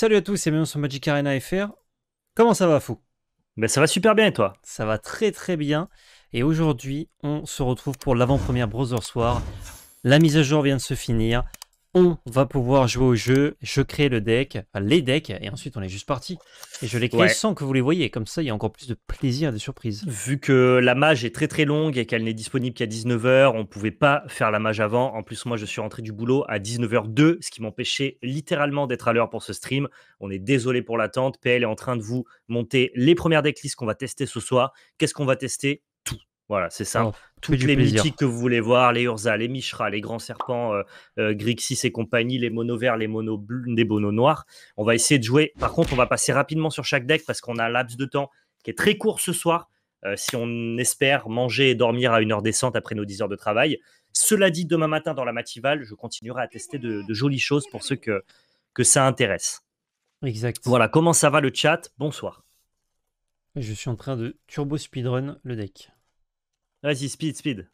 Salut à tous c'est bienvenue sur Magic Arena FR. Comment ça va, Fou ben, Ça va super bien et toi Ça va très très bien. Et aujourd'hui, on se retrouve pour l'avant-première Browser Soir. La mise à jour vient de se finir on va pouvoir jouer au jeu, je crée le deck, les decks, et ensuite on est juste parti. Et je les crée sans que vous les voyez, comme ça il y a encore plus de plaisir et de surprise. Vu que la mage est très très longue et qu'elle n'est disponible qu'à 19h, on ne pouvait pas faire la mage avant. En plus, moi je suis rentré du boulot à 19h02, ce qui m'empêchait littéralement d'être à l'heure pour ce stream. On est désolé pour l'attente. PL est en train de vous monter les premières decklists qu'on va tester ce soir. Qu'est-ce qu'on va tester voilà, c'est ça. Toutes les mythiques que vous voulez voir, les Urza, les Mishra, les grands serpents, euh, euh, Grixis et compagnie, les mono verts, les mono bleus, les bonos noirs. On va essayer de jouer. Par contre, on va passer rapidement sur chaque deck parce qu'on a un laps de temps qui est très court ce soir. Euh, si on espère manger et dormir à une heure décente après nos 10 heures de travail. Cela dit, demain matin dans la mativale, je continuerai à tester de, de, jolies choses pour ceux que, que ça intéresse. Exact. Voilà, comment ça va le chat Bonsoir. Je suis en train de turbo speedrun le deck. Vas-y, speed, speed.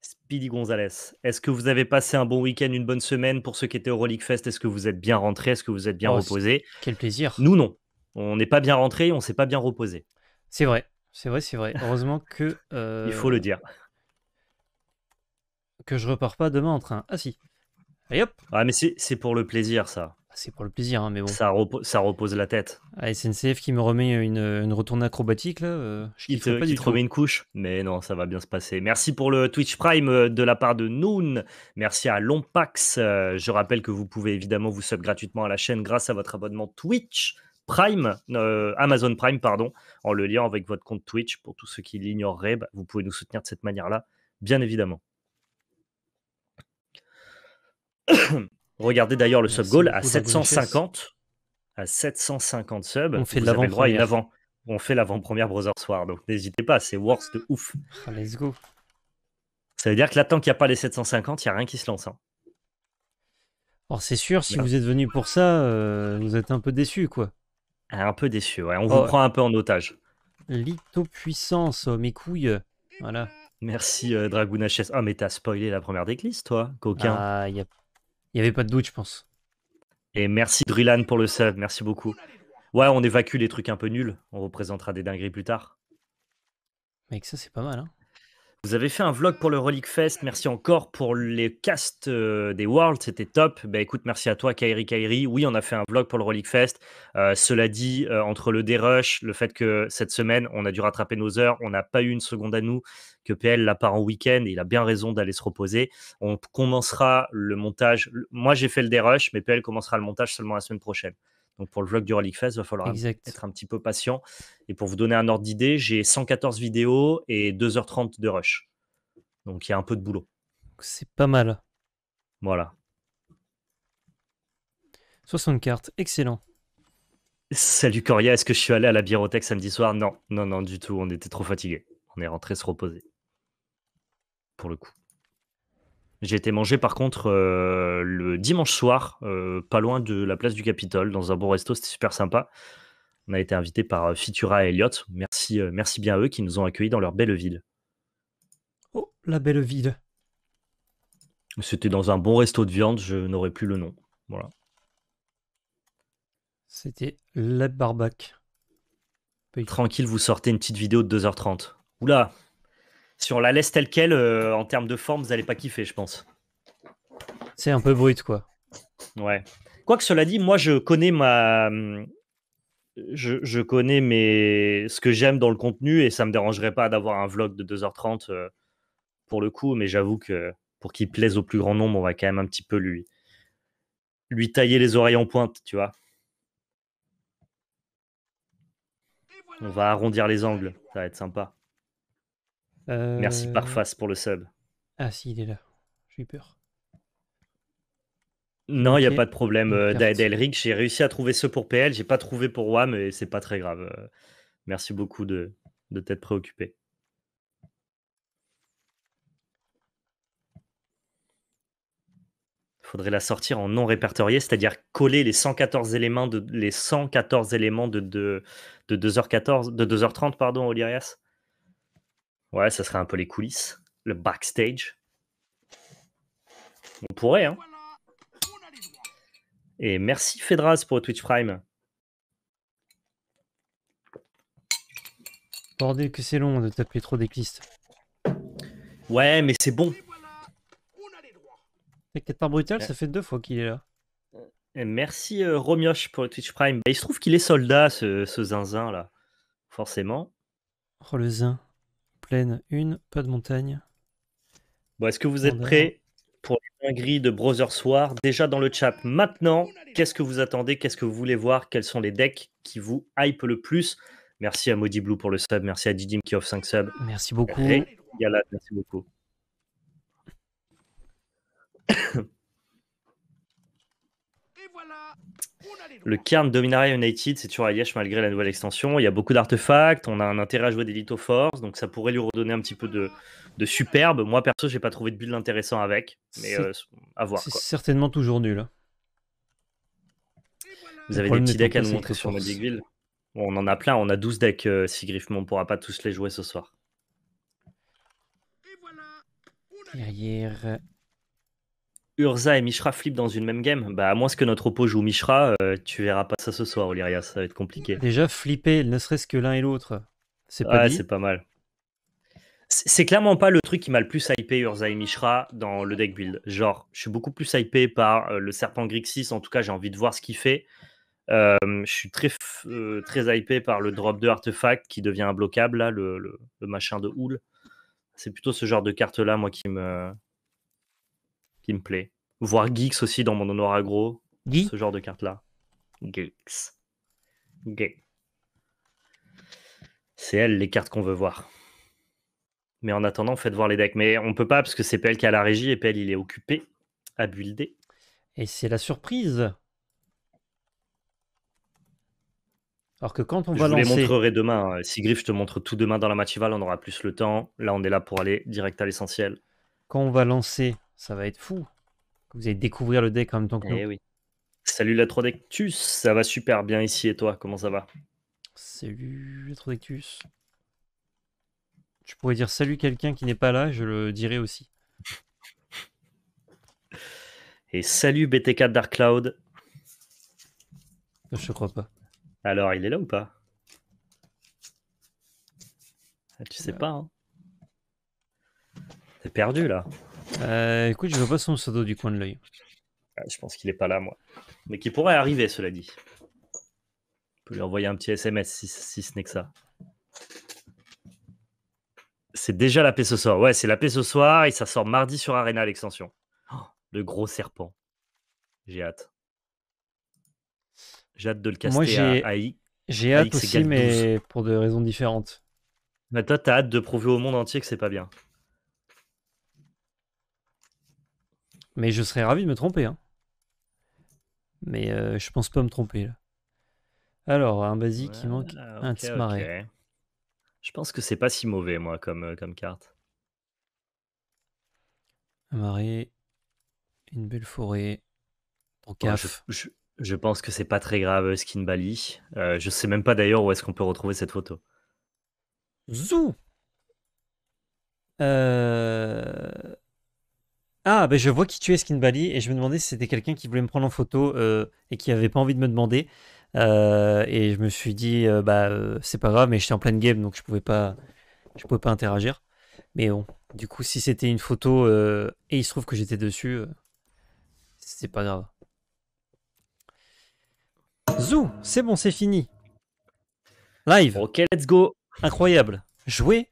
Speedy Gonzalez, est-ce que vous avez passé un bon week-end, une bonne semaine pour ceux qui étaient au Relic Fest Est-ce que vous êtes bien rentré Est-ce que vous êtes bien oh, reposé Quel plaisir. Nous, non. On n'est pas bien rentré, on s'est pas bien reposé. C'est vrai, c'est vrai, c'est vrai. Heureusement que. Euh, Il faut le dire. Que je repars pas demain en train. Ah si. Et Ah, mais c'est pour le plaisir, ça. C'est pour le plaisir, hein, mais bon. Ça, ça repose la tête. Ah, SNCF qui me remet une, retourne acrobatique, là. Euh, il te, pas te remet une couche, mais non, ça va bien se passer. Merci pour le Twitch Prime euh, de la part de Noon. Merci à Lompax. Euh, je rappelle que vous pouvez évidemment vous sub gratuitement à la chaîne grâce à votre abonnement Twitch. Prime, Amazon Prime, pardon, en le liant avec votre compte Twitch. Pour tous ceux qui l'ignoreraient, bah, vous pouvez nous soutenir de cette manière-là, bien évidemment. Regardez d'ailleurs le sub goal à 750. À 750 subs. On fait de l'avant. On fait l'avant-première Brother Soir. Donc n'hésitez pas, c'est worse de ouf. Ah, let's go. Ça veut dire que là, tant qu'il n'y a pas les 750, il n'y a rien qui se lance. Hein. Or, c'est sûr, si vous êtes venu pour ça, euh, vous êtes un peu déçu, quoi. Un peu déçu, On vous oh. prend un peu en otage. Lithopuissance, oh, mes couilles. Voilà. Merci, euh, Dragoon HS. Ah, mais t'as spoilé la première déclisse, toi, coquin. Ah, il a il n'y avait pas de doute, je pense. Et merci Drillan pour le sub, merci beaucoup. Ouais, on évacue les trucs un peu nuls, on représentera des dingueries plus tard. Mec, ça c'est pas mal, hein. Vous avez fait un vlog pour le Relic Fest. Merci encore pour les casts euh, des Worlds. C'était top. Bah, écoute, merci à toi, Kairi Kairi. Oui, on a fait un vlog pour le Relic Fest. Euh, cela dit, euh, entre le dérush, le fait que cette semaine, on a dû rattraper nos heures, on n'a pas eu une seconde à nous, que PL la part en week-end il a bien raison d'aller se reposer. On commencera le montage. Moi, j'ai fait le dérush, mais PL commencera le montage seulement la semaine prochaine. Donc pour le vlog du Relic Fest, il va falloir être un petit peu patient. Et pour vous donner un ordre d'idée, j'ai 114 vidéos et 2h30 de rush. Donc il y a un peu de boulot. C'est pas mal. Voilà. 60 cartes, excellent. Salut Coria, est-ce que je suis allé à la Birotech samedi soir Non, non, non, du tout. On était trop fatigués. On est rentré se reposer. Pour le coup. J'ai été mangé par contre euh, le dimanche soir, euh, pas loin de la place du Capitole, dans un bon resto, c'était super sympa. On a été invité par euh, Fitura et Elliott. Merci, merci bien à eux qui nous ont accueillis dans leur belle ville. Oh, la belle ville. C'était dans un bon resto de viande, je n'aurais plus le nom. Voilà. C'était la barbac. Tranquille, vous sortez une petite vidéo de 2h30. Oula, si on la laisse telle qu'elle, euh, en termes de forme, vous n'allez pas kiffer, je pense. C'est un peu brut, quoi. Ouais. Quoi que cela dit, moi, je connais ma. Je, connais mes... ce que j'aime dans le contenu et ça ne me dérangerait pas d'avoir un vlog de 2h30 euh, pour le coup, mais j'avoue que pour qu'il plaise au plus grand nombre, on va quand même un petit peu lui, lui tailler les oreilles en pointe, tu vois. On va arrondir les angles, ça va être sympa. Merci euh, face pour le sub. Ah si, il est là. J'ai eu peur. Non, il n'y a pas de problème. Euh, D'Elric, j'ai réussi à trouver ce pour PL. J'ai pas trouvé pour WAM mais c'est pas très grave. Euh, merci beaucoup de, t'être préoccupé. faudrait la sortir en non répertorié, c'est-à-dire coller les 114 éléments de les 114 éléments de, de, 2 h de 2h30 pardon Olyrias Ouais, ça serait un peu les coulisses, le backstage. On pourrait, hein. Et merci Fedras pour Twitch Prime. Bordel que c'est long de taper trop des clistes. Ouais, mais c'est bon. T'inquiète pas brutal, ça fait deux fois qu'il est là. Et merci euh, Romioche pour Twitch Prime. Bah, il se trouve qu'il est soldat, ce, ce zinzin là. Forcément. Oh le zin pleine une pas de montagne. Bon, est-ce que vous êtes prêts pour les dingueries de Brother Soir Déjà dans le chat maintenant, qu'est-ce que vous attendez Qu'est-ce que vous voulez voir Quels sont les decks qui vous hype le plus Merci à Modi Blue pour le sub, merci à Didim qui offre 5 subs. Merci beaucoup. merci beaucoup. Le cairn Dominaria United, c'est toujours à malgré la nouvelle extension. Il y a beaucoup d'artefacts, on a un intérêt à jouer des Force donc ça pourrait lui redonner un petit peu de, superbe. Moi, perso, j'ai pas trouvé de build intéressant avec, mais euh, à voir. C'est certainement toujours nul. Hein. Vous avez des petits decks à nous montrer sur Magicville On en a plein, on a 12 decks, euh, si Sigriff, on pourra pas tous les jouer ce soir. derrière Urza et Mishra flippent dans une même game, bah à moins que notre oppo joue Mishra, euh, tu verras pas ça ce soir, Olyria. ça va être compliqué. Déjà flipper, ne serait-ce que l'un et l'autre, c'est pas, c'est pas mal. C'est clairement pas le truc qui m'a le plus hypé Urza et Mishra dans le deck build. Genre, je suis beaucoup plus hypé par euh, le serpent Grixis, en tout cas j'ai envie de voir ce qu'il fait. Euh, je suis très, très hypé par le drop de artefact qui devient imbloquable, là, le, le machin de houle. C'est plutôt ce genre de carte là, moi, qui me, qui me plaît. Voir Geeks aussi dans mon honneur agro. ce genre de carte-là. Geeks. Geeks. C'est elles les cartes qu'on veut voir. Mais en attendant, faites voir les decks. Mais on peut pas parce que c'est PL qui a la régie et PL il est occupé à builder. Et c'est la surprise. Alors que quand on va lancer. Je vous les montrerai demain. Hein. Si Griff, je te montre tout demain dans la matchival, on aura plus le temps. Là, on est là pour aller direct à l'essentiel. Quand on va lancer ça va être fou. Vous allez découvrir le deck en même temps que eh nous. oui. Salut la ça va super bien ici et toi, comment ça va Salut la Tu pourrais dire salut quelqu'un qui n'est pas là, je le dirai aussi. Et salut BTK Dark Cloud. Je crois pas. Alors, il est là ou pas ah, Tu sais pas, hein T'es perdu là. Euh, écoute, je vois pas son pseudo du coin de l'œil. Ah, je pense qu'il est pas là, moi. Mais qui pourrait arriver, cela dit. Je peut lui envoyer un petit SMS si, ce n'est que ça. C'est déjà la paix ce soir. Ouais, c'est la paix ce soir et ça sort mardi sur Arena l'extension. Oh, le gros serpent. J'ai hâte. J'ai hâte de le caster moi, à J'ai hâte aussi, mais pour des raisons différentes. Mais bah, toi, t'as hâte de prouver au monde entier que c'est pas bien. Mais je serais ravi de me tromper. Hein. Mais euh, je pense pas me tromper là. Alors, un basique qui manque un petit marée. Je pense que c'est pas si mauvais moi comme, euh, comme carte. Un marais, une belle forêt, je, pense que c'est pas très grave Skin euh, Bali. je sais même pas d'ailleurs où est-ce qu'on peut retrouver cette photo. Zou euh... Ah, ben je vois qui tu es, Skinbally, et je me demandais si c'était quelqu'un qui voulait me prendre en photo euh, et qui avait pas envie de me demander. Euh, et je me suis dit, euh, bah, c'est pas grave, mais j'étais en pleine game, donc je pouvais pas, je pouvais pas interagir. Mais bon, du coup, si c'était une photo et il se trouve que j'étais dessus, c'est pas grave. Zou, c'est bon, c'est fini. Live. Ok, let's go. Incroyable. Jouer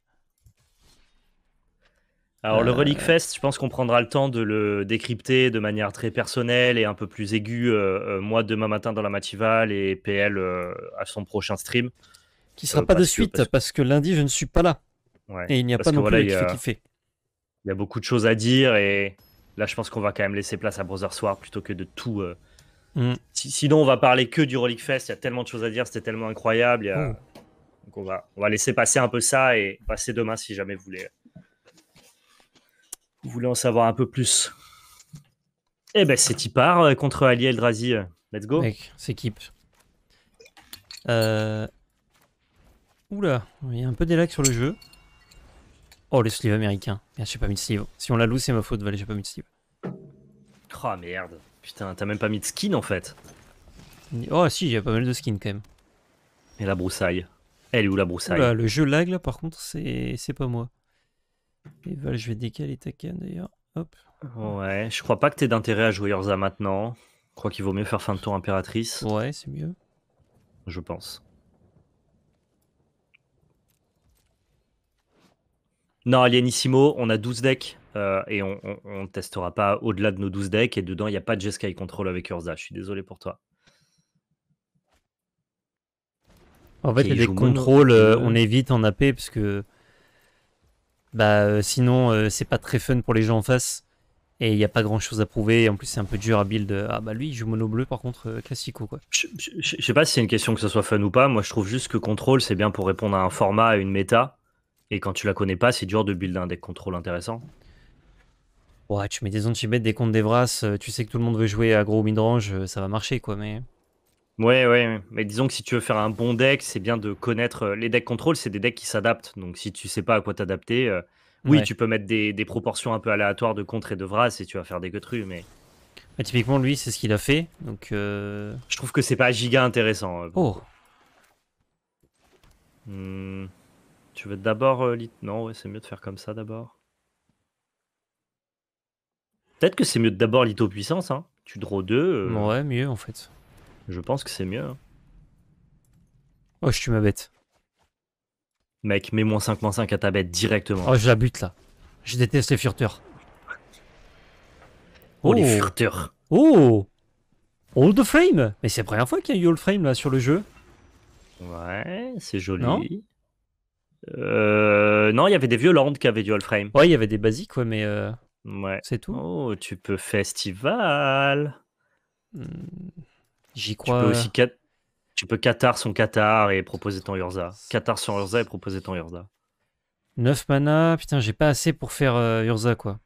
alors, le euh, Relic Fest, je pense qu'on prendra le temps de le décrypter de manière très personnelle et un peu plus aiguë, euh, euh, moi demain matin dans la Matival et PL à son prochain stream. Qui sera pas de suite, parce... que lundi, je ne suis pas là. et il n'y a pas de voilà, qui fait Il y a beaucoup de choses à dire et là, je pense qu'on va quand même laisser place à Brother Soir plutôt que de tout. Mm. Sinon, on va parler que du Relic Fest. Il y a tellement de choses à dire, c'était tellement incroyable. Oh. on va, on va laisser passer un peu ça et passer demain si jamais vous voulez vous voulez en savoir un peu plus Eh ben, c'est part, euh, contre Ali Eldrazi. Euh, let's go. Mec, c'est qui Euh... Oula, il y a un peu des lags sur le jeu. Oh, le sleeve américain. Merde, j'ai pas mis de sleeve. Si on la loue, c'est ma faute, Valet, j'ai pas mis de sleeve. Oh merde. Putain, t'as même pas mis de skin en fait. Oh si, j'ai pas mal de skin, quand même. Et la broussaille. Elle est où la broussaille Le jeu lag là, par contre, c'est pas moi je vais décaler ta canne d'ailleurs. Ouais, je crois pas que t'aies d'intérêt à jouer Urza maintenant. Je crois qu'il vaut mieux faire fin de tour impératrice. Ouais, c'est mieux. Je pense. Non, Alienissimo, on a 12 decks euh, et on, testera pas au-delà de nos 12 decks. Et dedans, il n'y a pas de Jeskai Control avec Urza. Je suis désolé pour toi. En fait, les contrôles, euh, on évite en AP parce que bah euh, sinon euh, c'est pas très fun pour les gens en face et il n'y a pas grand chose à prouver. En plus, c'est un peu dur à build. Ah bah lui, il joue mono bleu par contre, euh, classico quoi. Je, sais pas si c'est une question que ça soit fun ou pas. Moi, je trouve juste que contrôle, c'est bien pour répondre à un format, à une méta. Et quand tu la connais pas, c'est dur de build un deck contrôle intéressant. Ouais, tu mets des anti-bêtes, des comptes d'Evras, tu sais que tout le monde veut jouer à gros midrange, ça va marcher quoi, mais. Ouais, ouais, mais disons que si tu veux faire un bon deck, c'est bien de connaître euh, les decks contrôle, c'est des decks qui s'adaptent. Donc si tu sais pas à quoi t'adapter, euh, oui, tu peux mettre des, proportions un peu aléatoires de contre et de vrac et tu vas faire des queutrues, mais typiquement, lui, c'est ce qu'il a fait. Donc, euh, je trouve que c'est pas giga intéressant. oh, hmm. Tu veux d'abord lit- Non, ouais, c'est mieux de faire comme ça d'abord. Peut-être que c'est mieux d'abord l'Ito puissance, hein. Tu draws deux. ouais, mieux en fait. Je pense que c'est mieux. Hein. Oh, je suis ma bête. Mec, mets moins 5, 5 à ta bête directement. Oh, je la bute là. Je déteste oh, les furteurs. Oh. les furteurs. Oh Old frame Mais c'est la première fois qu'il y a eu all frame là sur le jeu. Ouais, c'est joli. Non Euh, non, il y avait des violentes qui avaient du all frame. Ouais, il y avait des basiques, ouais, mais euh, Ouais. c'est tout. Oh, tu peux festival. Hmm. J'y crois. Tu peux aussi tu peux Qatar son Qatar et proposer ton Urza. Qatar son Urza et proposer ton Urza. 9 mana, putain, j'ai pas assez pour faire euh, Urza quoi.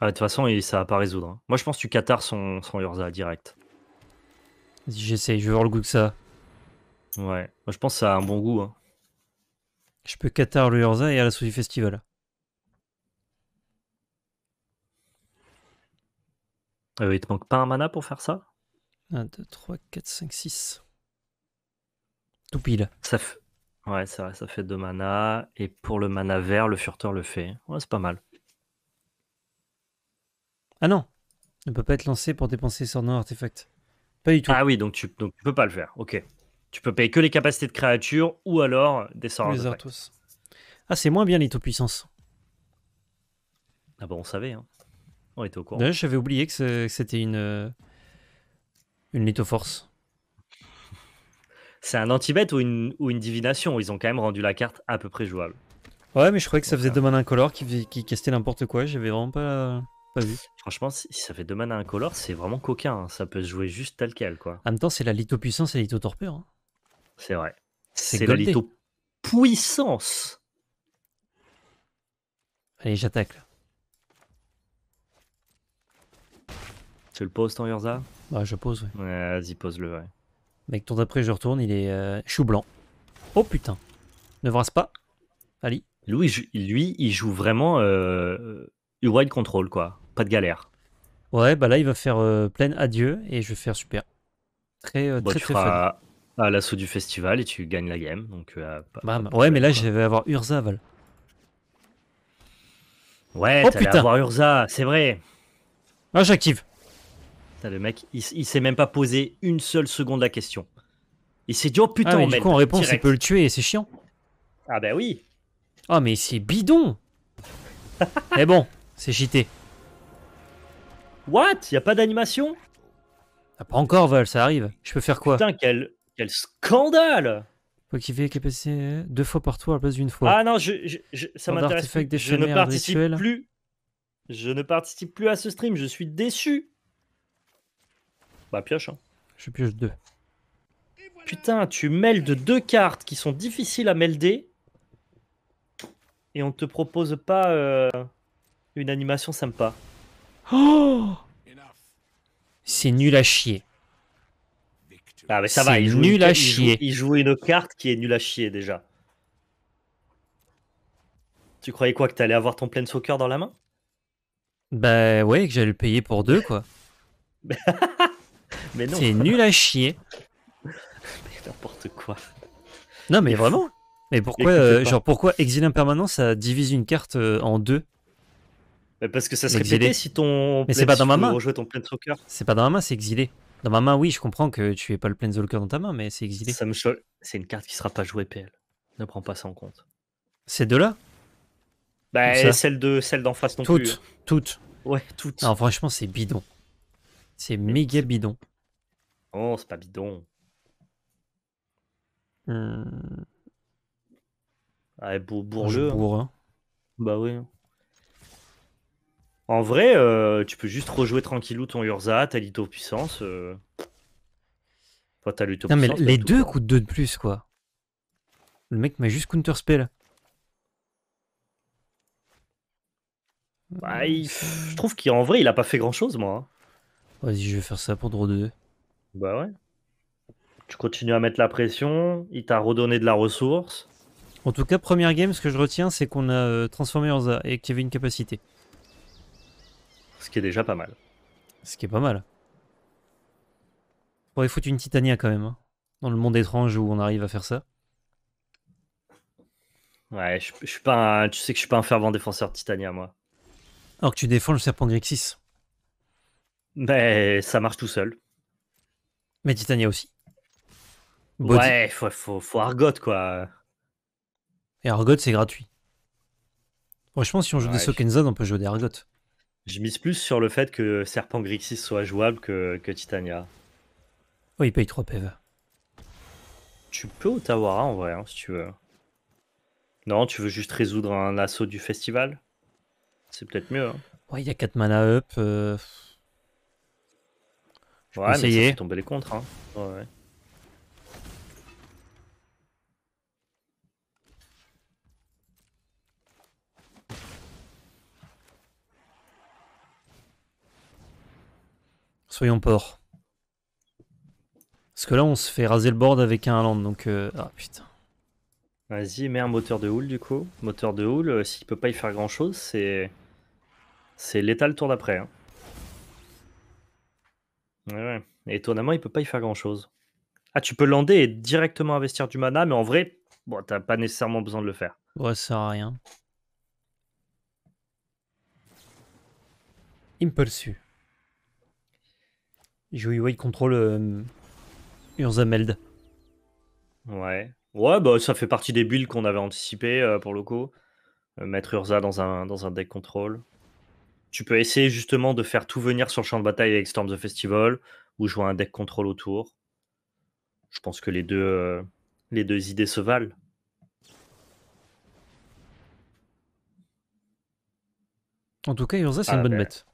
Ah, de toute façon, ça va pas résoudre. Hein. Moi, je pense que tu Qatar son, son Urza direct. Vas-y, J'essaye, je vais voir le goût que ça Ouais, moi je pense que ça a un bon goût. Hein. Je peux Qatar le Urza et à la du Festival. Euh, il te manque pas un mana pour faire ça 1, 2, 3, 4, 5, 6. Tout pile. Ça Ouais, ça, fait 2 mana. Et pour le mana vert, le furteur le fait. Ouais, c'est pas mal. Ah non, ne peut pas être lancé pour dépenser son non artefact. Pas du tout. Ah oui, donc tu, donc peux pas le faire. Ok. Tu peux payer que les capacités de créature ou alors des sorts Les Ah, c'est moins bien les puissance Ah bah on savait. Hein. On était au courant. J'avais oublié que c'était une, euh, une litho-force. C'est un anti bête ou une, ou une divination Ils ont quand même rendu la carte à peu près jouable. Ouais, mais je croyais que ça faisait deux mana incolore qui, qui n'importe quoi. J'avais vraiment pas, pas vu. Franchement, si ça fait deux mana incolore, c'est vraiment coquin. Hein. Ça peut se jouer juste tel quel, quoi. En même temps, c'est la litho-puissance et la torpeur. Hein. C'est vrai. C'est la litho lithopuissance. Allez, j'attaque Tu le poses, ton Yorza bah, je pose, ouais. Vas-y, pose-le, vrai. Mec, tour d'après, je retourne, il est euh, chou blanc. Oh putain. Ne brasse pas. allez Lui, lui, il joue vraiment euh, euh wide control, quoi. Pas de galère. Ouais, bah là, il va faire euh, plein adieu et je vais faire super. Très, tu à l'assaut du festival et tu gagnes la game. Donc, bah, ouais, mais là, je vais avoir Urza, Val. Ouais, oh, t'allais avoir Urza, c'est vrai. Ah, j'active le mec, il, s'est même pas posé une seule seconde la question. Il s'est dit, oh putain, ah, mais du coup, en réponse, il peut le tuer, c'est chiant. Ah bah oui. Ah, oh, mais c'est bidon. mais eh bon, c'est JT. What Y a pas d'animation ah, Pas encore, Val, ça arrive. Je peux faire quoi Putain, quel, quel scandale Faut qu'il ait passé euh, deux fois par tour à la place d'une fois. Ah non, ça m'intéresse. Je plus. Je ne participe plus à ce stream, je suis déçu. Bah pioche. Hein. Je pioche deux. Putain, tu mêles deux cartes qui sont difficiles à melder. Et on te propose pas euh, une animation sympa. Oh C'est nul à chier. Ah mais ça va, il joue, nul à chier. il joue une carte qui est nul à chier déjà. Tu croyais quoi que t'allais avoir ton plein soccer dans la main Bah ouais, que j'allais le payer pour deux quoi. C'est nul à chier. mais n'importe quoi. Non, mais vraiment. Mais pourquoi, euh, genre, pourquoi exiler en ça divise une carte euh, en deux Parce que ça serait exilé si ton. Mais c'est pas, pas dans ma main. C'est pas dans ma main, c'est exilé. Dans ma main, oui, je comprends que tu n'es pas le Planeswalker dans ta main, mais c'est exilé. Ça me C'est une carte qui sera pas jouée PL. Ne prends pas ça en compte. Ces deux-là Bah, celle de celle d'en face non toutes, plus. Toutes. Ouais, toutes. Non, franchement, c'est bidon. C'est méga bidon. Oh, c'est pas bidon. Hmm. Ah, Ouais, ah, hein. Hein. Bah oui. En vrai, euh, tu peux juste rejouer tranquillou ton Urza, t'as l'Ito puissance. Euh. mais les deux coûtent deux de plus, quoi. Le mec m'a juste counter spell. Bah, je trouve qu'en vrai, il a pas fait grand chose, moi. Hein. Vas-y, je vais faire ça pour draw 2. Bah ouais. Tu continues à mettre la pression, il t'a redonné de la ressource. En tout cas, première game, ce que je retiens, c'est qu'on a euh, transformé Urza et qu'il y avait une capacité. Ce qui est déjà pas mal. Ce qui est pas mal. On il foutre une Titania quand même, hein. dans le monde étrange où on arrive à faire ça. Ouais, je, suis pas tu sais que je suis pas un fervent défenseur de Titania, moi. Alors que tu défends le serpent Grixis. Mais ça marche tout seul. Mais Titania aussi. Ouais, faut, faut, Argot, quoi. Et Argot, c'est gratuit. Franchement, si on joue des Sokenza, on peut jouer des Argot. Je mise plus sur le fait que Serpent Grixis soit jouable que, Titania. Oui, oh, il paye 3 PV. E tu peux au Tawara, en vrai, hein, si tu veux. Non, tu veux juste résoudre un assaut du festival C'est peut-être mieux. Hein. Ouais, il y a 4 mana up. Euh, ouais, essayer. mais tomber les contres. Hein. Ouais, ouais. Soyons port. Parce que là, on se fait raser le board avec un land, donc... Euh, ah, putain. Vas-y, mets un moteur de houle, du coup. Moteur de houle, euh, s'il peut pas y faire grand-chose, c'est... C'est l'état le tour d'après. Hein. Et étonnamment, il peut pas y faire grand-chose. Ah, tu peux lander et directement investir du mana, mais en vrai, bon, t'as pas nécessairement besoin de le faire. Ouais, ça sert à rien. Il me il contrôle euh, Urza Meld. Ouais. Ouais, bah ça fait partie des builds qu'on avait anticipé euh, pour le coup. Euh, mettre Urza dans un, dans un deck contrôle tu peux essayer justement de faire tout venir sur le champ de bataille avec Storm the Festival ou jouer un deck contrôle autour. Je pense que les deux, euh, les deux idées se valent. En tout cas, Urza, c'est une ah, bonne ben, bête.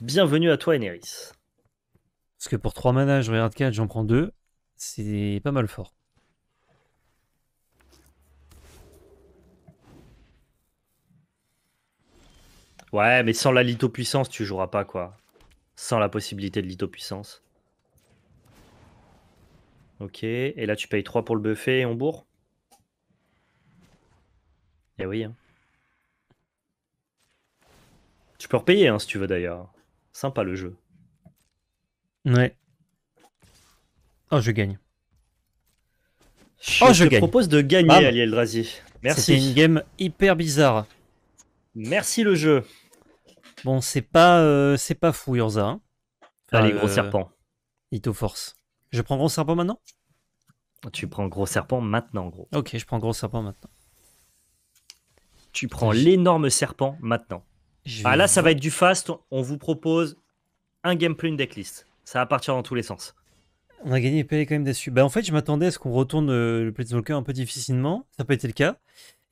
Bienvenue à toi, Eneris. Parce que pour 3 manas, je regarde 4, j'en prends 2. C'est pas mal fort. Ouais, mais sans la lithopuissance, tu joueras pas, quoi. Sans la possibilité de lithopuissance. Ok, et là tu payes 3 pour le buffet et on bourre Eh oui. Hein. Tu peux repayer hein, si tu veux d'ailleurs. Sympa le jeu. Ouais. Oh, je gagne. oh, je te propose de gagner, Ali Eldrazi. Merci. C'est une game hyper bizarre. Merci le jeu. Bon, c'est pas, euh, c'est pas fou, Yorza hein. Allez, gros euh, serpent. Ito Force. Je prends gros serpent maintenant Tu prends gros serpent maintenant, gros. Ok, je prends gros serpent maintenant. Tu prends l'énorme serpent maintenant. ah là, ça va être du fast. On vous propose un gameplay, une decklist. Ça va partir dans tous les sens. On a gagné quand même dessus Bah, en fait, je m'attendais à ce qu'on retourne euh, le Planeswalker un peu difficilement. Ça n'a pas été le cas.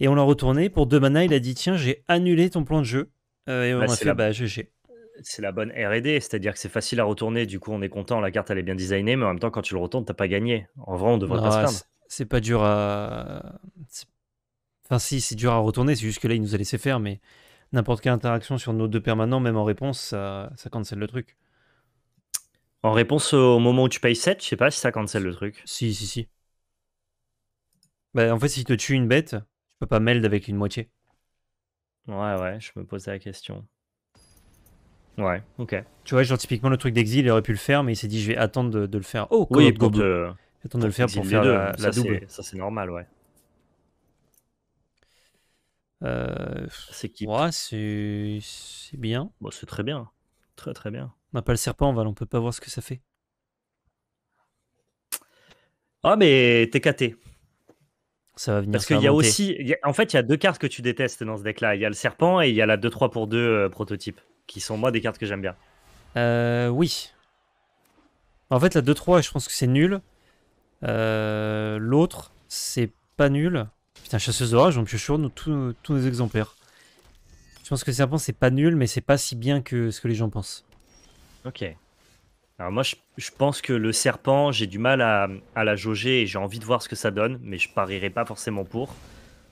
Et on l'a retourné. Pour deux mana, il a dit Tiens, j'ai annulé ton plan de jeu. C'est la bonne RD, c'est-à-dire que c'est facile à retourner, du coup on est content, la carte elle est bien designée, mais en même temps quand tu le retournes, t'as pas gagné. En vrai, on devrait pas se C'est pas dur à. Enfin, si, c'est dur à retourner, c'est juste que là il nous a laissé faire, mais n'importe quelle interaction sur nos deux permanents, même en réponse, ça, cancelle le truc. En réponse au moment où tu payes 7, je sais pas si ça cancelle le truc. Si, si, si. Bah, en fait, si tu tues une bête, tu peux pas meld avec une moitié. Ouais, ouais, je me posais la question. Ouais, ok. Tu vois, genre typiquement le truc d'exil, il aurait pu le faire, mais il s'est dit je vais attendre de, le faire. Oh, oui, de, attendre de le faire pour faire la, ça, Ça c'est normal, ouais. Euh, c'est qui ouais, c'est bien. Bon, c'est très bien, très très bien. On n'a pas le serpent, Val, on peut pas voir ce que ça fait. Ah, mais TKT. Ça va venir Parce qu'il y a aussi, en fait, il y a deux cartes que tu détestes dans ce deck-là. Il y a le serpent et il y a la 2-3 pour 2 euh, prototype, qui sont moi des cartes que j'aime bien. Euh, oui. En fait, la 2-3, je pense que c'est nul. Euh, L'autre, c'est pas nul. Putain, chasseuse d'orage, on pioche sur tous nos exemplaires. Je pense que le serpent, c'est pas nul, mais c'est pas si bien que ce que les gens pensent. Ok. Alors moi, je, pense que le serpent, j'ai du mal à, la jauger et j'ai envie de voir ce que ça donne, mais je parierai pas forcément pour.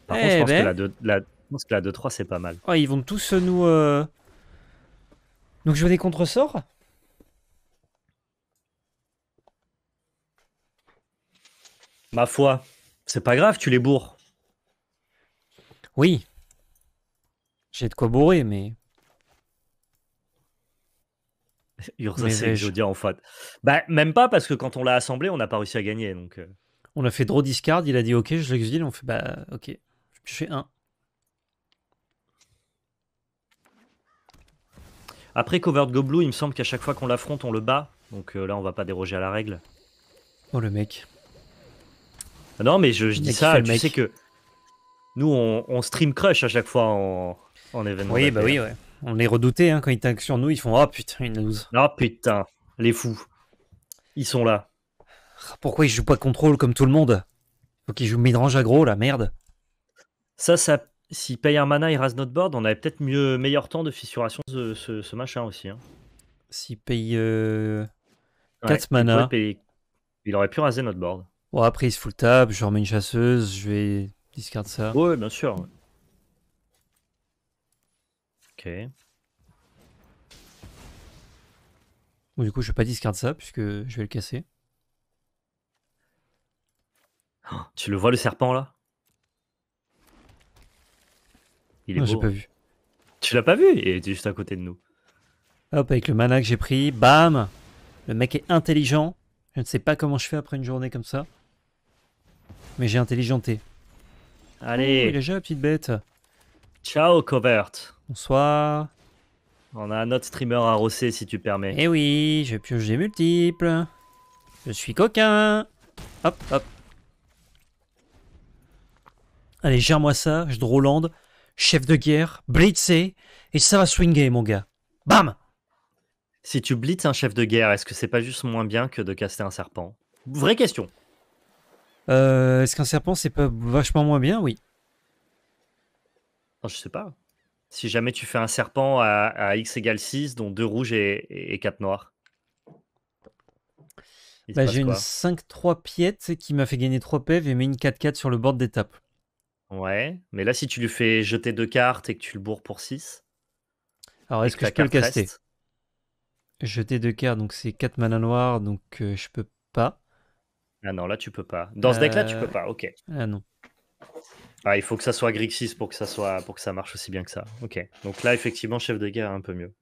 Par contre, je eh ben. pense, que la 2-3, c'est pas mal. Oh, ils vont tous euh, nous... Donc euh, jouer des contresorts Ma foi, c'est pas grave, tu les bourres. Oui. J'ai de quoi bourrer, mais... Urza Jodia en fait. Bah, même pas parce que quand on l'a assemblé, on n'a pas réussi à gagner. Donc, euh. On a fait draw discard, il a dit ok, je l'exile. On fait bah ok, je fais 1. Après Covered Goblou, il me semble qu'à chaque fois qu'on l'affronte, on le bat. Donc euh, là, on va pas déroger à la règle. Oh le mec. Ah non, mais je, dis ça, tu sais que nous, on, stream crush à chaque fois en événement. Oui, bah oui, ouais. On les redoutait hein, quand ils t'inquiètent sur nous, ils font Ah oh, putain, une nous. Ah oh, putain, les fous. Ils sont là. Ah, pourquoi ils jouent pas contrôle comme tout le monde Faut qu'ils jouent midrange aggro, la merde. Ça, ça. Si paye un mana, il rase notre board, on avait peut-être mieux, meilleur temps de fissuration de ce, machin aussi. Hein. S'il paye 4 mana. Il, aurait pu raser notre board. Bon, après, il se le tab, je remets une chasseuse, je vais discard ça. Ouais, bien sûr. Ok. Bon, du coup, je vais pas discard ça puisque je vais le casser. Oh, tu le vois le serpent là Il est non, pas vu. Tu l'as pas vu Il était juste à côté de nous. Hop, avec le mana que j'ai pris, bam Le mec est intelligent. Je ne sais pas comment je fais après une journée comme ça. Mais j'ai intelligenté. Allez. Oh, il est déjà, petite bête. Ciao, Covert. Bonsoir. On a un autre streamer à rosser si tu permets. Eh oui, je pioche des multiples. Je suis coquin. Hop, hop. Allez, gère-moi ça, je drawland. Chef de guerre, blitzé, et ça va swinger, mon gars. Bam Si tu blitzes un chef de guerre, est-ce que c'est pas juste moins bien que de caster un serpent Vraie question. Euh, est-ce qu'un serpent, c'est pas vachement moins bien Oui. Non, je sais pas. Si jamais tu fais un serpent à, x égale 6, dont 2 rouges et, 4 noirs. Bah, j'ai une 5-3 piète qui m'a fait gagner 3 pv et met une 4-4 sur le board d'étape. Ouais, mais là, si tu lui fais jeter 2 cartes et que tu le bourres pour 6. Alors, est-ce que, je peux le caster Jeter 2 cartes, donc c'est 4 mana noirs, donc euh, je peux pas. Ah non, là, tu peux pas. Dans ce deck-là, tu peux euh, pas, ok. Ah non. Ah, il faut que ça soit Grixis pour que ça soit pour que ça marche aussi bien que ça. Ok. Donc là, effectivement, chef de guerre un peu mieux.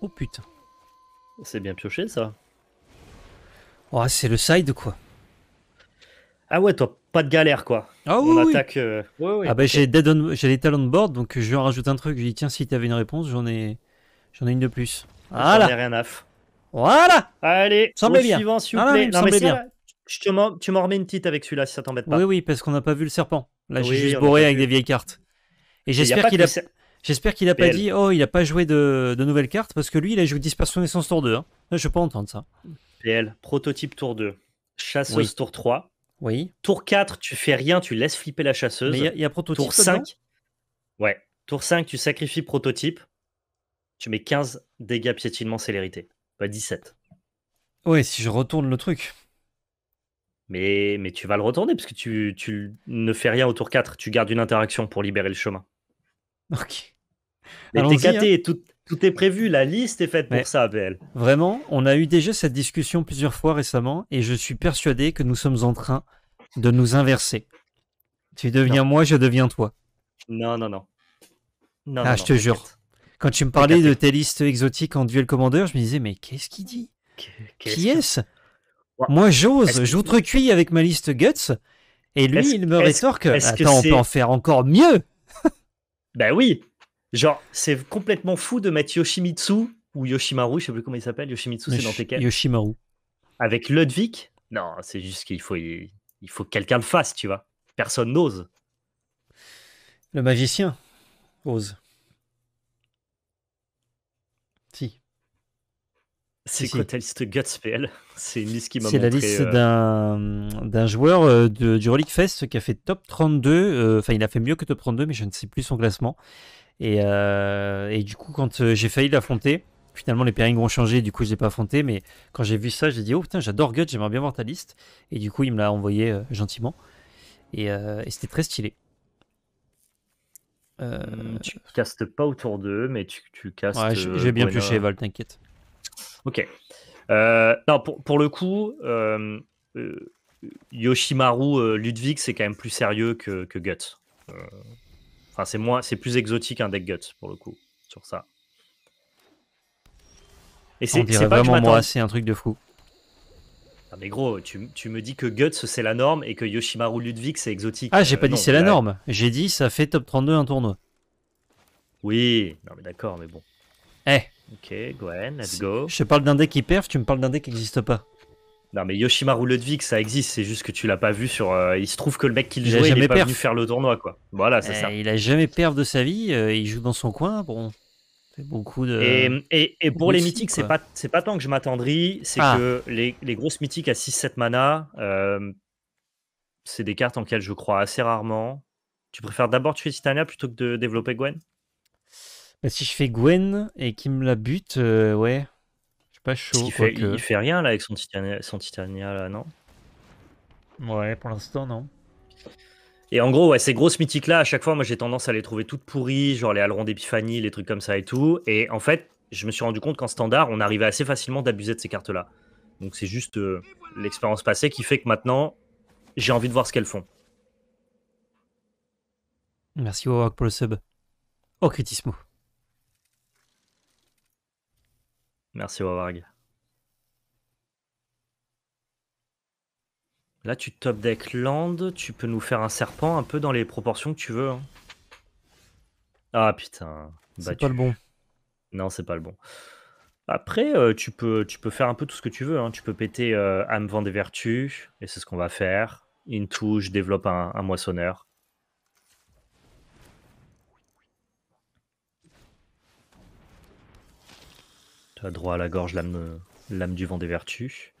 Oh putain. C'est bien pioché ça. Oh, c'est le side quoi. Ah ouais, toi, pas de galère quoi. Ah oui. On attaque. Euh, ah bah j'ai les talons de board donc je vais en rajouter un truc. lui dis, tiens si t'avais une réponse j'en ai j'en ai une de plus. Ah là. rien à voilà. Allez, semble bien. Ah non, bien. tu m'en remets une petite avec celui-là si ça t'embête pas. Oui, oui, parce qu'on n'a pas vu le serpent. Là, j'ai juste bourré avec des vieilles cartes. Et j'espère qu'il a. J'espère qu'il n'a pas dit, oh, il n'a pas joué de, nouvelles cartes, parce que lui, il a joué Dispersion Essence Tour 2. Hein. je peux entendre ça. PL, prototype Tour 2, Chasseuse Tour 3. Oui. Tour 4, tu fais rien, tu laisses flipper la chasseuse. Mais il y, prototype. Tour 5. Ouais. Tour 5, tu sacrifies prototype. Tu mets 15 dégâts piétinement célérité. Bah, pas 17. Ouais, si je retourne le truc. Mais, mais tu vas le retourner parce que tu, ne fais rien au tour 4. Tu gardes une interaction pour libérer le chemin. Ok. Mais t'es hein. gâté, tout, tout, est prévu, la liste est faite pour ça, BL. Vraiment, on a eu déjà cette discussion plusieurs fois récemment et je suis persuadé que nous sommes en train de nous inverser. Tu deviens moi, je deviens toi. Non, non, non. ah, je te jure. Quand tu me parlais de tes listes exotiques en duel commandeur, je me disais, mais qu'est-ce qu'il dit Qui est-ce Moi, j'ose, j'outrecuis avec ma liste Guts, et lui, il me rétorque, attends, on peut en faire encore mieux Ben oui Genre, c'est complètement fou de mettre Yoshimitsu, ou Yoshimaru, je sais plus comment il s'appelle, Yoshimitsu, c'est dans tes cas. Yoshimaru. Avec Ludwig Non, c'est juste qu'il faut, il faut que quelqu'un le fasse, tu vois. Personne n'ose. Le magicien ose. C'est quoi ta liste Gutspell C'est qui m'a C'est la liste euh, d'un joueur euh, de, du Relic Fest qui a fait top 32. Euh, enfin, il a fait mieux que top 32, mais je ne sais plus son classement. Et, et du coup, quand j'ai failli l'affronter, finalement les pairings ont changé, du coup je l'ai pas affronté. Mais quand j'ai vu ça, j'ai dit Oh putain, j'adore Guts, j'aimerais bien voir ta liste. Et du coup, il me l'a envoyé gentiment. Et, c'était très stylé. Tu castes pas autour d'eux, mais tu, tu castes. Ouais, j'ai je vais bien piocher, Val, t'inquiète. Ok. Euh, non, pour, pour, le coup, euh, euh, Yoshimaru Ludwig, c'est quand même plus sérieux que, que Guts. Enfin, c'est moins, c'est plus exotique un hein, deck Guts pour le coup sur ça. Et c'est vraiment moi, c'est un truc de fou. Non ah, mais gros, tu, tu, me dis que Guts c'est la norme et que Yoshimaru Ludwig c'est exotique. Ah, j'ai pas dit c'est la norme. J'ai dit ça fait top 32 un tournoi. Oui, non mais d'accord, mais bon. Eh, Ok, Gwen, let's go. Je te parle d'un deck qui perd. tu me parles d'un deck qui n'existe pas. Non mais Yoshimaru Ludwig ça existe, c'est juste que tu l'as pas vu sur. Euh, il se trouve que le mec qui le il jouait, il est faire le tournoi quoi. Voilà, c'est euh, ça. Il a jamais perf de sa vie, euh, il joue dans son coin, bon. Beaucoup de... Et, pour les mythiques, c'est pas c'est pas tant que je m'attendris, c'est ah. que les, grosses mythiques à 6-7 mana, c'est des cartes en lesquelles je crois assez rarement. Tu préfères d'abord tuer Titania plutôt que de développer Gwen bah, si je fais Gwen et qu'il me la bute, euh, ouais. Je suis pas chaud. Il, fait, rien là avec son Titania, là, non Ouais, pour l'instant, non. Et en gros, ouais, ces grosses mythiques là, à chaque fois, moi j'ai tendance à les trouver toutes pourries, genre les halerons d'Épiphanie, les trucs comme ça et tout. Et en fait, je me suis rendu compte qu'en standard, on arrivait assez facilement d'abuser de ces cartes là. Donc c'est juste euh, l'expérience passée qui fait que maintenant, j'ai envie de voir ce qu'elles font. Merci Wawak pour le sub. Oh, Critismo. Merci Wawarg. Là, tu top deck land, tu peux nous faire un serpent un peu dans les proportions que tu veux. Hein. Ah putain. C'est pas le bon. Non, c'est pas le bon. Après, euh, tu, peux, tu peux faire un peu tout ce que tu veux. Hein. Tu peux péter euh, âme, vent des vertus, et c'est ce qu'on va faire. Une touche, développe un moissonneur. Tu as droit à la gorge, l'âme, du vent des vertus.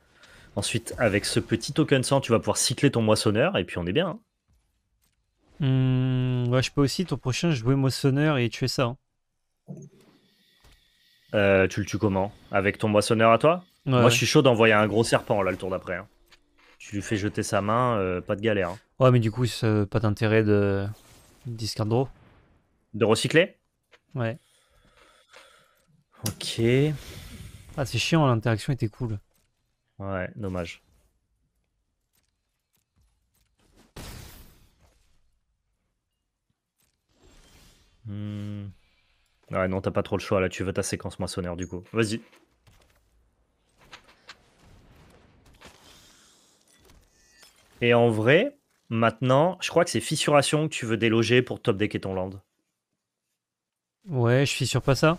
Ensuite, avec ce petit token sang, tu vas pouvoir cycler ton moissonneur et puis on est bien. Hein. Hmm, je peux aussi ton prochain jouer moissonneur et tuer ça. Hein. Euh, tu le tues comment Avec ton moissonneur à toi Moi, je suis chaud d'envoyer un gros serpent là le tour d'après. Hein. Tu lui fais jeter sa main, euh, pas de galère. Ouais, mais du coup, pas d'intérêt de. Discardro. De recycler Ouais. Ok. Ah, c'est chiant, l'interaction était cool. Ouais, dommage. Hmm. Ouais, non, t'as pas trop le choix là, tu veux ta séquence moissonneur du coup. Vas-y. Et en vrai, maintenant, je crois que c'est fissuration que tu veux déloger pour top decker ton land. Ouais, je fissure pas ça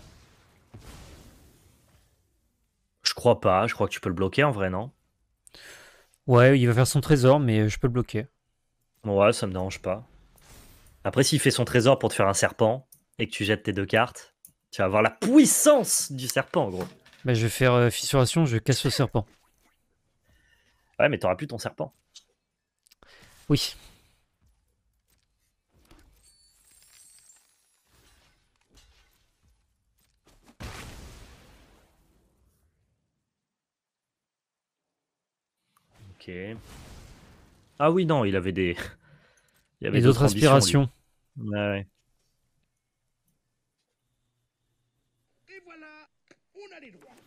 crois pas. Je crois que tu peux le bloquer en vrai, non Ouais, il va faire son trésor, mais je peux le bloquer. Ouais, ça me dérange pas. Après, s'il fait son trésor pour te faire un serpent et que tu jettes tes deux cartes, tu vas avoir la puissance du serpent, en gros. Bah, je vais faire euh, fissuration, je casse le serpent. Ouais, mais t'auras plus ton serpent. Oui. Ah oui, non, il avait des. Il avait d'autres aspirations. ouais.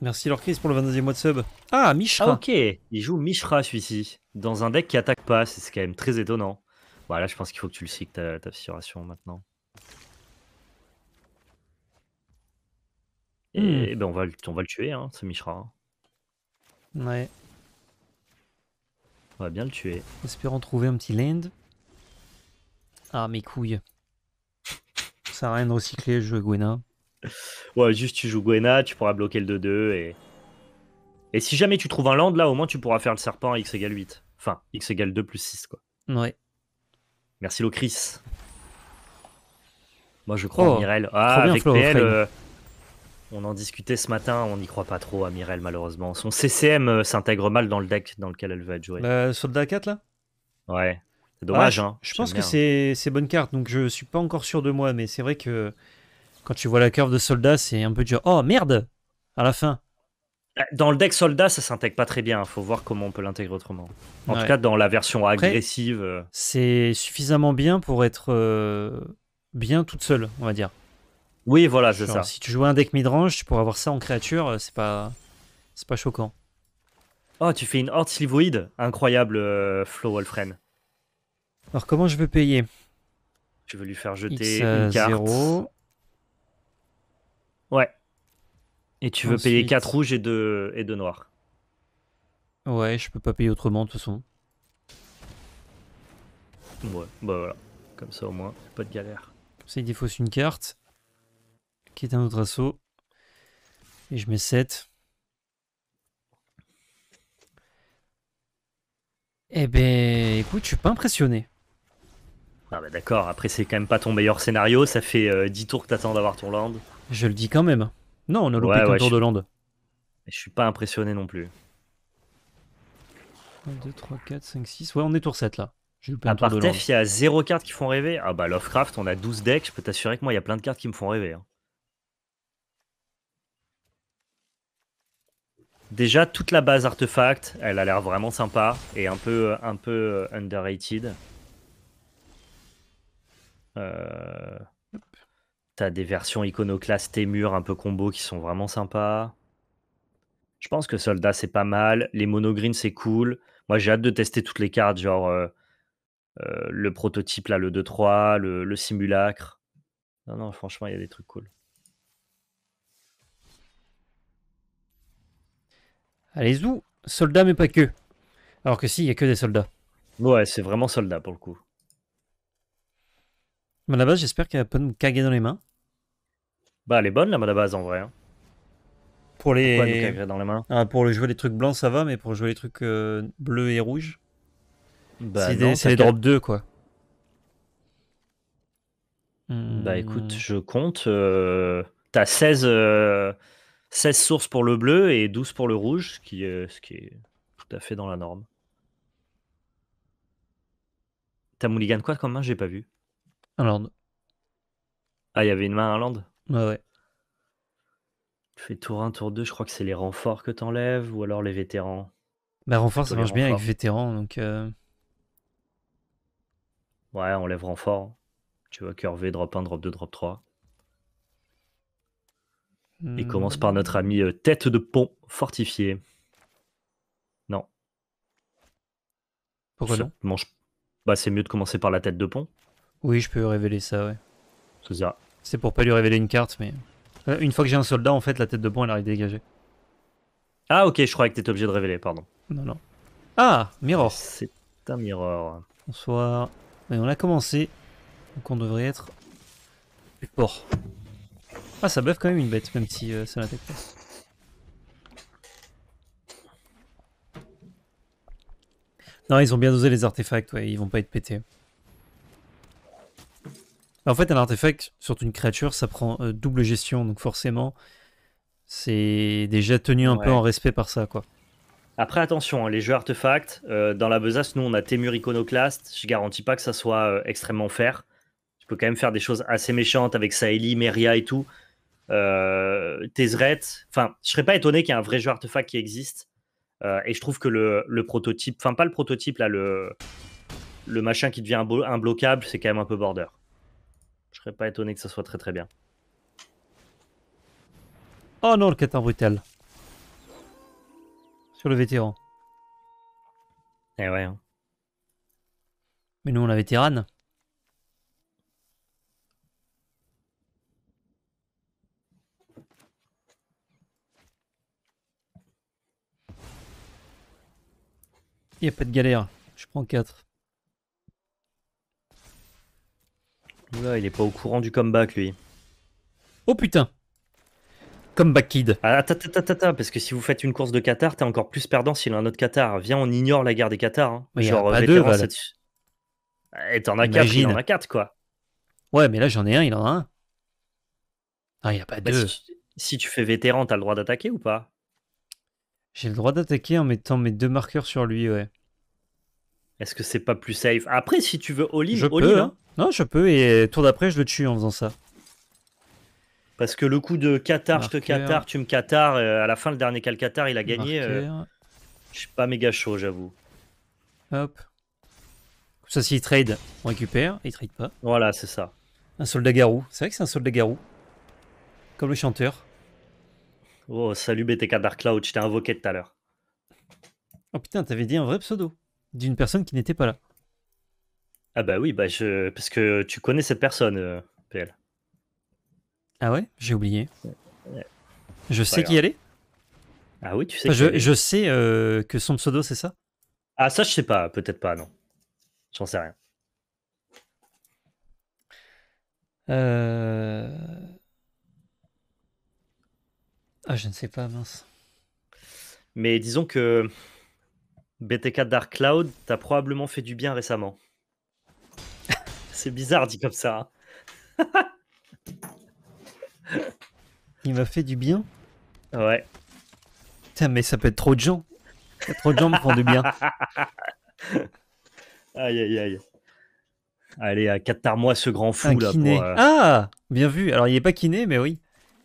Merci Lorcris pour le 22e mois de sub. Ah, Mishra. Ah, ok. Il joue Mishra celui-ci. Dans un deck qui attaque pas. C'est quand même très étonnant. Voilà, bah, je pense qu'il faut que tu le cycles ta, ta maintenant. Et hmm. ben on va, on va le tuer, hein, ce Mishra. Ouais va bien le tuer. Espérons trouver un petit land. Ah, mes couilles. Ça a rien de recycler, je joue Gwena. Ouais, juste tu joues Gwena, tu pourras bloquer le 2-2 et... Et si jamais tu trouves un land, là, au moins, tu pourras faire le serpent x égale 8. Enfin, x égale 2 plus 6, quoi. Ouais. Merci, Locris. Moi, je crois oh. en Ah, avec PL, on en discutait ce matin, on n'y croit pas trop à Mirel malheureusement. Son CCM euh, s'intègre mal dans le deck dans lequel elle veut être jouée. Bah, soldat 4 là Ouais, c'est dommage. Ah, je hein. pense que c'est bonne carte, donc je suis pas encore sûr de moi, mais c'est vrai que quand tu vois la curve de soldat, c'est un peu dur. Oh merde À la fin. Euh, dans le deck soldat, ça s'intègre pas très bien. Il Faut voir comment on peut l'intégrer autrement. En tout cas, dans la version agressive. Euh, c'est suffisamment bien pour être bien toute seule, on va dire. Oui, voilà, c'est ça. Si tu joues un deck midrange, tu avoir ça en créature, euh, c'est pas, c'est pas choquant. Oh, tu fais une horde slivoïde Incroyable, flow euh, Flo Wolfren. Alors, comment je veux payer Tu veux lui faire jeter une carte. Ouais. Et tu veux payer 4 rouges et 2, et 2 noirs. Ouais, je peux pas payer autrement, de toute façon. Ouais, bah voilà. Comme ça, au moins, pas de galère. C'est ça, il défausse une carte qui est un autre assaut. Et je mets 7. Eh ben, écoute, je suis pas impressionné. Ah bah d'accord, après c'est quand même pas ton meilleur scénario, ça fait 10 euh, tours que t'attends d'avoir ton land. Je le dis quand même. Non, on a loupé ton tour je... de land. Je suis pas impressionné non plus. 1, 2, 3, 4, 5, 6. Ouais, on est tour 7 là. À part il y a 0 cartes qui font rêver. Ah bah Lovecraft, on a 12 decks, je peux t'assurer que moi il y a plein de cartes qui me font rêver. Hein. Déjà, toute la base artefact, elle a l'air vraiment sympa et un peu, un peu euh, underrated. Euh, t'as des versions iconoclastes et un peu combo qui sont vraiment sympas. Je pense que Soldat, c'est pas mal. Les monogreens, c'est cool. Moi, j'ai hâte de tester toutes les cartes, genre euh, le prototype, là, le 2-3, le, le simulacre. Non, non, franchement, il y a des trucs cool. allez où soldats mais pas que. Alors que si, il n'y a que des soldats. Ouais, c'est vraiment soldats, pour le coup. base, j'espère qu'elle va pas nous caguer dans les mains. Bah, elle est bonne la base, en vrai. Hein. Pour les. dans les mains ah, pour jouer les trucs blancs, ça va, mais pour jouer les trucs euh, bleus et rouges, Bah c'est des- drop 2, quoi. Bah écoute, hmm. je compte. Euh, t'as 16, 16 sources pour le bleu et 12 pour le rouge, euh, ce qui, est tout à fait dans la norme. T'as Mulligan quoi comme main J'ai pas vu. Un land. Ah, il y avait une main un land Ouais, ouais. Tu fais tour 1, tour 2, je crois que c'est les renforts que t'enlèves ou alors les vétérans. Bah, renfort, ça marche bien avec vétérans, donc. Euh, ouais, on lève renfort. Tu vois, cœur V, drop 1, drop 2, drop 3. Il hmm. commence par notre ami euh, Tête de Pont fortifié. Non. Pourquoi non Bah, c'est mieux de commencer par la Tête de Pont. Oui, je peux révéler ça, ouais. C'est pour pas lui révéler une carte, mais. Euh, une fois que j'ai un soldat, en fait, la tête de pont, elle arrive dégagée. Ah, ok, je croyais que t'étais obligé de révéler, pardon. Non, non. Ah, Mirror. C'est un Mirror. Bonsoir. Et on a commencé. Donc on devrait être plus fort. Ah, ça buff quand même une bête, même si euh, ça n'attaque Non, ils ont bien dosé les artefacts, ouais, ils vont pas être pétés. En fait, un artefact, sur une créature, ça prend euh, double gestion, donc forcément, c'est déjà tenu un peu en respect par ça, quoi. Après, attention, hein, les jeux artefacts, euh, dans la besace, nous, on a Temur, Iconoclast, je garantis pas que ça soit extrêmement fair. Tu peux quand même faire des choses assez méchantes avec Saeli, Meria et tout, euh, Enfin, je serais pas étonné qu'il y ait un vrai jeu artefact qui existe. Euh, et je trouve que le, prototype, enfin pas le prototype, là, le, machin qui devient un imbloquable, c'est quand même un peu border. Je serais pas étonné que ça soit très très bien. Oh non, le catin brutal. Sur le vétéran. Eh ouais. Hein. Mais nous, on a vétéran. Il n'y a pas de galère. Je prends 4. il est pas au courant du comeback, lui. Oh putain Comeback Kid. Ah, attends, attends, attends, parce que si vous faites une course de Qatar, t'es encore plus perdant s'il a un autre Qatar. Viens, on ignore la guerre des Qatars. Hein. Genre, pas euh, deux, Et eh, t'en as quatre, en a 4. quoi. Ouais, mais là, j'en ai un, il en a un. Ah, il n'y a pas bah, deux. Si si tu, fais vétéran, t'as le droit d'attaquer ou pas j'ai le droit d'attaquer en mettant mes deux marqueurs sur lui, ouais. Est-ce que c'est pas plus safe Après, si tu veux all je peux. Hein. Hein. Non, je peux, et tour d'après, je le tue en faisant ça. Parce que le coup de Qatar, je te Qatar, tu me Qatar, euh, à la fin, le dernier Qatar, il a gagné. Euh, je suis pas méga chaud, j'avoue. Hop. Comme ça, s'il trade, on récupère, il trade pas. Voilà, c'est ça. Un soldat garou. C'est vrai que c'est un soldat garou. Comme le chanteur. Oh, salut BTK Dark Cloud, je t'ai invoqué tout à l'heure. Oh putain, t'avais dit un vrai pseudo d'une personne qui n'était pas là. Ah bah oui, bah je... parce que tu connais cette personne, euh, PL. Ah ouais J'ai oublié. Je sais qui elle est Ah oui, tu sais. je, je, sais euh, que son pseudo, c'est ça Ah ça, je sais pas, peut-être pas, non. J'en sais rien. Euh... Ah, je ne sais pas, mince. Mais disons que BTK Dark Cloud t'as probablement fait du bien récemment. C'est bizarre dit comme ça. Hein. Il m'a fait du bien Ouais. Putain, mais ça peut être trop de gens. Trop de gens me font du bien. aïe, aïe, aïe. Allez, à euh, quatre moi ce grand fou là. Pour, euh, Ah Bien vu. Alors, il n'est pas kiné, mais oui.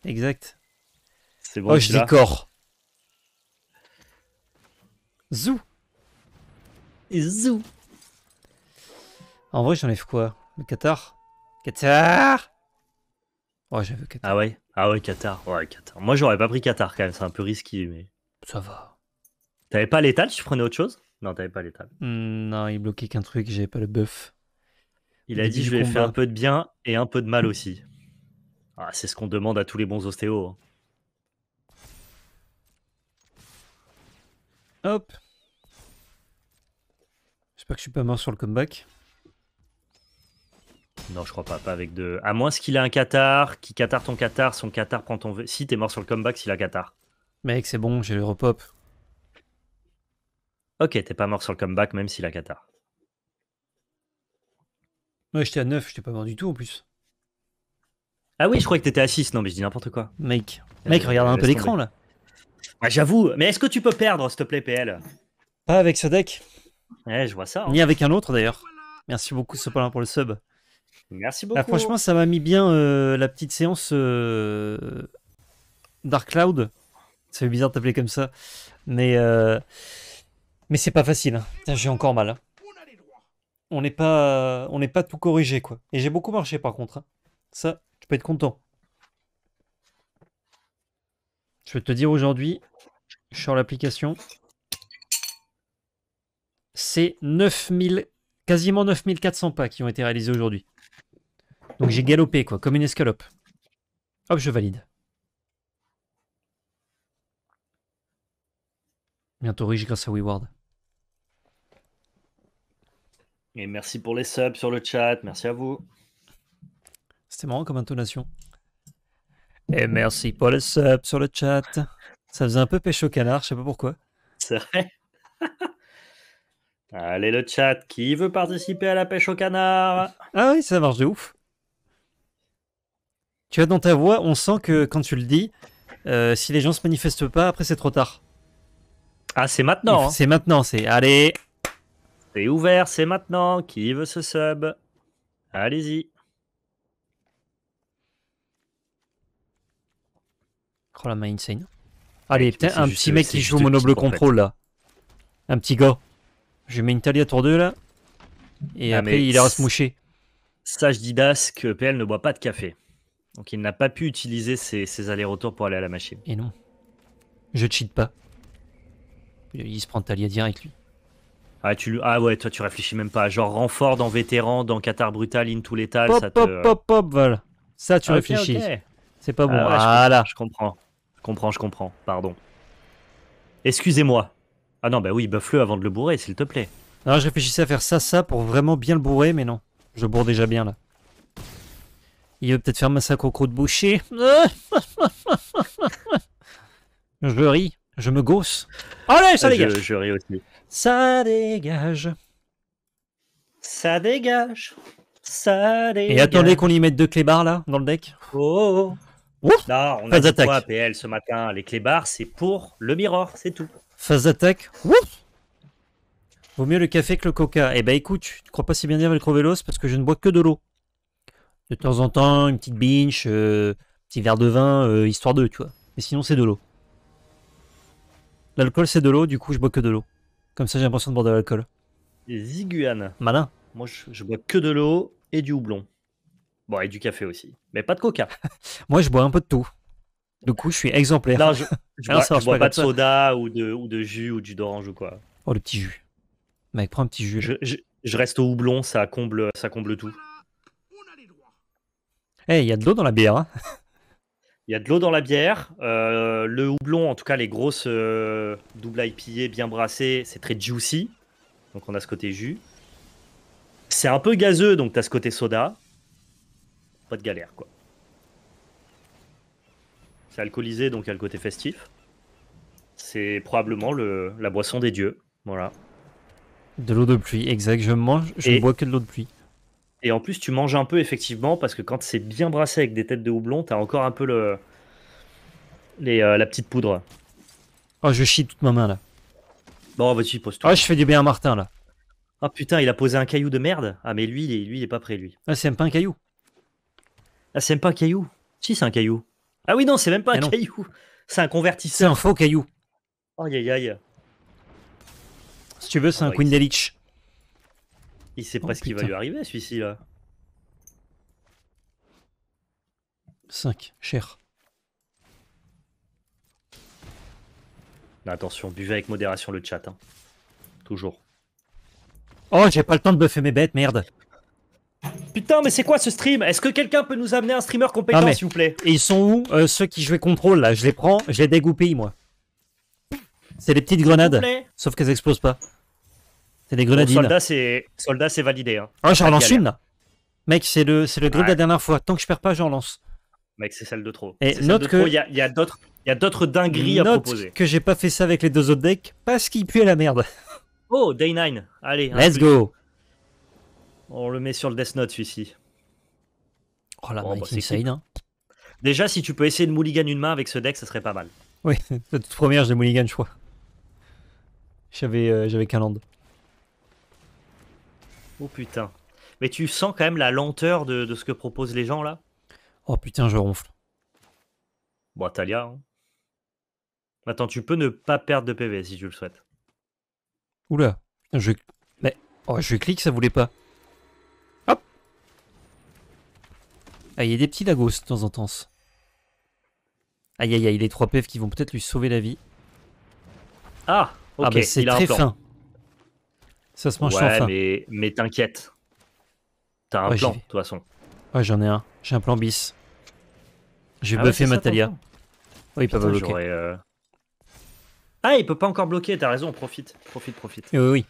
Exact. C'est Oh, je décore. Zou. Zou. En vrai, j'enlève quoi Le Qatar Qatar Oh j'avais Qatar. Ah ouais Ah ouais, Qatar. Ouais, Moi, j'aurais pas pris Qatar quand même, c'est un peu risqué, mais. Ça va. T'avais pas l'étal, tu prenais autre chose Non, t'avais pas l'étal. Hmm, non, il bloquait qu'un truc, j'avais pas le buff. Il a dit je vais faire un peu de bien et un peu de mal aussi. Ah, c'est ce qu'on demande à tous les bons ostéos. Hein. Hop. J'espère que je suis pas mort sur le comeback. Non, je crois pas, pas avec deux. À moins qu'il a un Qatar, qui Qatar ton Qatar, son Qatar prend ton. Si t'es mort sur le comeback, s'il a Qatar. Mec, c'est bon, j'ai le repop. Ok, t'es pas mort sur le comeback, même s'il a Qatar. Moi, ouais, j'étais à 9, j'étais pas mort du tout en plus. Ah oui, je croyais que t'étais à 6, non, mais je dis n'importe quoi. Mec, eh, mec, regarde un peu l'écran là. Ah, j'avoue, mais est-ce que tu peux perdre, s'il te plaît, PL Pas avec ce deck. Ouais, je vois ça. Hein. Ni avec un autre d'ailleurs. Merci beaucoup, Sopalin, pour le sub. Merci bah, beaucoup. franchement, ça m'a mis bien euh, la petite séance euh, Dark Cloud. C'est bizarre de t'appeler comme ça. Mais, euh, mais c'est pas facile. Hein. J'ai encore mal. Hein. On n'est pas, on n'est pas tout corrigé. quoi. Et j'ai beaucoup marché par contre. Ça, tu peux être content. Je vais te dire aujourd'hui, sur l'application, c'est 9000, quasiment 9400 pas qui ont été réalisés aujourd'hui. Donc j'ai galopé, quoi, comme une escalope. Hop, je valide. Bientôt riche grâce à WeWard. Et merci pour les subs sur le chat, merci à vous. C'était marrant comme intonation. Et merci pour le sub sur le chat. Ça faisait un peu pêche au canard, je sais pas pourquoi. C'est vrai. Allez, le chat, qui veut participer à la pêche au canard Ah oui, ça marche de ouf. Tu as dans ta voix, on sent que quand tu le dis, euh, si les gens se manifestent pas, après c'est trop tard. Ah, c'est maintenant. Hein. C'est maintenant, c'est allez. C'est ouvert, c'est maintenant. Qui veut ce sub Allez-y. Oh la main insane. Allez, putain, un petit euh, mec qui joue Monoble contrôle là. Un petit gars. Je mets une talia à tour 2 là. Et ah, après, il reste mouché. dis Didas que PL ne boit pas de café. Donc il n'a pas pu utiliser ses, allers-retours pour aller à la machine. Et non. Je cheat pas. Il se prend Talia direct lui. Ah, tu, ah ouais, toi tu réfléchis même pas. Genre renfort dans vétéran, dans Qatar brutal, in tout l'étal. Pop, ça te... pop, pop, pop, voilà. Ça tu ah, réfléchis. C'est pas bon. Ah, voilà. Je comprends. Je comprends, je comprends, pardon. Excusez-moi. Ah non, bah oui, buff-le avant de le bourrer, s'il te plaît. Alors je réfléchissais à faire ça, ça pour vraiment bien le bourrer, mais non. Je bourre déjà bien là. Il veut peut-être faire massacre au croûte de boucher. je ris, je me gausse. Allez, ça dégage. Je, ris aussi. Ça dégage. Ça dégage. Ça dégage. Et attendez qu'on y mette deux barres là, dans le deck. oh. oh, oh on a PL, ce matin Les clébards, c'est pour le mirror, c'est tout. Phase d'attaque. Vaut mieux le café que le coca. Eh ben écoute, tu crois pas si bien dire avec vélos parce que je ne bois que de l'eau. De temps en temps, une petite binge, un euh, petit verre de vin, euh, histoire d'eux, tu vois. Mais sinon, c'est de l'eau. L'alcool, c'est de l'eau, du coup, je bois que de l'eau. Comme ça, j'ai l'impression de boire de l'alcool. Ziguane. Malin. Moi, je bois que de l'eau et du houblon. Bon, et du café aussi. Mais pas de coca. Moi, je bois un peu de tout. Du coup, je suis exemplaire. Non, je, bois, pas, de soda ou de, ou de jus ou du d'orange ou quoi. Oh, le petit jus. Mec, prends un petit jus. Je, reste au houblon, ça comble, ça comble tout. Eh, il y a de l'eau dans la bière. Hein. il y a de l'eau dans la bière. Euh, le houblon, en tout cas, les grosses euh, double IPA bien brassées, c'est très juicy. Donc, on a ce côté jus. C'est un peu gazeux, donc tu as ce côté soda. Pas de galère, quoi. C'est alcoolisé, donc il y a le côté festif. C'est probablement le, la boisson des dieux. Voilà. De l'eau de pluie, exact. Je mange, je ne bois que de l'eau de pluie. Et en plus, tu manges un peu, effectivement, parce que quand c'est bien brassé avec des têtes de houblon, t'as encore un peu le, les, euh, la petite poudre. Oh, je chie toute ma main là. Bon, vas-y, pose-toi. Oh, je fais du bien à Martin là. Ah oh, putain, il a posé un caillou de merde. Ah, mais lui, il lui, il est pas prêt, lui. Ah, c'est même pas un caillou. Ah, c'est même pas un caillou. Si, c'est un caillou. Ah oui, non, c'est même pas un caillou. C'est un convertisseur. C'est un faux caillou. Aïe aïe aïe. Si tu veux, c'est un oh, Queen il... Il sait oh, presque qu'il qui va lui arriver, celui-ci là. 5, cher. Attention, buvez avec modération le chat. Hein. Toujours. Oh, j'ai pas le temps de buffer mes bêtes, merde. Putain, mais c'est quoi ce stream Est-ce que quelqu'un peut nous amener un streamer compétent, s'il vous plaît ils sont où euh, Ceux qui jouaient contrôle, là, je les prends, je les dégoupille, moi. C'est des petites grenades, sauf qu'elles explosent pas. C'est des grenades Soldats soldat, c'est validé. Hein. Ah, j'en relance une là. Mec, c'est le, c'est le de la dernière fois. Tant que je perds pas, j'en lance. Mec, c'est celle de trop. Et note il y a, d'autres, il y a d'autres dingueries à proposer. Que j'ai pas fait ça avec les deux autres decks parce qu'ils puaient la merde. Oh, day 9 Allez. Let's go. On le met sur le Death Note, celui-ci. Oh la bon, bah, hein. Déjà, si tu peux essayer de mulligan une main avec ce deck, ça serait pas mal. Oui, la toute première, j'ai mulligan, je crois. Euh, j'avais qu'un land. Oh putain. Mais tu sens quand même la lenteur de, ce que proposent les gens là Oh putain, je ronfle. Bon, Talia. Hein. Attends, tu peux ne pas perdre de PV si tu le souhaites. Oula, je. Mais... Oh, je clique, ça voulait pas. Ah, il y a des petits lagos de temps en temps. Aïe aïe aïe, les trois PF qui vont peut-être lui sauver la vie. Ah, ah ok. Ah bah, c'est très fin. Ça se mange fin. Mais, mais t'inquiète. T'as un plan, de toute façon. Ouais, j'en ai un. J'ai un plan bis. J'ai buffé buffer Matalia. Oui, il peut pas bloquer. Euh, ah, il peut pas encore bloquer, t'as raison, profite, profite, profite. oui, oui.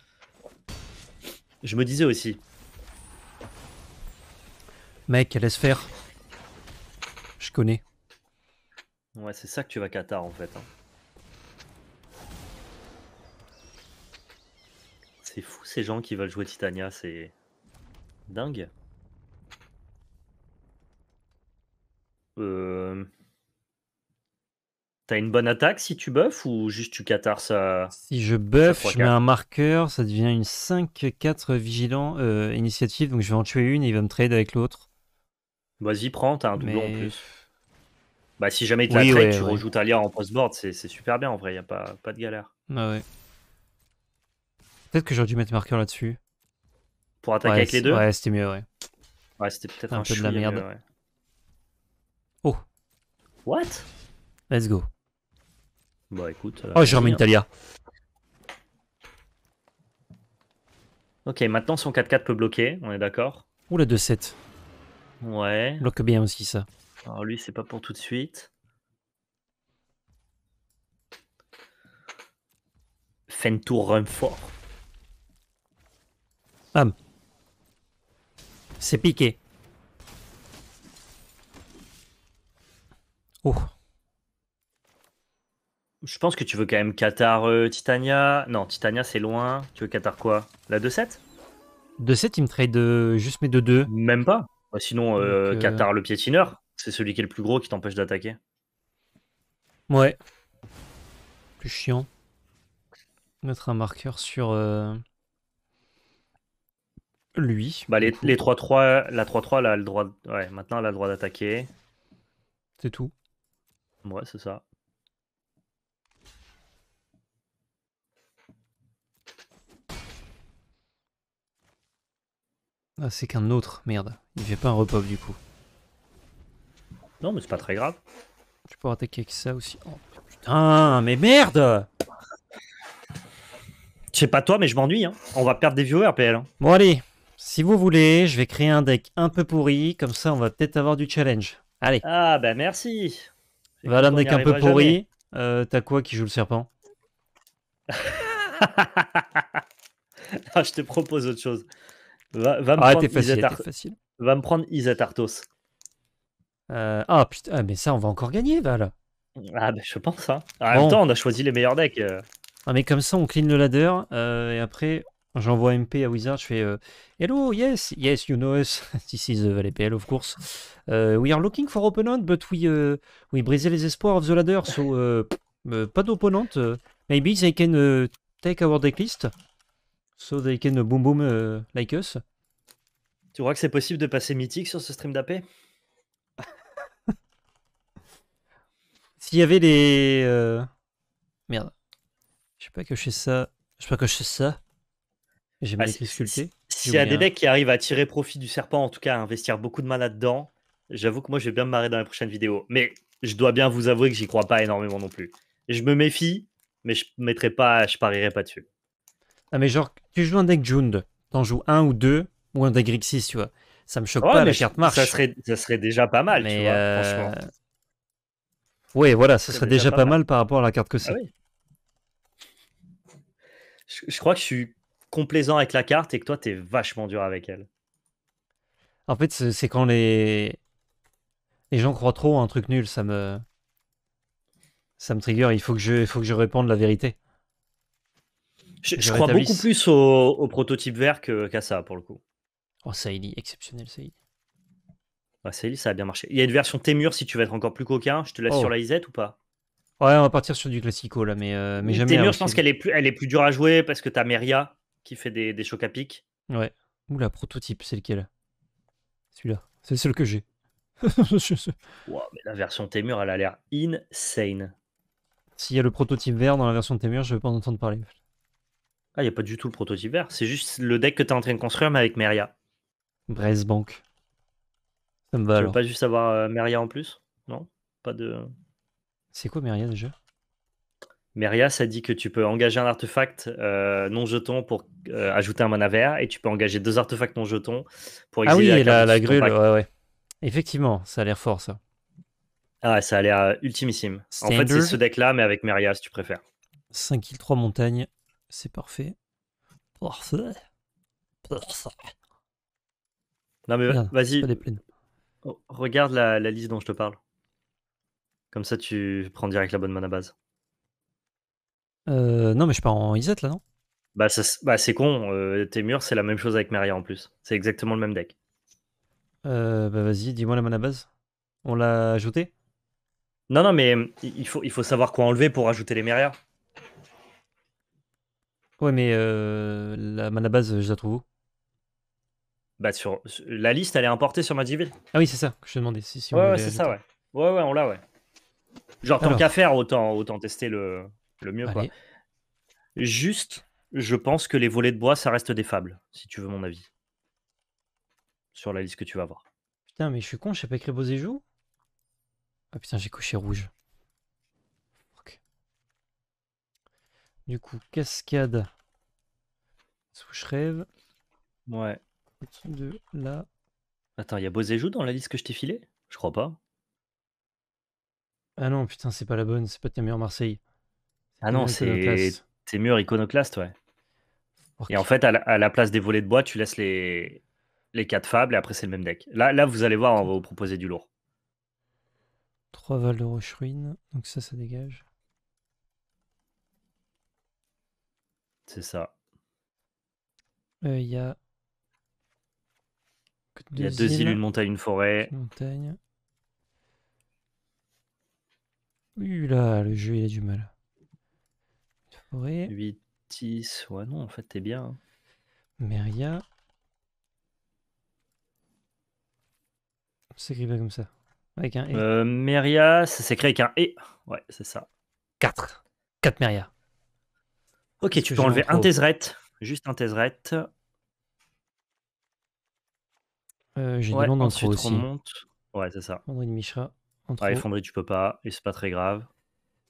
Je me disais aussi. Mec, laisse faire. Je connais. Ouais, c'est ça que tu vas Qatar en fait. Hein. C'est fou ces gens qui veulent jouer Titania, c'est dingue. Euh, t'as une bonne attaque si tu buffes ou juste tu catars ça Si je buff, je mets un marqueur, ça devient une 5-4 vigilant euh, initiative, donc je vais en tuer une et il va me trade avec l'autre. Vas-y, prends, t'as un doublon en plus. Bah, si jamais oui, la trade, tu ouais. rejoues Talia en post-board, c'est super bien en vrai, y a pas, pas de galère. Ouais, bah, ouais. Peut-être que j'aurais dû mettre marqueur là-dessus. Pour attaquer avec les deux Ouais, c'était mieux, ouais. Ouais, c'était peut-être un, peu de la merde. ouais. Oh. What Let's go. Bah écoute. Euh, oh, j'ai remis une Talia. Ok, maintenant son 4-4 peut bloquer, on est d'accord Ouh, la 2-7. Ouais. Bloque bien aussi ça. Alors lui, c'est pas pour tout de suite. Fentour run fort. Bam. C'est piqué. Oh. Je pense que tu veux quand même Qatar euh, Titania. Non, Titania c'est loin. Tu veux Qatar quoi La 2-7 2-7, il me trade euh, juste mes 2-2. Même pas bah, sinon, euh, euh, Qatar le piétineur, c'est celui qui est le plus gros qui t'empêche d'attaquer. Ouais. Plus chiant. Mettre un marqueur sur euh, lui. Bah, les, les 3-3, la 3-3, là, le droit. Ouais, maintenant, elle a le droit d'attaquer. C'est tout. Ouais, c'est ça. Ah, c'est qu'un autre, merde. Il fait pas un repop du coup. Non, mais c'est pas très grave. Je peux attaquer avec ça aussi. Oh, putain, mais merde Je sais pas toi, mais je m'ennuie. Hein. On va perdre des viewers, PL. Hein. Bon, allez. Si vous voulez, je vais créer un deck un peu pourri. Comme ça, on va peut-être avoir du challenge. Allez. Ah, bah merci. Voilà un deck un peu pourri. Euh, t'as quoi qui joue le serpent ah, Je te propose autre chose. Ah, va, me prendre facile, va Isatartos. Euh, ah putain, ah, mais ça, on va encore gagner, Val. Ah, bah, je pense. Hein. En même temps, on a choisi les meilleurs decks. Euh. Ah, mais comme ça, on clean le ladder euh, et après, j'envoie MP à Wizard. Je fais Hello, yes, yes, you know us. This is the Valley of course. we are looking for opponent, but we, we brisé les espoirs of the ladder, so pas d'opponent. maybe they can take our decklist. So they can boom boom euh, like us. Tu crois que c'est possible de passer mythique sur ce stream d'AP S'il y avait des euh, Merde. Je sais pas que je fais ça. Je sais pas que je fais ça. J'ai ah, mal les S'il y a des decks qui arrivent à tirer profit du serpent, en tout cas à investir beaucoup de mana dedans, j'avoue que moi je vais bien me marrer dans les prochaines vidéos. Mais je dois bien vous avouer que j'y crois pas énormément non plus. Je me méfie, mais je mettrai pas, je parierai pas dessus. Ah, mais genre, tu joues un deck Jund, t'en joues un ou deux, ou un deck Rixis, tu vois. Ça me choque pas, la carte marche. Ça serait, déjà pas mal, tu vois, euh, franchement. Oui, voilà, ça serait déjà, pas, mal. par rapport à la carte que c'est. Ah je, crois que je suis complaisant avec la carte et que toi, t'es vachement dur avec elle. En fait, c'est quand les... les gens croient trop à un truc nul, ça me... Ça me trigger, il faut que je, il faut que je réponde la vérité. Je, crois beaucoup plus au, prototype vert qu'à ça, pour le coup. Oh, Saïli, exceptionnel, Saïli. Bah, Saïli, ça a bien marché. Il y a une version Témur si tu veux être encore plus coquin. Je te laisse oh. sur la IZ ou pas Ouais, on va partir sur du classico, là, mais, jamais. Euh, Témur, je pense qu'elle est, plus, est plus dure à jouer parce que t'as Meria qui fait des, chocs à pic. Ouais. Oula, prototype, c'est lequel Celui-là. C'est le que j'ai. wow, mais la version Témur, elle a l'air insane. S'il y a le prototype vert dans la version Témur, je vais pas en entendre parler. Ah, il n'y a pas du tout le prototype vert. C'est juste le deck que tu es en train de construire, mais avec Meria. Bank. Ça me va tu pas juste avoir euh, Meria en plus Non Pas de. C'est quoi Meria déjà Meria, ça dit que tu peux engager un artefact euh, non jeton pour euh, ajouter un mana vert et tu peux engager deux artefacts non jetons pour Ah oui, la, grue, ouais, ouais. Effectivement, ça a l'air fort ça. Ah, ça a l'air ultimissime. En fait, c'est ce deck là, mais avec Meria si tu préfères. 5 kills, 3 montagnes. C'est parfait. Parfait. Non mais vas-y. Oh, regarde la, liste dont je te parle. Comme ça, tu prends direct la bonne mana base. Euh, non, mais je pars en IZ là, non Bah, bah c'est con. Euh, tes murs, c'est la même chose avec Meria en plus. C'est exactement le même deck. Euh, bah, vas-y, dis-moi la mana base. On l'a ajouté Non, non, mais euh, il faut, il faut savoir quoi enlever pour ajouter les Meria. Ouais, mais euh, la base, je la trouve où Bah, sur, la liste, elle est importée sur Magiville. Ah oui, c'est ça que je te demandais. Si, Ouais, ouais, c'est ça, ouais. Ouais, ouais, on l'a, ouais. Genre, tant qu'à faire, autant, autant tester le, mieux, quoi. Juste, je pense que les volets de bois, ça reste des fables, si tu veux mon avis. Sur la liste que tu vas voir. Putain, mais je suis con, je sais pas écrire Beaux et Ah putain, j'ai couché rouge. Du coup, cascade sous rêve Ouais. de là. Attends, il y a Bozéjou dans la liste que je t'ai filée Je crois pas. Ah non, putain, c'est pas la bonne, c'est pas Témur Marseille. Ah non, c'est Témur Iconoclaste, ouais. Et en fait, à la, place des volets de bois, tu laisses les, les 4 fables et après, c'est le même deck. Là, là, vous allez voir, on va vous proposer du lourd. 3 Val de Roche Ruine, donc ça, ça dégage. C'est ça. Euh, il y a. Il y a deux îles, une montagne, une forêt. montagne. Ouh là, le jeu, il a du mal. forêt. 8, 10. Ouais, non, en fait, t'es bien. Hein. Meria. s'écrit pas comme ça. Avec un e. Euh, Meria, ça s'écrit avec un E. Ouais, c'est ça. 4. 4 Meria. Ok, tu peux enlever un Tezzeret. Juste un Tezzeret. Euh, j'ai une des en trop aussi. Ouais, c'est ça. Fonderie de Mishra. Ah, tu peux pas. Et c'est pas très grave.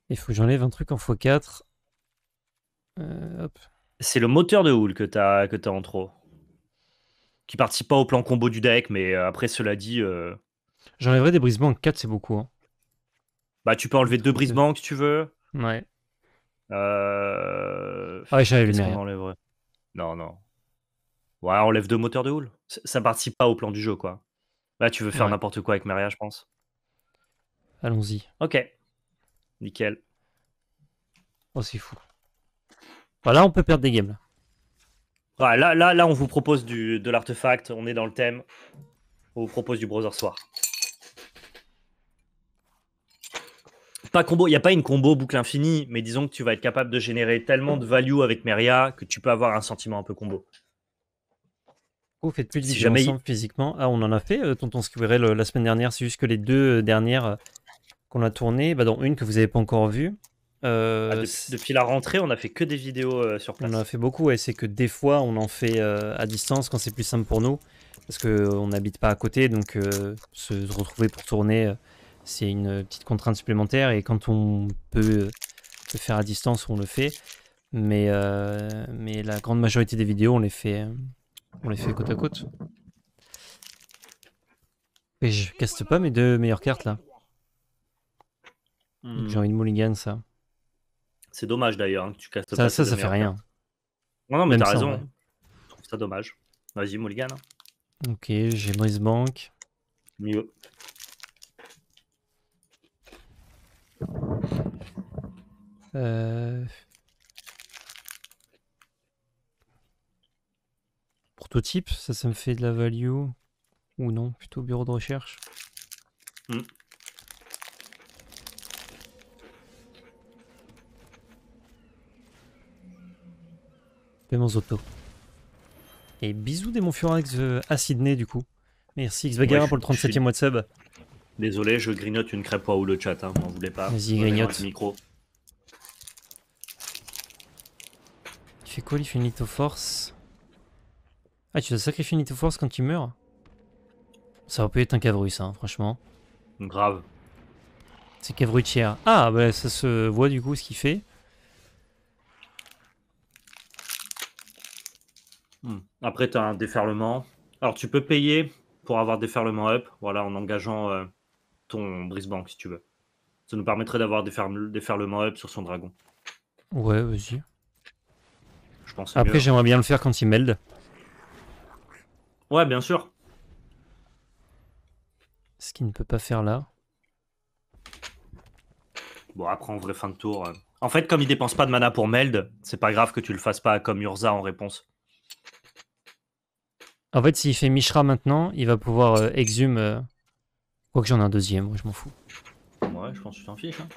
Il faut que j'enlève un truc en x4. Euh, c'est le moteur de houle que t'as que as en trop. Qui participe pas au plan combo du deck, mais euh, après, cela dit. Euh... J'enlèverai des brisements en 4, c'est beaucoup. Hein. Bah, tu peux enlever deux brisements si tu veux. Ouais. Euh... Ah oui j'avais vu Non, non. Ouais, on enlève deux moteurs de houle. Ça participe pas au plan du jeu, quoi. Là, tu veux faire n'importe quoi avec Maria, je pense. Allons-y. Ok. Nickel. Oh, c'est fou. Voilà, bah, on peut perdre des games. Ouais, là, là, là, on vous propose du, de l'artefact. On est dans le thème. On vous propose du browser soir. combo, il n'y a pas une combo boucle infinie, mais disons que tu vas être capable de générer tellement de value avec Meria que tu peux avoir un sentiment un peu combo. Vous faites plus de si jamais physiquement. Ah, on en a fait, ce euh, Tonton verrait euh, la semaine dernière. C'est juste que les deux euh, dernières qu'on a tournées, bah, dans une que vous n'avez pas encore vue. Ah, depuis, la rentrée, on a fait que des vidéos sur place. On a fait beaucoup, et c'est que des fois, on en fait à distance quand c'est plus simple pour nous, parce qu'on n'habite pas à côté, donc se retrouver pour tourner c'est une petite contrainte supplémentaire et quand on peut le faire à distance, on le fait. Euh, mais, la grande majorité des vidéos, on les fait, on les fait côte à côte. Et je caste pas mes deux meilleures cartes là. Hmm. J'ai envie de mulligan ça. C'est dommage d'ailleurs hein, que tu castes ça, pas. Ça, ça, fait rien. Non, non, mais t'as raison. Hein. Je trouve ça dommage. Vas-y, mulligan. Hein. Ok, j'ai brise banque. Mieux. Euh, prototype, ça, ça me fait de la value ou non Plutôt bureau de recherche. Hmm. Paiement auto. Et bisous des Monfurax euh, à Sydney du coup. Merci Xbagara pour le 37 e mois Désolé, je grignote une crêpe ou le chat, hein, m'en pas. Vas-y, grignote. micro. il fait une force. Ah, tu as sacrifier une force quand tu meurs Ça va pu être un Cavrus, hein, franchement. Grave. C'est Cavrutière. Ah, bah ça se voit du coup ce qu'il fait. Hmm. Après, t'as un déferlement. Alors, tu peux payer pour avoir déferlement up, voilà, en engageant euh, ton Brisbank si tu veux. Ça nous permettrait d'avoir déferlement up sur son dragon. Ouais, vas-y. Après, j'aimerais bien le faire quand il meld. Ouais, bien sûr. Ce qu'il ne peut pas faire là. Bon, après, en vrai, fin de tour. Euh. En fait, comme il dépense pas de mana pour meld, c'est pas grave que tu le fasses pas comme Urza en réponse. En fait, s'il fait Mishra maintenant, il va pouvoir euh, exhume. Euh. que que j'en ai un deuxième, je m'en fous. Ouais, je pense que tu t'en fiches. Hein.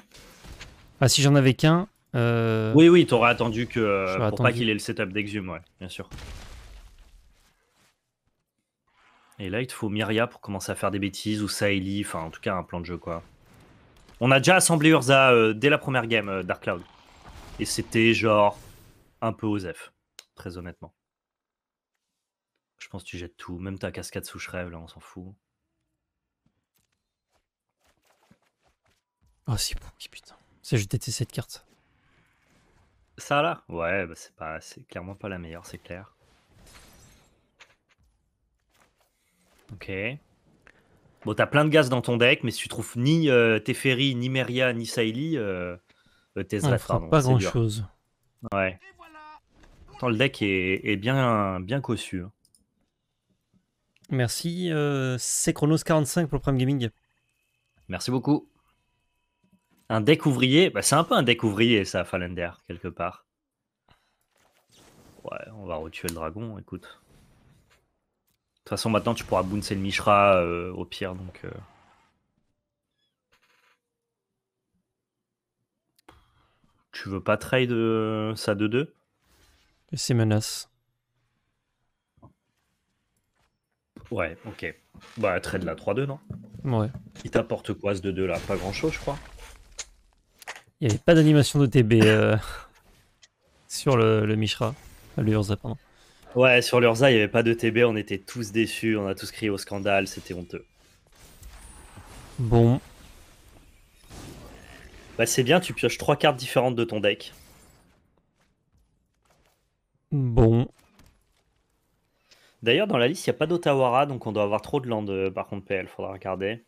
Ah, si j'en avais qu'un, euh, oui, oui, t'aurais attendu que. Pour pas qu'il ait le setup d'exhum. ouais, bien sûr. Et là, il te faut Myria pour commencer à faire des bêtises, ou Saeli, enfin, en tout cas, un plan de jeu, quoi. On a déjà assemblé Urza euh, dès la première game, euh, Dark Cloud. Et c'était genre un peu Osef, très honnêtement. Je pense que tu jettes tout, même ta cascade sous rêve là, on s'en fout. Oh, c'est bon, putain. C'est, je détesté cette carte. Ça là? Ouais, bah, c'est pas c'est clairement pas la meilleure, c'est clair. OK. Bon, t'as plein de gaz dans ton deck, mais si tu trouves ni euh, Teferi, ni Meria, ni sailly euh, euh, tes euh, pas grand-chose. Ouais. Pourtant, le deck est, bien, bien cossu. Hein. Merci, c'est Chronos45 pour le Prime Gaming. Merci beaucoup. Un deck ouvrier, bah, c'est un peu un deck ouvrier ça, Fallender, quelque part. Ouais, on va retuer le dragon, écoute. De toute façon, maintenant tu pourras bouncer le Mishra euh, au pire, donc. Euh. Tu veux pas trade sa euh, ça 2-2 C'est menace. Ouais, ok. Bah, trade la 3-2, non Ouais. Il t'apporte quoi ce 2-2 là Pas grand chose, je crois. Il n'y avait pas d'animation de TB euh, sur le, Mishra. pardon. Ouais, sur l'Urza, il n'y avait pas de TB, on était tous déçus, on a tous crié au scandale, c'était honteux. Bon. Bah c'est bien, tu pioches trois cartes différentes de ton deck. Bon. D'ailleurs, dans la liste, il n'y a pas d'Otawara, donc on doit avoir trop de land, euh, par contre, PL, faudra regarder.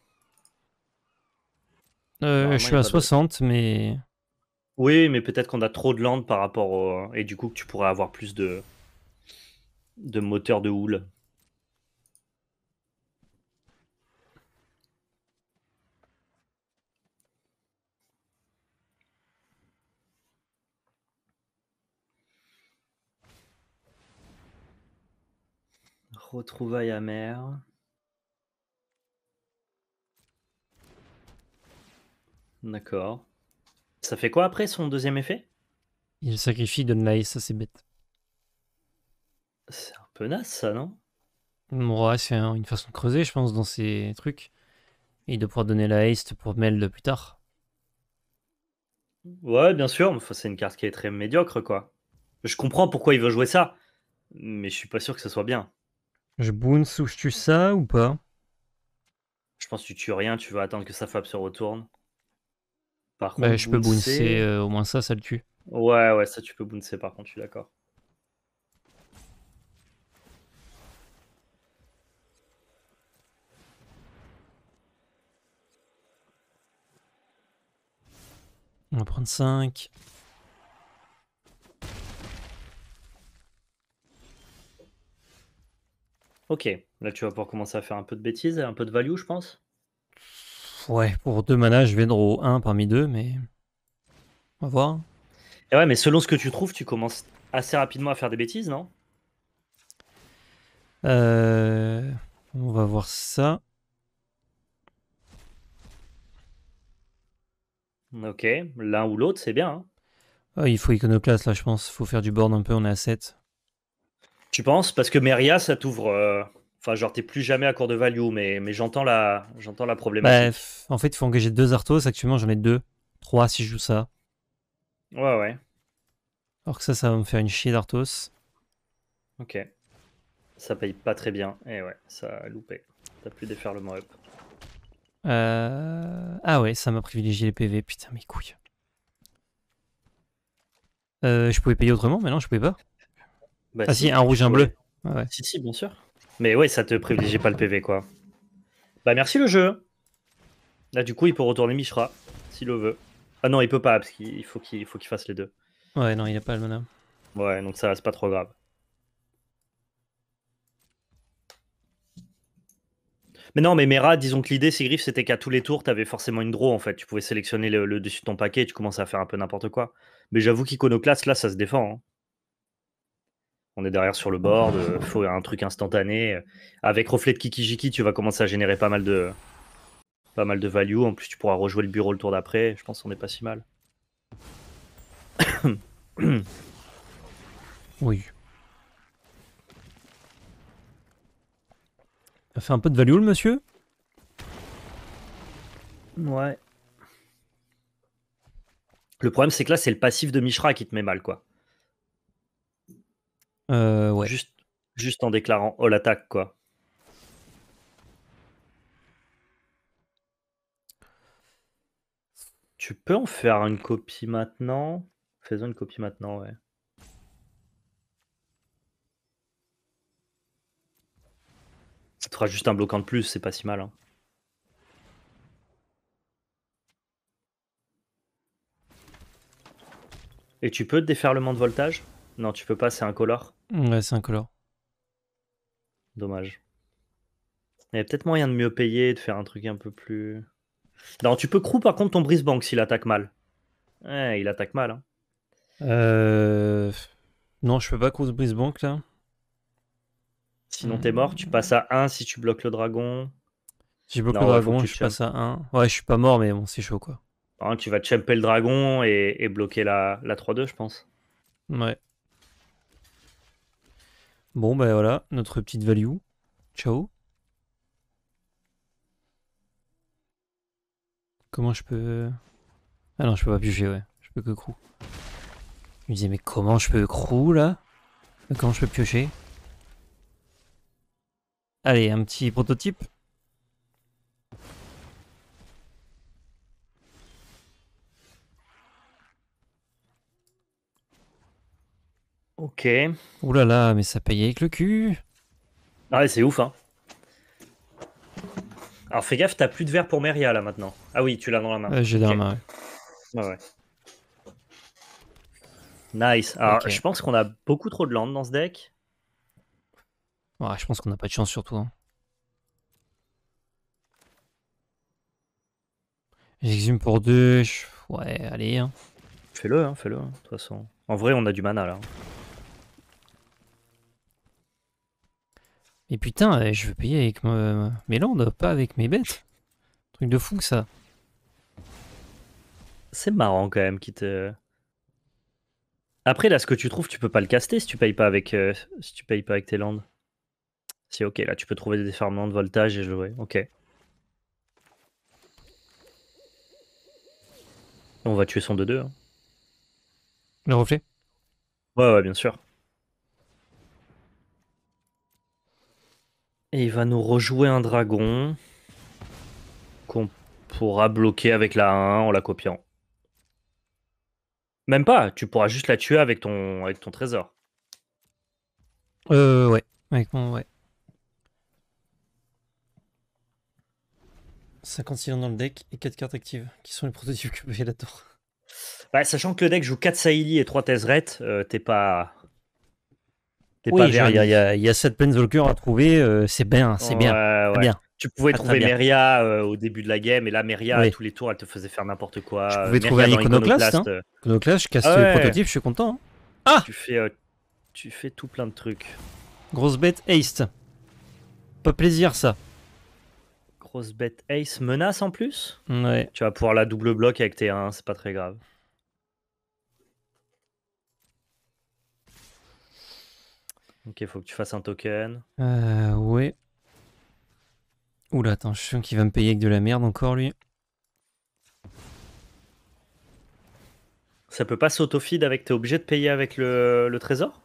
Euh, je suis à 60, mais. Oui, mais peut-être qu'on a trop de landes par rapport au. Et du coup, que tu pourrais avoir plus de. de moteur de houle. Retrouvaille mer. D'accord. Ça fait quoi après son deuxième effet Il sacrifie, donne la ça c'est bête. C'est un peu naze ça, non Ouais, c'est une façon de creuser, je pense, dans ces trucs. Et de pouvoir donner la haste pour de plus tard. Ouais, bien sûr, c'est une carte qui est très médiocre, quoi. Je comprends pourquoi il veut jouer ça, mais je suis pas sûr que ce soit bien. Je bounce ou je tue ça ou pas Je pense que tu tues rien, tu vas attendre que sa fable se retourne. Bah, je peux bouncer, euh, au moins ça, ça le tue. Ouais, ouais, ça tu peux bouncer par contre, je suis d'accord. On va prendre 5. Ok, là tu vas pouvoir commencer à faire un peu de bêtises, et un peu de value je pense. Ouais, pour deux manas, je viendrai au 1 parmi deux, mais. On va voir. Et ouais, mais selon ce que tu trouves, tu commences assez rapidement à faire des bêtises, non euh... On va voir ça. Ok, l'un ou l'autre, c'est bien. Hein. Ah, il faut iconoclaste, là, je pense. faut faire du board un peu, on est à 7. Tu penses Parce que Meria, ça t'ouvre. Euh, Enfin, genre, t'es plus jamais à court de value, mais, j'entends la, bah, problématique. Bref, en fait, il faut engager deux Arthos. Actuellement, j'en ai deux. Trois si je joue ça. Ouais, ouais. Alors que ça, ça va me faire une chier d'Arthos. Ok. Ça paye pas très bien. Et eh ouais, ça a loupé. T'as plus déferlement euh, up. Ah ouais, ça m'a privilégié les PV. Putain, mes couilles. Euh, je pouvais payer autrement, mais non, je pouvais pas. Bah ah si, un rouge, un bleu. Si, si, bien sûr. Mais ouais, ça te privilégie pas le PV, quoi. Bah merci le jeu. Là, du coup, il peut retourner Mishra, s'il le veut. Ah non, il peut pas, parce qu'il faut qu'il faut fasse les deux. Ouais, non, il a pas le mana. Ouais, donc ça, c'est pas trop grave. Mais non, mais Mera, disons que l'idée, c'est griffes, c'était qu'à tous les tours, t'avais forcément une draw en fait. Tu pouvais sélectionner le, dessus de ton paquet, et tu commençais à faire un peu n'importe quoi. Mais j'avoue qu'Iconoclast, là, ça se défend. Hein. On est derrière sur le board, il euh, faut un truc instantané. Avec reflet de Kikijiki, tu vas commencer à générer pas mal de pas mal de value. En plus, tu pourras rejouer le bureau le tour d'après. Je pense qu'on n'est pas si mal. oui. Ça fait un peu de value, le monsieur Ouais. Le problème, c'est que là, c'est le passif de Mishra qui te met mal, quoi. Euh, juste, en déclarant all attack, quoi. Tu peux en faire une copie maintenant Faisons une copie maintenant, ouais. Ça fera juste un bloquant de plus, c'est pas si mal. Hein. Et tu peux déferlement de voltage non, tu peux pas, c'est un color Ouais, c'est un color Dommage. Il y a peut-être moyen de mieux payer, de faire un truc un peu plus. Non, tu peux crew par contre ton Brisbank s'il attaque mal. Ouais il attaque mal. Hein. Euh... Non, je peux pas crew Brisbank là. Sinon, t'es mort. Tu passes à 1 si tu bloques le dragon. Si je bloque le dragon, je passe à 1. Ouais, je suis pas mort, mais bon, c'est chaud quoi. tu vas champer le dragon et, bloquer la, la 3-2, je pense. Ouais. Bon, ben bah, voilà, notre petite value. Ciao. Comment je peux... Ah non, je peux pas piocher, ouais. Je peux que crew. Il me disait mais comment je peux crew, là Comment je peux piocher Allez, un petit prototype. Ok. Ouh là là, mais ça paye avec le cul. Ah ouais, c'est ouf, hein. Alors fais gaffe, t'as plus de verre pour Meria là maintenant. Ah oui, tu l'as dans la main. J'ai dans la main. Ouais. ouais. Nice. Alors je pense qu'on a beaucoup trop de land dans ce deck. Ouais, je pense qu'on n'a pas de chance surtout. Hein. J'exume pour deux. Ouais, allez. Hein. Fais-le, hein, fais-le. Hein, de toute façon. En vrai, on a du mana là. Et putain, euh, je veux payer avec mes landes, pas avec mes bêtes. Truc de fou que ça. C'est marrant quand même qui te. Après là, ce que tu trouves, tu peux pas le caster si tu payes pas avec euh, si tu payes pas avec tes landes. C'est ok, là tu peux trouver des déferments de voltage et jouer. Ok. On va tuer son 2-2. Hein. Le reflet Ouais, ouais, bien sûr. Et il va nous rejouer un dragon qu'on pourra bloquer avec la 1 en la copiant. Même pas, tu pourras juste la tuer avec ton, avec ton trésor. Euh, ouais. Avec mon, ouais. 56 dans le deck et 4 cartes actives, qui sont les prototypes que vous Bah, sachant que le deck joue 4 Saïli et 3 Tezzeret, euh, t'es pas oui, Il y, a, il y a cette à trouver. Euh, c'est bien, c'est bien. bien. Tu pouvais trouver Meria euh, au début de la game, et là, Meria, tous les tours, elle te faisait faire n'importe quoi. Tu euh, pouvais trouver un hein. iconoclaste, je casse le prototype, je suis content. Hein. Ah tu, fais, tu fais tout plein de trucs. Grosse bête, haste. Pas plaisir ça. Grosse bête Ace menace en plus. Ouais. Tu vas pouvoir la double bloc avec tes 1, c'est pas très grave. Ok, faut que tu fasses un token. Euh, ouais. Oula, attends, je suis qu'il va me payer avec de la merde encore, lui. Ça peut pas s'auto-feed avec. T'es obligé de payer avec le, trésor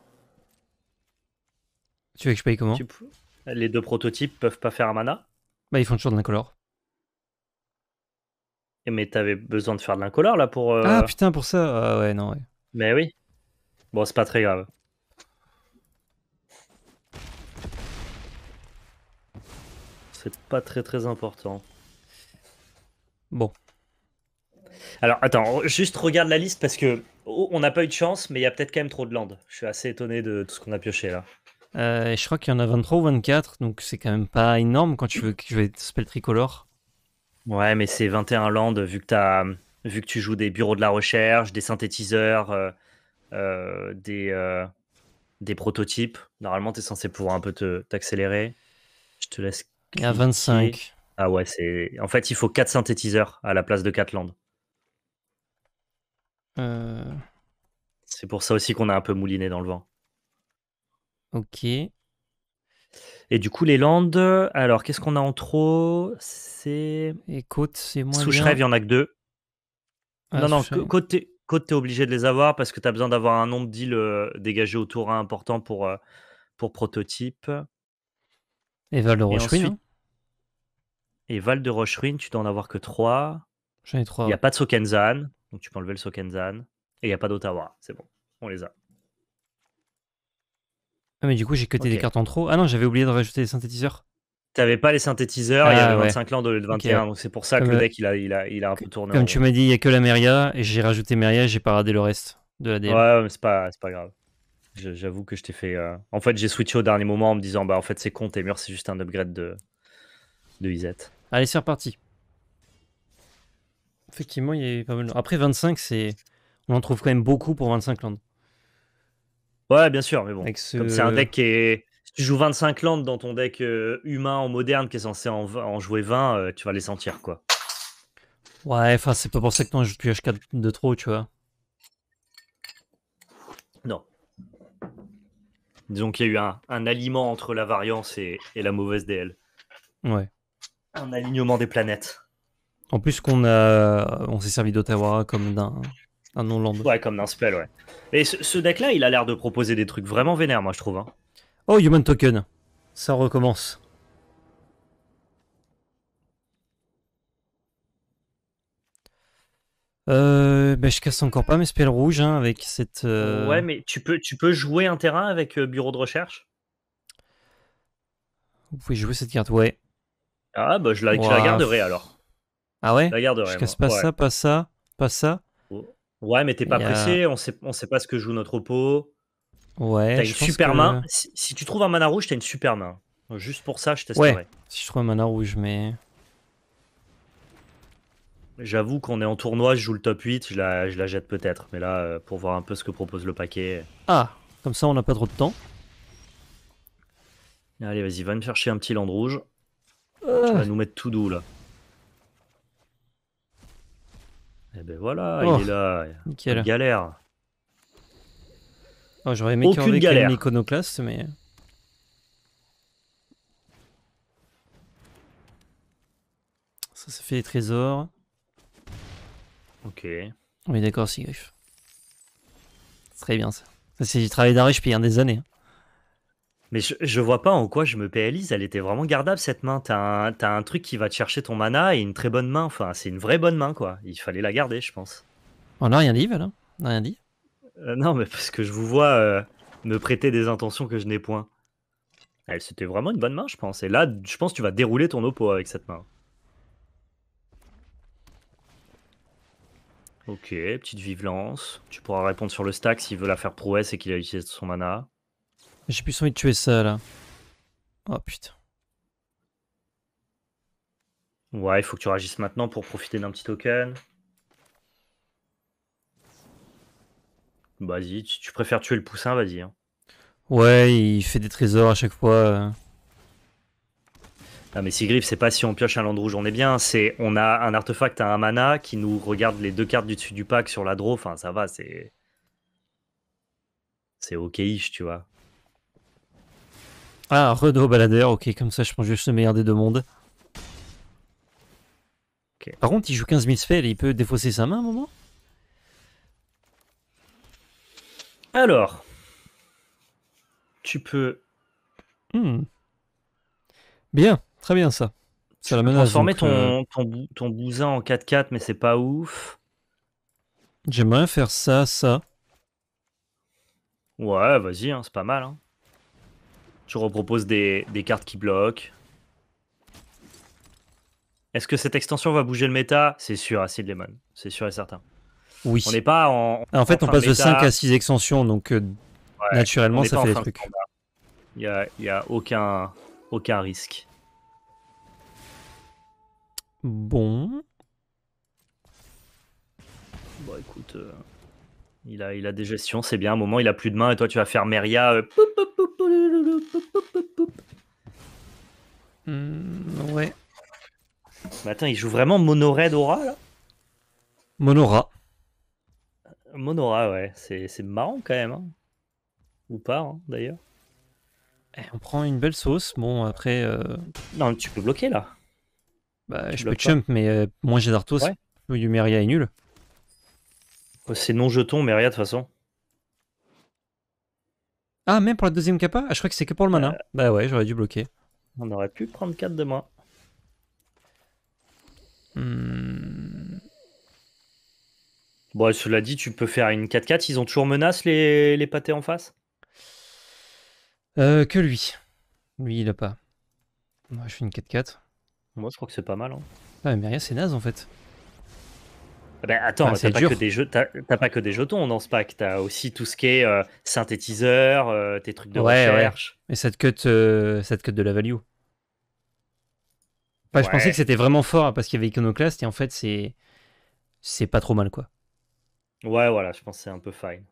Tu veux que je paye comment Les deux prototypes peuvent pas faire un mana Bah, ils font toujours de l'incolore. Mais t'avais besoin de faire de l'incolore là pour. Euh ah putain, pour ça ah, ouais, non, ouais. Mais oui. Bon, c'est pas très grave. c'est pas très très important. Bon. Alors attends, juste regarde la liste parce que oh, on n'a pas eu de chance, mais il y a peut-être quand même trop de landes Je suis assez étonné de tout ce qu'on a pioché là. Euh, je crois qu'il y en a 23 ou 24, donc c'est quand même pas énorme quand tu veux que je vais spell tricolore. Ouais, mais c'est 21 landes vu que, tu as, vu que tu joues des bureaux de la recherche, des synthétiseurs, euh, euh, des, des prototypes. Normalement, tu es censé pouvoir un peu t'accélérer. Je te laisse il y a 25. Ah ouais, c'est. En fait, il faut 4 synthétiseurs à la place de 4 landes. Euh. C'est pour ça aussi qu'on a un peu mouliné dans le vent. Ok. Et du coup, les landes. Alors, qu'est-ce qu'on a en trop C'est. Écoute, c'est moins. Sous il n'y en a que deux. Ah, non, non, côté. Côte, tu obligé de les avoir parce que tu as besoin d'avoir un nombre d'îles euh, dégagées autour hein, important pour, euh, pour prototype. Et Val de Roche hein. Et, Val de tu dois en avoir que 3. J'en ai 3. Il n'y a pas de Sokenzan, donc tu peux enlever le Sokenzan. Et il n'y a pas d'Ottawa, c'est bon, on les a. Ah, mais du coup, j'ai cuté des cartes en trop. Ah non, j'avais oublié de rajouter les synthétiseurs. T'avais pas les synthétiseurs, il y a le 25 lands au lieu de 21, donc c'est pour ça que le euh, deck il a, il a un peu tourné. Comme tu m'as dit, il n'y a que la Meria, et j'ai rajouté Meria, j'ai pas radé le reste de la DM. Ouais, mais c'est pas grave. J'avoue que je t'ai fait. Euh, en fait, j'ai switché au dernier moment en me disant, bah, en fait, c'est con, mur c'est juste un upgrade de, de Allez, c'est reparti. Effectivement, il y a pas mal. Après 25, c'est. On en trouve quand même beaucoup pour 25 landes. Ouais, bien sûr, mais bon. Comme c'est un deck qui Si tu joues 25 landes dans ton deck euh, humain en moderne qui est censé en, jouer 20, euh, tu vas les sentir, quoi. Ouais, enfin, c'est pas pour ça que t'en joues- plus h 4 de trop, tu vois. Disons qu'il y a eu un, aliment entre la variance et, la mauvaise DL. Ouais. Un alignement des planètes. En plus qu'on a, on s'est servi d'Ottawa comme d'un un non land. Ouais, comme d'un spell, ouais. Et ce, deck-là, il a l'air de proposer des trucs vraiment vénères, moi je trouve. Hein. Oh, Human Token, ça recommence. Euh, bah je casse encore pas mes spells rouges hein, avec cette. Euh, ouais, mais tu peux, tu peux jouer un terrain avec euh, bureau de recherche Vous pouvez jouer cette carte, ouais. Ah, bah je la, garderai alors. Ah ouais Je la garderai. Je casse pas ça, pas ça, pas ça. Ouais, mais t'es pas pressé, on sait, on sait pas ce que joue notre oppo. Ouais. T'as une super main. Si, tu trouves un mana rouge, t'as une super main. Juste pour ça, je testerai. Si je trouve un mana rouge, mais. J'avoue qu'on est en tournoi, je joue le top 8, je la, jette peut-être. Mais là, euh, pour voir un peu ce que propose le paquet. Ah, comme ça on n'a pas trop de temps. Allez, vas-y, va me chercher un petit land rouge. On euh. Tu nous mettre tout doux là. Et eh ben voilà, il oh, est là. Nickel. Galère. Oh, J'aurais aimé qu'il y ait iconoclaste, mais. Ça, ça fait les trésors. Ok. Oui, d'accord, si Très bien ça. Ça, c'est du travail d'arrêt, il y a des années. Hein. Mais je, vois pas en quoi je me péalise. Elle était vraiment gardable cette main. T'as un, un truc qui va te chercher ton mana et une très bonne main. Enfin, c'est une vraie bonne main quoi. Il fallait la garder, je pense. On a rien dit, voilà. On rien dit. Euh, non, mais parce que je vous vois euh, me prêter des intentions que je n'ai point. Elle, C'était vraiment une bonne main, je pense. Et là, je pense que tu vas dérouler ton opo avec cette main. Ok, petite vive-lance. Tu pourras répondre sur le stack s'il veut la faire prouesse et qu'il a utilisé son mana. J'ai plus envie de tuer ça là. Oh putain. Ouais, il faut que tu réagisses maintenant pour profiter d'un petit token. Vas-y, tu, préfères tuer le poussin, vas-y. Hein. Ouais, il fait des trésors à chaque fois. Euh. Ah mais Sigriff, c'est pas si on pioche un land rouge, on est bien. C'est on a un artefact à un mana qui nous regarde les deux cartes du dessus du pack sur la draw. Enfin, ça va, c'est. C'est ok-ish, tu vois. Ah, Renault baladeur, ok, comme ça je prends juste le meilleur des deux mondes. Par contre, il joue 15 000 spells, il peut défausser sa main un moment Alors, tu peux. Hmm. Bien. Très bien ça. Ça la menace. Transformer euh, ton, ton, bousin en 4 4 mais c'est pas ouf. J'aimerais faire ça, ça. Ouais, vas-y, hein, c'est pas mal. Hein. Tu reproposes des, des cartes qui bloquent. Est-ce que cette extension va bouger le méta C'est sûr, Acid Lemon. C'est sûr et certain. Oui. On n'est pas en. Ah, en fait, on passe de 5 à 6 extensions, donc euh, naturellement, ça fait des trucs. Il n'y a, y a aucun, aucun risque. Bon. Bon, écoute, il, a, il a des gestions, c'est bien. un moment, il a plus de mains et toi, tu vas faire Meria. ouais. Mais attends, il joue vraiment Mono là Monora. Monora, ouais, c'est marrant quand même. Ou pas, d'ailleurs. on prend une belle sauce. Bon, après, Non, tu peux bloquer là. Bah, je peux chump, mais euh, moi j'ai d'Arthos, ouais. du est nul. Oh, c'est non-jeton, Meria de toute façon. Ah, même pour la deuxième capa ah, Je crois que c'est que pour le mana. Euh. Bah ouais, j'aurais dû bloquer. On aurait pu prendre 4 de moins. Hmm. Bon, cela dit, tu peux faire une 4-4. Ils ont toujours menace les, les pâtés en face euh, Que lui. Lui, il a pas. Moi, je fais une 4-4. Moi, je crois que c'est pas mal. Hein. Ah, mais rien, c'est naze en fait. Bah, attends, t'as pas, que des jetons dans ce pack. T'as aussi tout ce qui est euh, synthétiseur, euh, tes trucs de recherche. Ouais. Et cette te cette euh, cut de la value. Je pensais que c'était vraiment fort hein, parce qu'il y avait Iconoclast et en fait, c'est c'est pas trop mal quoi. Ouais, voilà, je pense c'est un peu fine.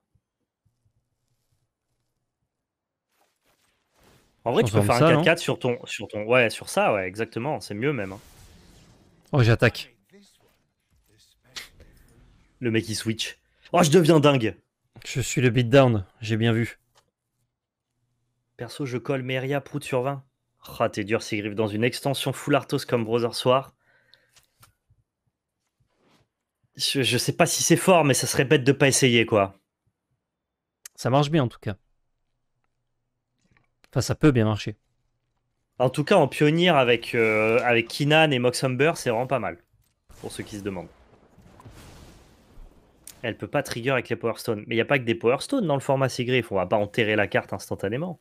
En vrai, tu peux faire un 4-4 hein. sur ton, sur ton. Ouais, sur ça, ouais, exactement. C'est mieux même. Hein. Oh, j'attaque. Le mec, il switch. Oh, je deviens dingue. Je suis le beatdown. J'ai bien vu. Perso, je colle Meria Prout sur 20. Ah, t'es dur, ces griffes dans une extension full Arthos comme Brother Soir. Je, je sais pas si c'est fort, mais ça serait bête de pas essayer, quoi. Ça marche bien en tout cas. Enfin, ça peut bien marcher. En tout cas, en pionnier avec, euh, avec et Mox Humber, c'est vraiment pas mal. Pour ceux qui se demandent. Elle peut pas trigger avec les Power stones Mais il n'y a pas que des Power dans le format Sigriff. On va pas enterrer la carte instantanément.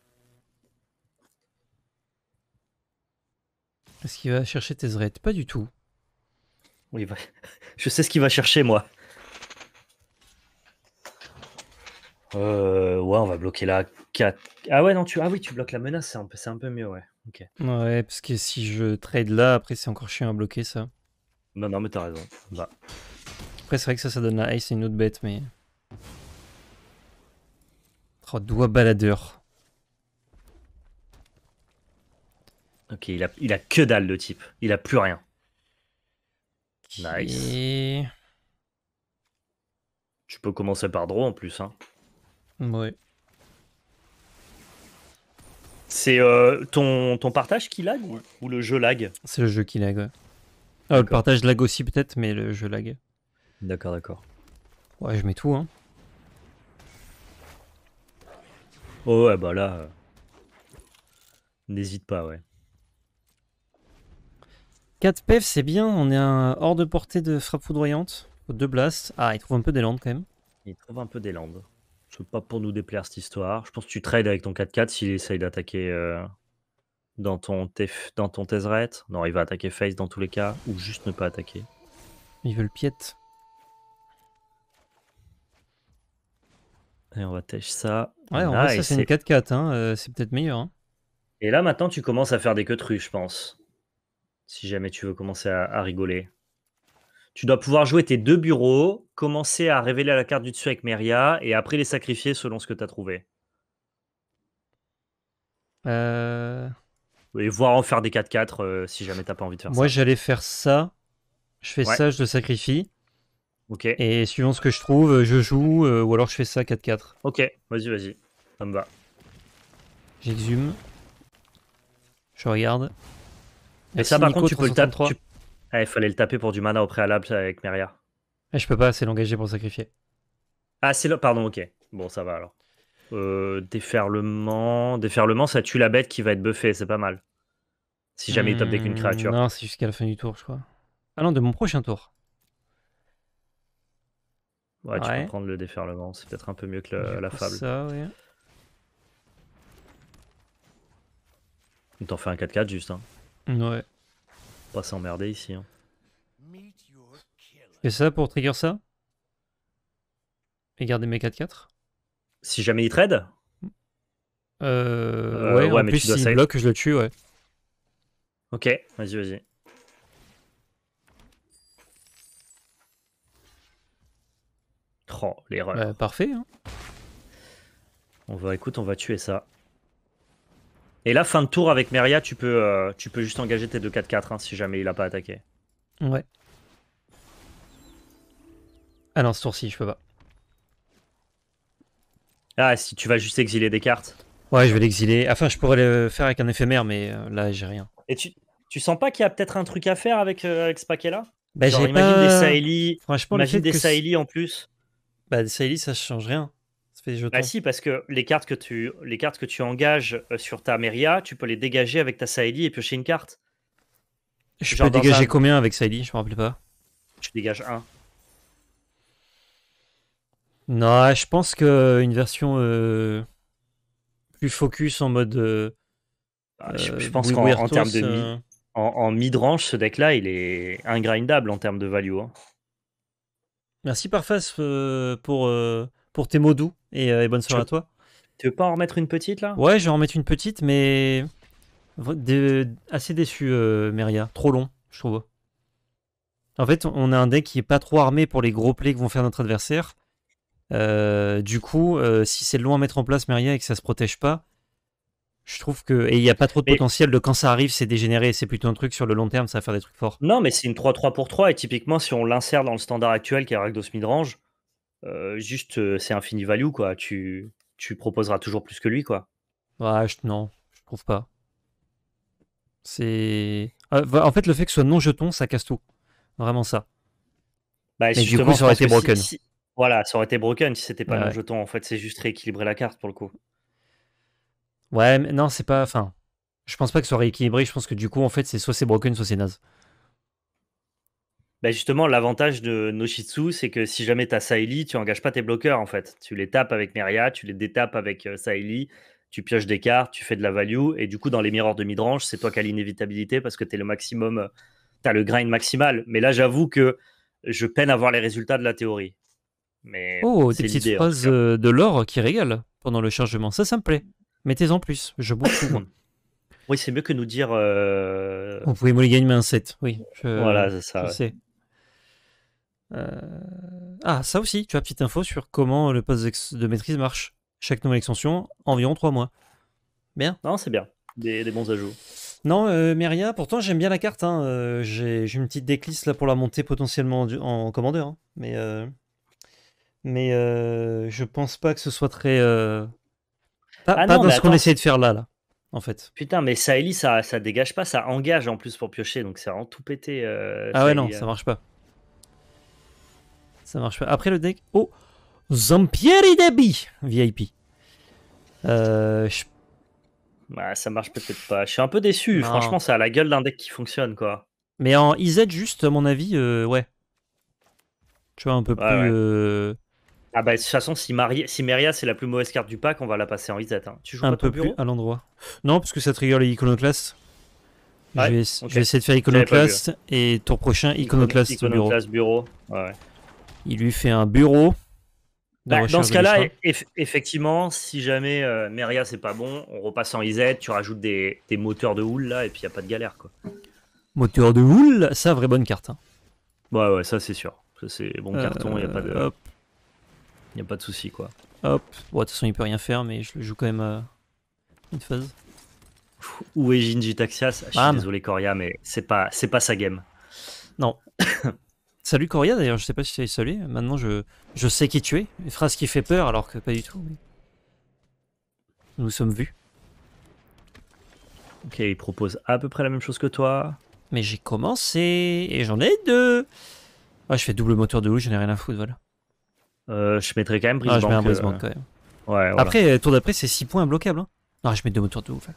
Est-ce qu'il va chercher Tezzeret Pas du tout. Oui, je sais ce qu'il va chercher, moi. Euh, ouais, on va bloquer la 4. Ah ouais, non, tu... Ah oui, tu bloques la menace, c'est un, peu... un peu mieux, ouais. ok Ouais, parce que si je trade là, après c'est encore chiant à bloquer ça. Non, non, mais t'as raison. Après, c'est vrai que ça, ça donne la ice et une autre bête, mais... Oh, doigt baladeur. Ok, il a, il a que dalle, le type. Il a plus rien. Nice. Tu peux commencer par draw en plus, hein. Ouais. C'est euh, ton, partage qui lag ou le jeu lag C'est le jeu qui lag, ouais. Ah, le partage lag aussi peut-être, mais le jeu lag. D'accord, d'accord. Ouais, je mets tout, hein. Oh ouais, bah là... Euh, n'hésite pas, ouais. 4 PF, c'est bien, on est un hors de portée de frappe foudroyante. Deux blasts. Ah, il trouve un peu des landes quand même. Il trouve un peu des landes pas pour nous déplaire cette histoire. Je pense que tu trades avec ton 4-4 s'il essaye d'attaquer euh, dans ton, dans ton Non, il va attaquer face dans tous les cas, ou juste ne pas attaquer. Ils veulent piète. Et on va tèche ça. Ouais, en vrai, ça c'est une 4-4, hein, euh, c'est peut-être meilleur. Hein. Et là maintenant tu commences à faire des trues, je pense. Si jamais tu veux commencer à rigoler. Tu dois pouvoir jouer tes deux bureaux, commencer à révéler la carte du dessus avec Meria et après les sacrifier selon ce que tu as trouvé. Euh... Et voir en faire des 4-4 euh, si jamais t'as pas envie de faire ça. Moi, j'allais faire ça. Je fais ça, je le sacrifie. Ok. Et suivant ce que je trouve, euh, je joue euh, ou alors je fais ça 4-4. Ok, vas-y, vas-y. Ça me va. J'exhume. Je regarde. Et ça, par contre, tu peux, le taper, ah, il fallait le taper pour du mana au préalable avec Meria. Eh, je peux pas, c'est l'engager pour sacrifier. Ah, c'est le. Pardon, ok. Bon, ça va alors. Euh, déferlement. Déferlement, ça tue la bête qui va être buffée, c'est pas mal. Si jamais il tape avec une créature. Hmm, non, c'est jusqu'à la fin du tour, je crois. Ah non, de mon prochain tour. Ouais, tu peux prendre le déferlement, c'est peut-être un peu mieux que la fable. Ça, ouais. T'en fait un 4-4 juste. Hein. Ouais pas s'emmerder ici. Hein. Et ça pour trigger ça Et garder mes 4-4 Si jamais il trade euh, euh, ouais, ouais, mais plus, tu bloque, je le tue, ouais. Ok, vas-y, vas-y. Oh, l'erreur. Bah, parfait. Hein. On va, écoute, on va tuer ça. Et là, fin de tour avec Meria, tu peux, euh, tu peux juste engager tes 2 4-4 hein, si jamais il a pas attaqué. Ouais. Ah non, ce tour-ci, je peux pas. Ah, si tu vas juste exiler des cartes. Ouais, je vais l'exiler. Enfin, je pourrais le faire avec un éphémère, mais euh, là, j'ai rien. Et tu, tu sens pas qu'il y a peut-être un truc à faire avec, euh, ce paquet-là bah, j'ai pas... des saeli. Franchement, imagine des en plus. Bah, des Saïli, ça change rien. Ah si, parce que les cartes que tu, les cartes que tu engages euh, sur ta Meria, tu peux les dégager avec ta Saïdi et piocher une carte. Je peux dégager combien avec Saïdi Je me rappelle pas. Tu dégages un. Non, je pense que euh, une version euh, plus focus en mode. Bah, je, pense qu'en en termes de en, mid-range, ce deck-là, il est ingrindable en termes de value. Hein. Merci Parface face pour pour tes mots doux et, euh, bonne soirée à toi. Tu veux pas en remettre une petite là Ouais, je vais en remettre une petite, mais assez déçu, euh, Meria. Trop long, je trouve. En fait, on a un deck qui est pas trop armé pour les gros plays que vont faire notre adversaire. Euh, du coup, si c'est long à mettre en place, Meria, et que ça se protège pas, je trouve que. Et il n'y a pas trop de potentiel de quand ça arrive, c'est dégénéré. C'est plutôt un truc sur le long terme, ça va faire des trucs forts. Non, mais c'est une 3-3 pour 3. Et typiquement, si on l'insère dans le standard actuel qui est Ragdos Midrange, euh, juste, euh, c'est infini value, quoi. Tu, proposeras toujours plus que lui, quoi. Ouais, non, je trouve pas. C'est. Ah, en fait, le fait que ce soit non jeton, ça casse tout. Vraiment ça. Bah, Mais du coup, ça aurait été broken. Voilà, ça aurait été broken si c'était pas non jeton. En fait, c'est juste rééquilibrer la carte pour le coup. Ouais, mais non, c'est pas. Enfin, je pense pas que ce soit rééquilibré. Je pense que du coup, en fait, c'est soit c'est broken, soit c'est naze. Bah, justement, l'avantage de Noshitsu, c'est que si jamais tu as Saeli, tu n'engages pas tes bloqueurs en fait. Tu les tapes avec Meria, tu les détapes avec euh, Saeli, tu pioches des cartes, tu fais de la value. Et du coup, dans les miroirs de midrange, c'est toi qui as l'inévitabilité parce que tu es le maximum, euh, tu as le grind maximal. Mais là, j'avoue que je peine à voir les résultats de la théorie. Mais oh, des petites phrases euh, de l'or qui régale pendant le chargement, ça, ça me plaît. Mettez-en plus, je bouge tout. Oui, c'est mieux que nous dire. on Vous pouvez gagner un set. oui. Je... Voilà, c'est ça. sais. Euh, ah, ça aussi, tu as petite info sur comment le poste de maîtrise marche. Chaque nouvelle extension, environ 3 mois. Bien. Non, c'est bien. Des, bons ajouts. Non, euh, mais rien pourtant j'aime bien la carte. Hein. Euh, j'ai une petite déclisse là pour la monter potentiellement en, commandeur. Hein. Mais, mais je pense pas que ce soit très. Pas, ah dans ce qu'on essayait de faire là, là, en fait. Putain, mais Saeli, ça, ça dégage pas, ça engage en plus pour piocher. Donc c'est vraiment tout pété. ah ouais, non, ça marche pas. Ça marche pas. Après le deck. Oh Zampieri Debi VIP. Euh, bah, ça marche peut-être pas. Je suis un peu déçu. Franchement, ça a la gueule d'un deck qui fonctionne, quoi. Mais en IZ, juste, à mon avis, euh, ouais. Tu vois, un peu plus. Euh, ah bah, de toute façon, si, si Meria, c'est la plus mauvaise carte du pack, on va la passer en IZ. Hein. Tu joues un pas peu plus à l'endroit. Non, parce que ça trigger les iconoclastes. je, vais, essayer de faire iconoclast et tour prochain bureau iconoclast bureau. bureau. Ouais. Il lui fait un bureau. Bah, dans ce cas-là, effectivement, si jamais euh, Meria c'est pas bon, on repasse en IZ, tu rajoutes des, moteurs de houle là, et puis il n'y a pas de galère. quoi. Moteur de houle, ça, vraie bonne carte. Hein. Ouais, ouais, ça c'est sûr. C'est bon euh, carton, il n'y a pas de. Hop. a pas de souci quoi. Hop. de toute façon, il peut rien faire, mais je le joue quand même euh, une phase. Où est Jinji Taxias ah, Je suis désolé, Coria, mais c'est pas, pas sa game. Non. Salut Coria d'ailleurs, je sais pas si tu es isolé, maintenant je, je sais qui tu es. Une phrase qui fait peur alors que pas du tout. Nous sommes vus. Ok, il propose à peu près la même chose que toi. Mais j'ai commencé et j'en ai deux. Ah, je fais double moteur de loup, j'en ai rien à foutre, voilà. Euh, je mettrais quand même brise ah, je mets euh, quand Après, euh, tour d'après, c'est 6 points imbloquables, Hein. Non, je mets deux moteurs de ouf.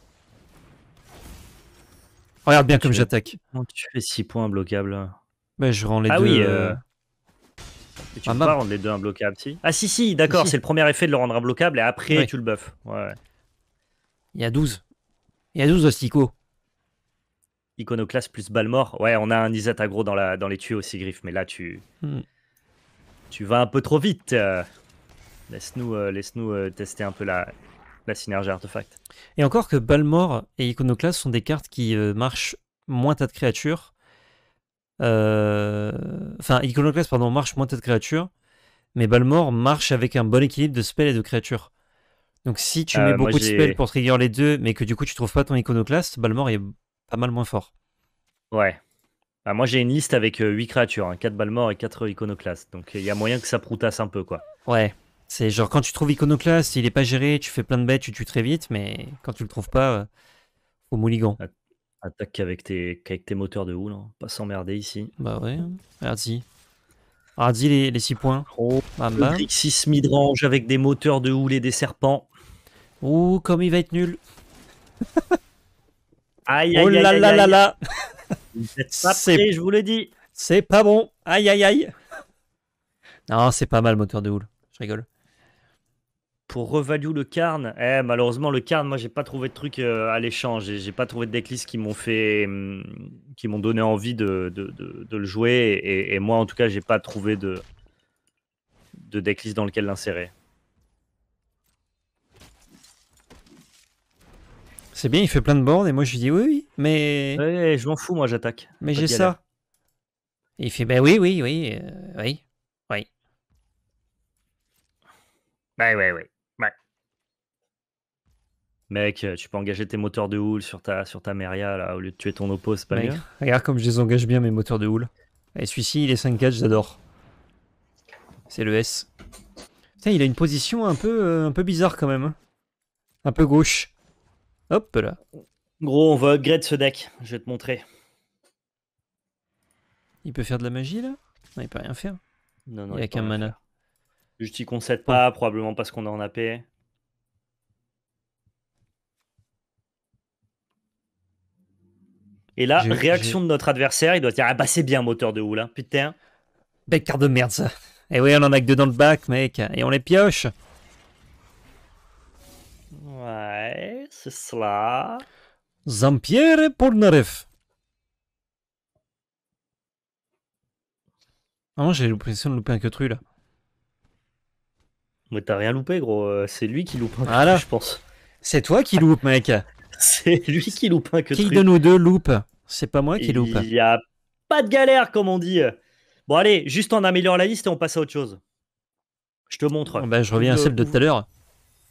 Regarde bien comme j'attaque. Tu fais 6 points bloquables. Mais je rends les deux. Ah oui. Euh... tu ah, peux pas bah. rendre les deux imbloquables, si Ah si, si, d'accord, c'est le premier effet de le rendre imbloquable et après tu le buffes. Ouais, Il y a 12. Il y a 12 ostico. Iconoclast plus Balmor. Ouais, on a un Izet aggro dans, la, dans les tuyaux aussi, Griff, mais là tu. Hmm. Tu vas un peu trop vite. Laisse-nous euh, laisse euh, tester un peu la, la synergie artefact. Et encore que Balmor et Iconoclast sont des cartes qui euh, marchent moins tas de créatures euh, enfin, Iconoclast, pardon, marche moins tête créature. Mais Balmor marche avec un bon équilibre de spells et de créatures. Donc si tu euh, mets beaucoup de spells pour trigger les deux, mais que du coup tu trouves pas ton Iconoclast Balmor est pas mal moins fort. Ouais. Bah, moi j'ai une liste avec 8 euh, créatures, 4 hein. Balmor et 4 Iconoclast Donc il y a moyen que ça proutasse un peu quoi. Ouais. C'est genre quand tu trouves Iconoclast il est pas géré, tu fais plein de bêtes, tu tues très vite, mais quand tu le trouves pas, au mulligan. Ah, Attaque avec tes, moteurs de houle, hein. pas s'emmerder ici. Bah ouais, Hardy. Hardy les, six 6 points. Oh, 6 midrange avec des moteurs de houle et des serpents. Ouh, comme il va être nul. aïe, aïe, oh là aïe, là là C'est je vous l'ai dit. C'est pas bon. Aïe, aïe, aïe. Non, c'est pas mal moteur de houle. Je rigole pour revalue le Carn. Eh, malheureusement, le Carn, moi, j'ai pas trouvé de truc à euh, l'échange. J'ai pas trouvé de decklist qui m'ont fait, hum, qui m'ont donné envie de, le jouer. Et, moi, en tout cas, j'ai pas trouvé de, decklist dans lequel l'insérer. C'est bien, il fait plein de bornes et moi je lui dis oui, oui, mais. je m'en fous, moi j'attaque. Mais j'ai ça. il fait ben oui, oui, oui, euh, oui, oui. Ben oui, oui. Mec, euh, tu peux engager tes moteurs de houle sur ta, sur ta Meria, là, au lieu de tuer ton oppo, c'est pas Regarde comme je les engage bien, mes moteurs de houle. Et celui-ci, il est 5 4 j'adore. C'est le S. Putain, il a une position un peu, euh, un peu bizarre quand même. Hein. Un peu gauche. Hop là. Gros, on va upgrade ce deck. Je vais te montrer. Il peut faire de la magie là Non, il peut rien faire. Non, non, il n'y a qu'un mana. Juste, t'y concède pas, probablement parce qu'on est en AP. Et là, réaction de notre adversaire, il doit dire Ah bah c'est bien moteur de houle, hein. putain. bec carte de merde ça. Et eh oui, on en a que deux dans le bac, mec. Et on les pioche. Ouais, c'est cela. pour Polnareff. Ah, j'ai l'impression de louper un que queutru là. Mais t'as rien loupé, gros. Euh, c'est lui qui loupe un voilà. je pense. C'est toi qui loupe, mec. C'est lui qui loupe un que Qui de nous deux loupe C'est pas moi qui loupe. Il n'y a pas de galère, comme on dit. Bon, allez, juste on améliore la liste et on passe à autre chose. Je te montre. Bah, je reviens à celle de tout à l'heure.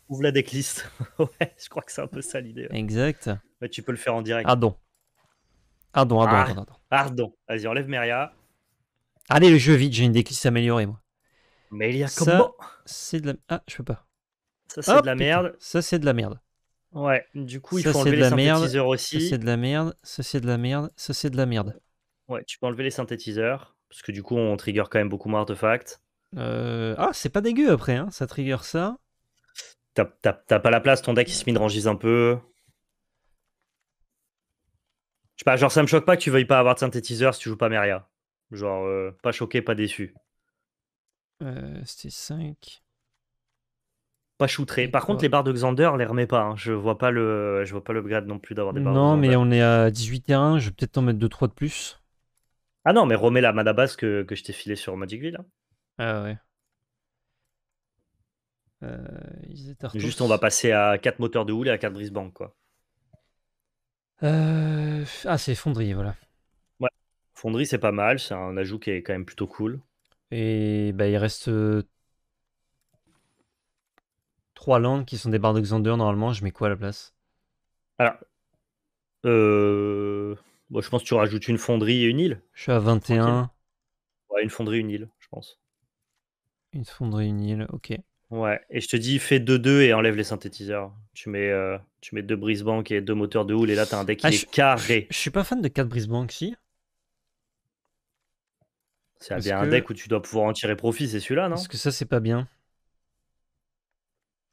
Ouvre la decklist. ouais, je crois que c'est un peu ça l'idée. Exact. Bah, tu peux le faire en direct. Pardon. Pardon, pardon, pardon. Ah, pardon. Vas-y, enlève Meria. Allez, le jeu vite, j'ai une decklist améliorée, moi. mais comment C'est de la. Ah, je peux pas. Ça, c'est de la merde. Ça, c'est de la merde. Ouais, du coup, il faut enlever les synthétiseurs aussi. Ça, c'est de la merde, ça, c'est de la merde, ça, c'est de la merde. Ouais, tu peux enlever les synthétiseurs, parce que du coup, on trigger quand même beaucoup moins euh, Ah, c'est pas dégueu après, hein. ça trigger ça. T'as, pas la place, ton deck il se midrangise un peu. Je sais pas, genre ça me choque pas que tu veuilles pas avoir de synthétiseur si tu joues pas Meria. Genre, euh, pas choqué, pas déçu. Euh, c'était 5. Pas shooter. Par contre, les barres de Xander, les remet pas. Hein. Je vois pas le, je vois pas l'upgrade non plus d'avoir des barres. Non, mais on est à 18 et 1. Je vais peut-être en mettre 2-3 de plus. Ah non, mais remets la Madabas que, que je t'ai filé sur Magicville. Ah ouais. Euh, Juste, on va passer à 4 moteurs de houle et à 4 brise quoi. Euh, ah, c'est Fonderie, voilà. Ouais. Fonderie, c'est pas mal. C'est un ajout qui est quand même plutôt cool. Et bah, il reste euh, trois landes qui sont des barres xander normalement, je mets quoi à la place Alors, euh, je pense que tu rajoutes une fonderie et une île. Je suis à 21. Ouais, une fonderie, une île, je pense. Une fonderie, une île, ok. Ouais, et je te dis, fais 2-2 et enlève les synthétiseurs. Tu mets, 2 euh, tu mets deux brise-banques et deux moteurs de houle, et là, t'as un deck qui ah, est carré. Je suis pas fan de 4 banques si. C'est bien un deck où tu dois pouvoir en tirer profit, c'est celui-là, non Parce que ça, c'est pas bien.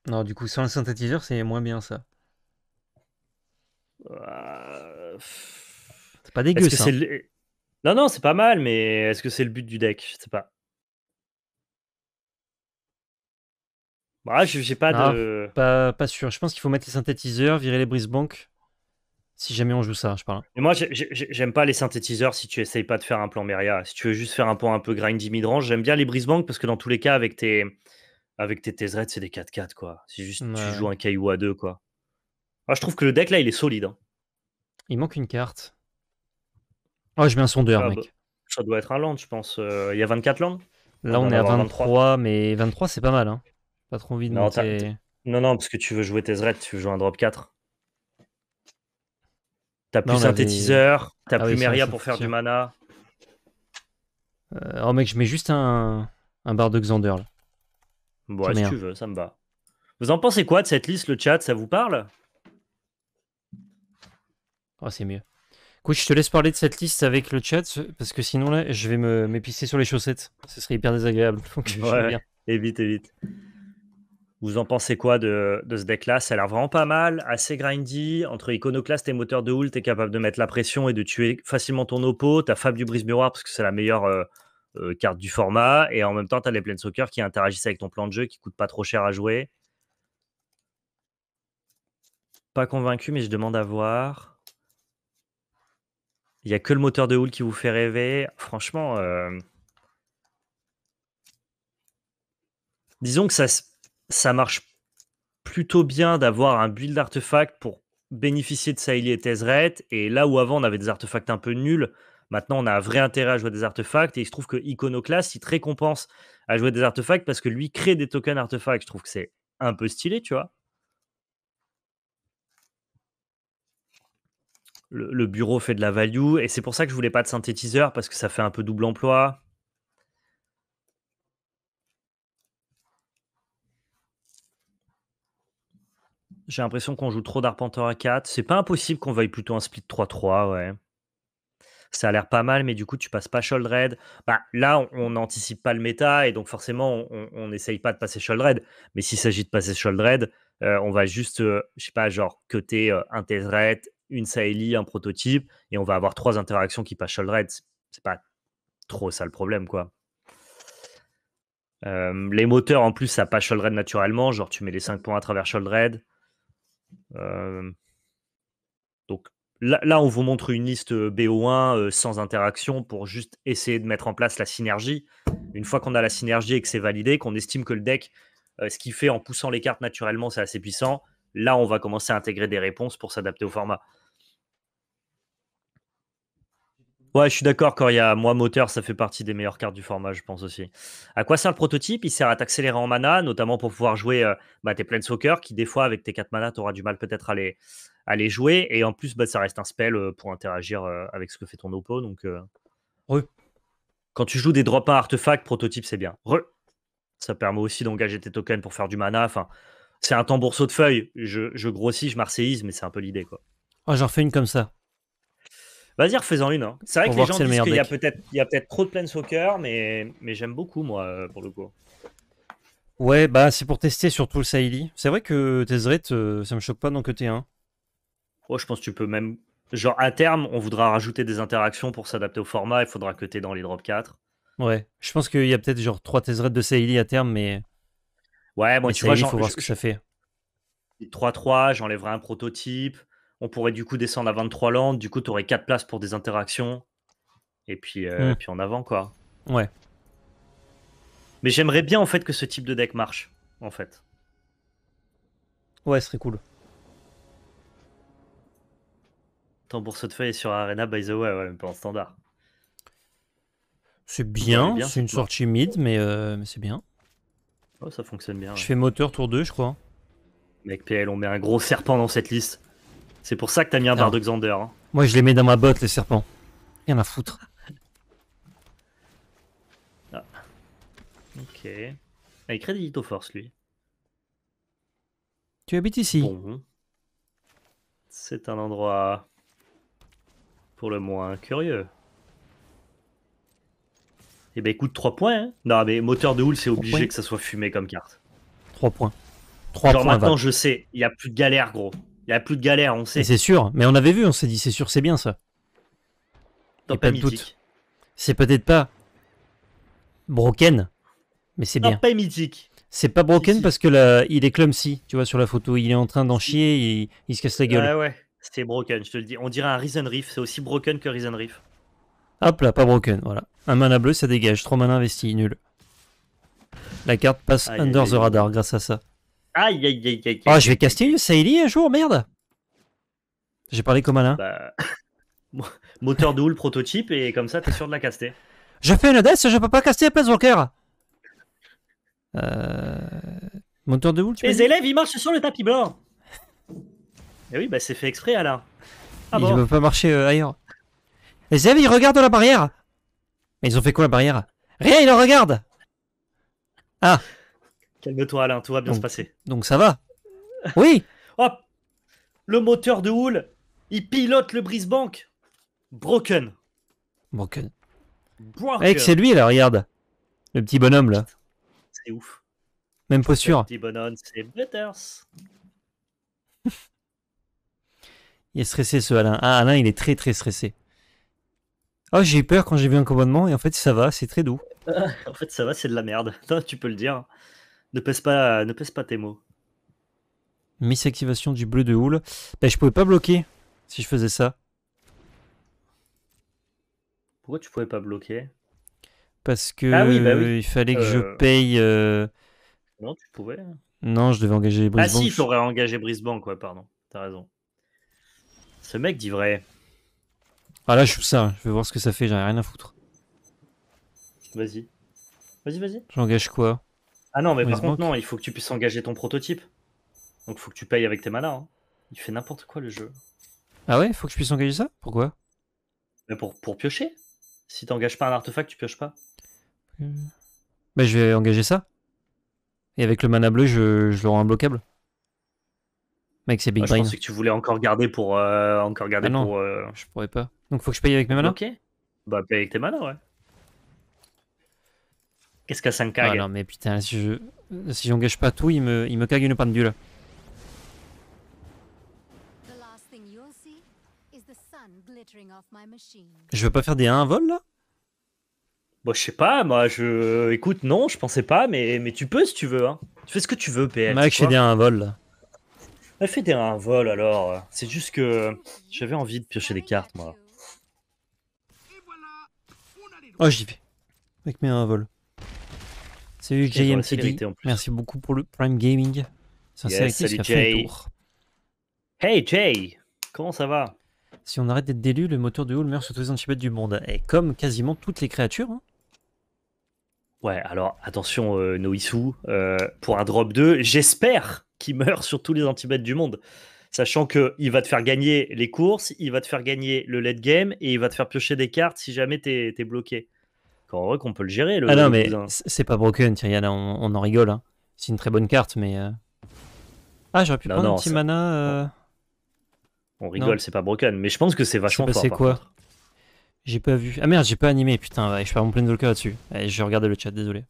Non, du coup, sans le synthétiseur, c'est moins bien ça. Euh, c'est pas dégueu ça. Hein. Non, non, c'est pas mal, mais est-ce que c'est le but du deck Je sais pas. Bah, j'ai pas ah, de. Pas, sûr. Je pense qu'il faut mettre les synthétiseurs, virer les brise-banques, Si jamais on joue ça, hein, je parle. Mais moi, j'aime pas les synthétiseurs si tu essayes pas de faire un plan Meria. Si tu veux juste faire un plan un peu grindy midrange, j'aime bien les brise-banques, parce que dans tous les cas, avec tes, avec tes Tezret, c'est des 4-4, quoi. C'est juste, tu joues un caillou à 2, quoi. Ah, je trouve que le deck, là, il est solide. Hein. Il manque une carte. oh, je mets un sondeur, ah, mec. Bah, ça doit être un land, je pense. Euh, il y a 24 lands Là, on, est à 23, mais 23, c'est pas mal. Hein. Pas trop envie de non, monter... Non, non, parce que tu veux jouer Tezret, tu veux jouer un drop 4. T'as plus synthétiseur, t'as ah plus Meria pour faire du mana. Euh, oh mec, je mets juste un, un bar de Xander là. Bon, si tu veux, ça me va. Vous en pensez quoi de cette liste, le chat Ça vous parle Oh, c'est mieux. Écoute, je te laisse parler de cette liste avec le chat, parce que sinon, là, je vais me, m'épicer sur les chaussettes. Ce serait hyper désagréable. Donc, ouais, évite, évite. Vous en pensez quoi de, ce deck-là Ça a l'air vraiment pas mal, assez grindy. Entre Iconoclast et moteur de houle, t'es capable de mettre la pression et de tuer facilement ton oppo. T'as Fab du brise-miroir parce que c'est la meilleure euh, euh, carte du format. Et en même temps, tu as les soccer qui interagissent avec ton plan de jeu, qui coûtent pas trop cher à jouer. Pas convaincu, mais je demande à voir. Il n'y a que le moteur de houle qui vous fait rêver. Franchement, euh, disons que ça, ça marche plutôt bien d'avoir un build d'artefact pour bénéficier de Saïli et Tezret. Et là où avant on avait des artefacts un peu nuls, Maintenant, on a un vrai intérêt à jouer des artefacts. Et il se trouve que Iconoclast, il te récompense à jouer des artefacts parce que lui crée des tokens artefacts. Je trouve que c'est un peu stylé, tu vois. Le, bureau fait de la value. Et c'est pour ça que je voulais pas de synthétiseur parce que ça fait un peu double emploi. J'ai l'impression qu'on joue trop d'Arpenteur à 4. C'est pas impossible qu'on veuille plutôt un split 3-3, ouais ça a l'air pas mal, mais du coup, tu passes pas Shold bah, là, on n'anticipe pas le méta, et donc forcément, on n'essaye pas de passer Shold Red. Mais s'il s'agit de passer Shold euh, on va juste, euh, je sais pas, genre, côté euh, un un red, une Saeli, un prototype, et on va avoir trois interactions qui passent Shold Red. C'est pas trop ça le problème, quoi. les moteurs, en plus, ça passe Shold naturellement. Genre, tu mets les 5 points à travers Shold Red. donc, Là, on vous montre une liste euh, BO1 euh, sans interaction pour juste essayer de mettre en place la synergie. Une fois qu'on a la synergie et que c'est validé, qu'on estime que le deck, euh, ce qu'il fait en poussant les cartes naturellement, c'est assez puissant, là, on va commencer à intégrer des réponses pour s'adapter au format. Ouais, je suis d'accord, quand il y a Moi, moteur, ça fait partie des meilleures cartes du format, je pense aussi. À quoi sert le prototype Il sert à t'accélérer en mana, notamment pour pouvoir jouer tes euh, bah, tes qui des fois, avec tes 4 mana, tu auras du mal peut-être à les, jouer. Et en plus, bah, ça reste un spell euh, pour interagir euh, avec ce que fait ton oppo. Donc, Quand tu joues des drops à artefacts, prototype, c'est bien. Re. Ça permet aussi d'engager tes tokens pour faire du mana. c'est un tambourceau de feuilles. Je, grossis, je marseillise, mais c'est un peu l'idée, quoi. Oh, j'en fais une comme ça. Vas-y, refais-en une. Hein. C'est vrai que les gens disent qu'il y a peut-être trop de planeswalker, mais, mais j'aime beaucoup, moi, euh, pour le coup. Ouais, bah c'est pour tester surtout le Saïli. C'est vrai que Tesret, euh, ça me choque pas d'en côté un. Oh, je pense que tu peux même. Genre, à terme, on voudra rajouter des interactions pour s'adapter au format. Il faudra que tu dans les drop 4. Ouais, je pense qu'il y a peut-être genre 3 Tezzeret de Saïli à terme, mais. Ouais, bon, tu vois, il faut voir ce que ça fait. 3-3, j'enlèverai un prototype. On pourrait du coup descendre à 23 landes, du coup tu aurais 4 places pour des interactions. Et puis, euh, mm. puis en avant, quoi. Ouais. Mais j'aimerais bien en fait que ce type de deck marche, en fait. Ouais, ce serait cool. Tambourse de feuille sur Arena, by the way, ouais, même pas en standard. C'est bien, c'est une sortie mid, euh, mais, c'est bien. Oh, ça fonctionne bien. Je fais moteur tour 2, je crois. Mec, PL, on met un gros serpent dans cette liste. C'est pour ça que t'as mis un ah. Xander. Hein. Moi, je les mets dans ma botte, les serpents. Rien à foutre. Ah. Ok. Ah, il crée des lui. Tu habites ici. C'est un endroit pour le moins curieux. Et eh ben écoute, 3 points. Hein. Non, mais moteur de houle, c'est obligé que ça soit fumé comme carte. 3 points. 3 Genre maintenant, je sais, il n'y a plus de galère, gros. Il a plus de galère, on sait. C'est sûr, mais on avait vu, on s'est dit, c'est sûr, c'est bien ça. Top pas mythique. C'est peut-être pas broken, mais c'est bien. pas mythique. C'est pas broken parce que là, il est clumsy, tu vois, sur la photo. Il est en train d'en chier, il, se casse la gueule. Ouais, ouais, c'est broken, je te le dis. On dirait un Reason Reef, c'est aussi broken que Reason Reef. Hop là, pas broken, voilà. Un mana bleu, ça dégage. Trois mana investi, nul. La carte passe under the radar grâce à ça. Aïe, aïe, aïe, aïe. Oh, je vais caster une Saily un jour, merde. J'ai parlé comme Alain. Bah... Moteur de prototype, et comme ça, t'es sûr de la caster. Je fais une death, je peux pas caster Place Walker. Euh... Moteur de houle, tu Les élèves, ils marchent sur le tapis blanc. Et eh oui, bah c'est fait exprès, Alain. Ah ils ne pas marcher euh, ailleurs. Les élèves, ils regardent la barrière. Mais ils ont fait quoi la barrière Rien, ils la regardent. Ah. Calme-toi, Alain, tout va bien se passer. Donc ça va Oui Hop Le moteur de Houle, il pilote le brise-bank. Broken. Broken. Broken. c'est lui, là, regarde. Le petit bonhomme, là. C'est ouf. Même posture. petit bonhomme, c'est il est stressé, ce Alain. Ah, Alain, il est très, très stressé. Oh, j'ai eu peur quand j'ai vu un commandement, et en fait, ça va, c'est très doux. en fait, ça va, c'est de la merde. tu peux le dire. Ne pèse pas, ne pèse pas tes mots. Miss activation du bleu de houle. Ben, je pouvais pas bloquer si je faisais ça. Pourquoi tu pouvais pas bloquer Parce que ah bah il fallait que je euh. paye. Euh, non, tu pouvais. Non, je devais engager ah, Brisbane. Ah si, il faudrait engager Brisbane, quoi, pardon. T'as raison. Ce mec dit vrai. Ah là, je suis ça. Je vais voir ce que ça fait. J'en ai rien à foutre. Vas-y. Vas-y, vas-y. J'engage quoi ah non, mais par contre, non, il faut que tu puisses engager ton prototype. Donc faut que tu payes avec tes manas. Hein. Il fait n'importe quoi le jeu. Ah ouais, faut que je puisse engager ça Pourquoi mais pour, piocher. Si t'engages pas un artefact, tu pioches pas. Euh. Bah je vais engager ça. Et avec le mana bleu, je, le rends imbloquable. Mec, c'est big Je pensais que tu voulais encore garder pour. Euh, encore garder ah non, euh, Je pourrais pas. Donc faut que je paye avec mes manas Ok. Bah paye avec tes manas, ouais. Qu'est-ce que ça me ah cague non, mais putain, si je j'engage pas tout, il me, il me cague une pendule. Je veux pas faire des 1 vol là Bah je sais pas, moi je. Écoute, non, je pensais pas, mais, mais tu peux si tu veux. Hein. Tu fais ce que tu veux, PL. Mec, je fais des 1 vol là. Elle fait des 1 vol alors. C'est juste que j'avais envie de piocher des cartes moi. Oh, j'y vais. Avec mes 1 vol. Salut JMCD. Merci beaucoup pour le Prime Gaming. salut Tour. Hey Jay, comment ça va Si on arrête d'être délu, le moteur de Hulmer meurt sur tous les anti-bêtes du monde. Et comme quasiment toutes les créatures. Hein. Ouais, alors attention euh, Noisu, euh, pour un drop 2, j'espère qu'il meurt sur tous les antibêtes du monde. Sachant qu'il va te faire gagner les courses, il va te faire gagner le late game et il va te faire piocher des cartes si jamais t'es es bloqué vrai qu'on peut le gérer. Le, ah non, mais c'est pas broken, Tyriana, on, on en rigole. Hein. C'est une très bonne carte, mais. Euh. Ah, j'aurais pu prendre un petit mana. Euh. On rigole, c'est pas broken, mais je pense que c'est vachement fort. C'est quoi J'ai pas vu. Ah merde, j'ai pas animé, putain, je je pas mon plein de là-dessus. Eh, je regardais le chat, désolé.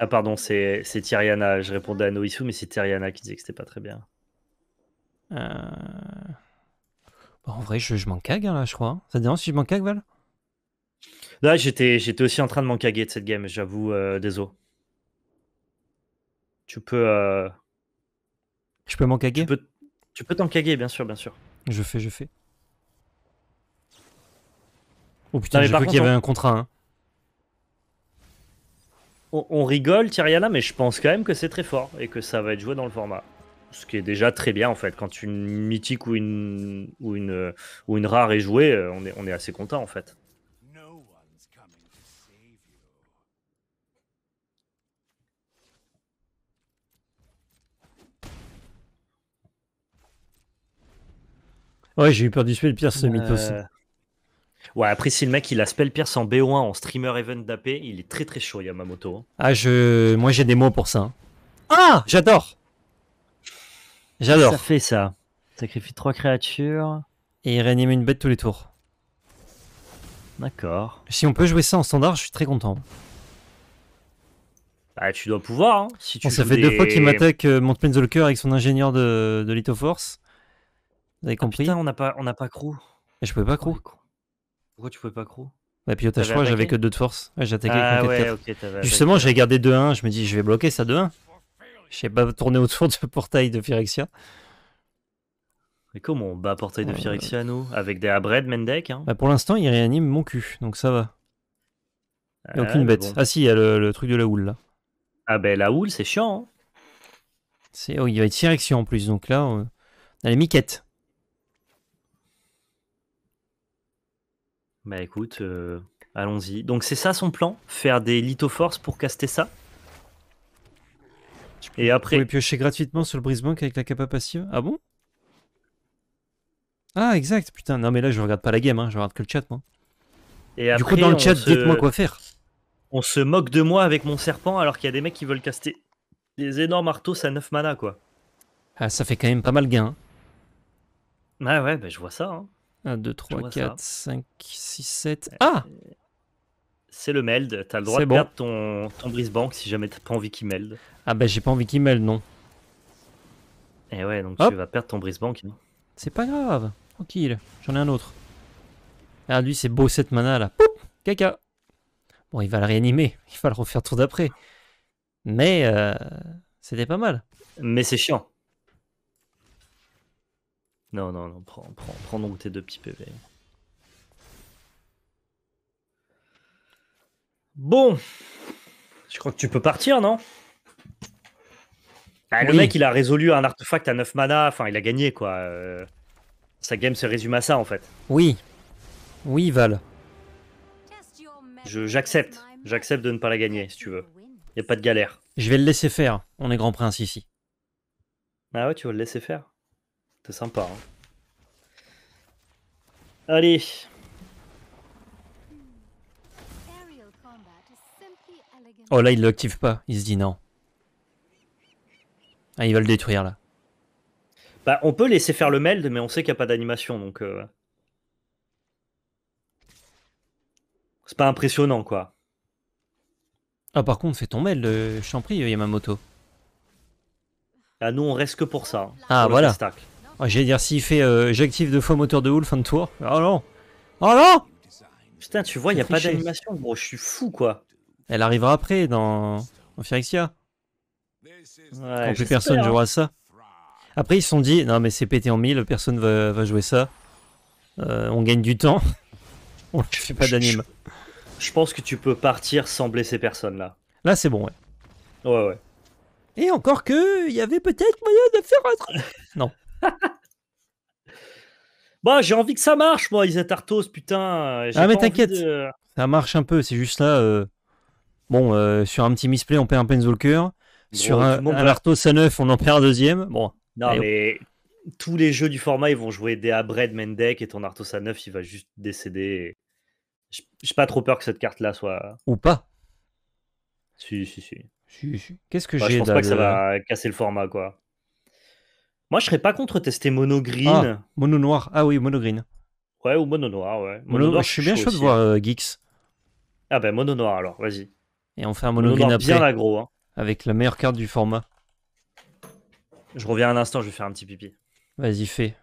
Ah pardon, c'est Tyriana. Je répondais à Noisu, mais c'est Tyriana qui disait que c'était pas très bien. Euh... Bah, en vrai, je, je m'en cague hein, là, je crois. Ça te dérange si je m'en cague, Val Là, j'étais, j'étais aussi en train de m'en de cette game, j'avoue, euh, désolé. Tu peux. euh, Je peux m'en tu peux, tu t'en bien sûr, bien sûr. Je fais, je fais. Oh putain, j'ai cru qu'il y avait un contrat. Hein. On, rigole, Tyriana, mais je pense quand même que c'est très fort et que ça va être joué dans le format. Ce qui est déjà très bien en fait. Quand une mythique ou une, ou une, ou une rare est jouée, euh, on est, on est assez content en fait. Ouais, j'ai eu peur du spell pierce, ce mythos. Euh, ouais, après, si le mec il a spell pierce en BO1 en streamer event d'AP, il est très très chaud, Yamamoto. Hein. Ah, je... moi j'ai des mots pour ça. Hein. Ah, j'adore J'adore. Ça fait ça. Sacrifie trois créatures. Et il réanime une bête tous les tours. D'accord. Si on peut jouer ça en standard, je suis très content. Bah, tu dois pouvoir. Hein, si tu ça fait deux fois qu'il m'attaque euh, avec son ingénieur de, de Force. Vous ah compris ah, Putain, on n'a pas, on a pas crew. Et je pouvais pas crew. Pourquoi tu pouvais pas crew bah, tâche 3 j'avais que 2 de force. Ouais, j'attaquais ah, Justement, j'ai gardé 2-1. Je me dis, je vais bloquer ça 2-1. Je sais pas tourner autour du portail de Phyrexia. Mais comment on bat portail de Phyrexia, nous Avec des Abred, Mendek hein. bah, Pour l'instant, il réanime mon cul, donc ça va. Il ah, aucune bête. Ah si, il y a le, truc de la houle, là. Ah ben, la houle, c'est chiant. Hein. Oh, il y a une Phyrexia en plus, donc là, on, euh, on a les miquettes. Bah écoute, euh, allons-y. Donc c'est ça son plan Faire des force pour caster ça Et après. Vous pouvez piocher gratuitement sur le brise avec la capa passive Ah bon Ah exact, putain. Non mais là je regarde pas la game, hein. je regarde que le chat moi. Et du coup dans le chat, dites-moi quoi faire. On se moque de moi avec mon serpent alors qu'il y a des mecs qui veulent caster des énormes Artos à 9 mana quoi. Ah, ça fait quand même pas mal gain. Hein. Ah ouais ouais, bah, je vois ça. Hein. 1, 2, 3, 4, 5, 6, 7. Ah C'est le meld. T'as le droit de perdre ton, ton brise si jamais t'as pas envie qu'il meld. Ah bah j'ai pas envie qu'il meld, non. Et eh ouais, donc tu vas perdre ton brise C'est pas grave. Tranquille. J'en ai un autre. Ah, lui, c'est beau cette mana là. Caca Bon, il va le réanimer. Il va le refaire tour d'après. Mais euh, c'était pas mal. Mais c'est chiant. Non, non, non, prends, donc tes deux petits PV. Bon, je crois que tu peux partir, non bah Le mec, il a résolu un artefact à 9 mana, enfin, il a gagné, quoi. Euh, sa game se résume à ça, en fait. Oui, oui, Val. J'accepte, j'accepte de ne pas la gagner, si tu veux. Il a pas de galère. Je vais le laisser faire, on est grand prince ici. Ah ouais, tu vas le laisser faire c'est sympa. Hein. Allez. Oh là, il l'active pas. Il se dit non. Ah, il va le détruire là. Bah, on peut laisser faire le meld, mais on sait qu'il n'y a pas d'animation, donc. Euh, c'est pas impressionnant, quoi. Ah, par contre, fais ton meld, je t'en ma moto Ah, nous, on reste que pour ça. Hein, ah, voilà. Ah, j'allais dire, s'il fait euh, j'active deux fois moteur de houle, fin de tour. Oh non Oh non Putain, tu vois, il n'y a pas d'animation, bro, je suis fou quoi. Elle arrivera après dans, dans Phyrexia. Ouais, plus personne jouera hein. ça. Après, ils se sont dit, non, mais c'est pété en mille, personne va, va jouer ça. Euh, on gagne du temps. on ne fait pas d'anime. Je, pense que tu peux partir sans blesser personne là. Là, c'est bon, ouais. Ouais, ouais. Et encore que, il y avait peut-être moyen de faire un truc. non. bah, j'ai envie que ça marche, moi, Artos putain. Ah, mais t'inquiète. Ça marche un peu, c'est juste là. Euh, bon, euh, sur un petit misplay, on perd un coeur Sur un, Artos à 9, on en perd un deuxième. Bon. Non, mais tous les jeux du format, ils vont jouer des Abred, Mendek, et ton Artos à 9, il va juste décéder. J'ai pas trop peur que cette carte-là soit. Ou pas. Si, si, si. Qu'est-ce que bah, j'ai Je pense pas que ça va casser le format, quoi. Moi, je serais pas contre tester mono green. Ah, mono noir. Ah oui, mono green. Ouais, ou mono noir, ouais. Mono, noir, je suis bien chaud de voir euh, Geeks. Ah ben, mono noir alors, vas-y. Et on fait un mono, mono green Bien agro, hein. Avec la meilleure carte du format. Je reviens un instant, je vais faire un petit pipi. Vas-y, fais.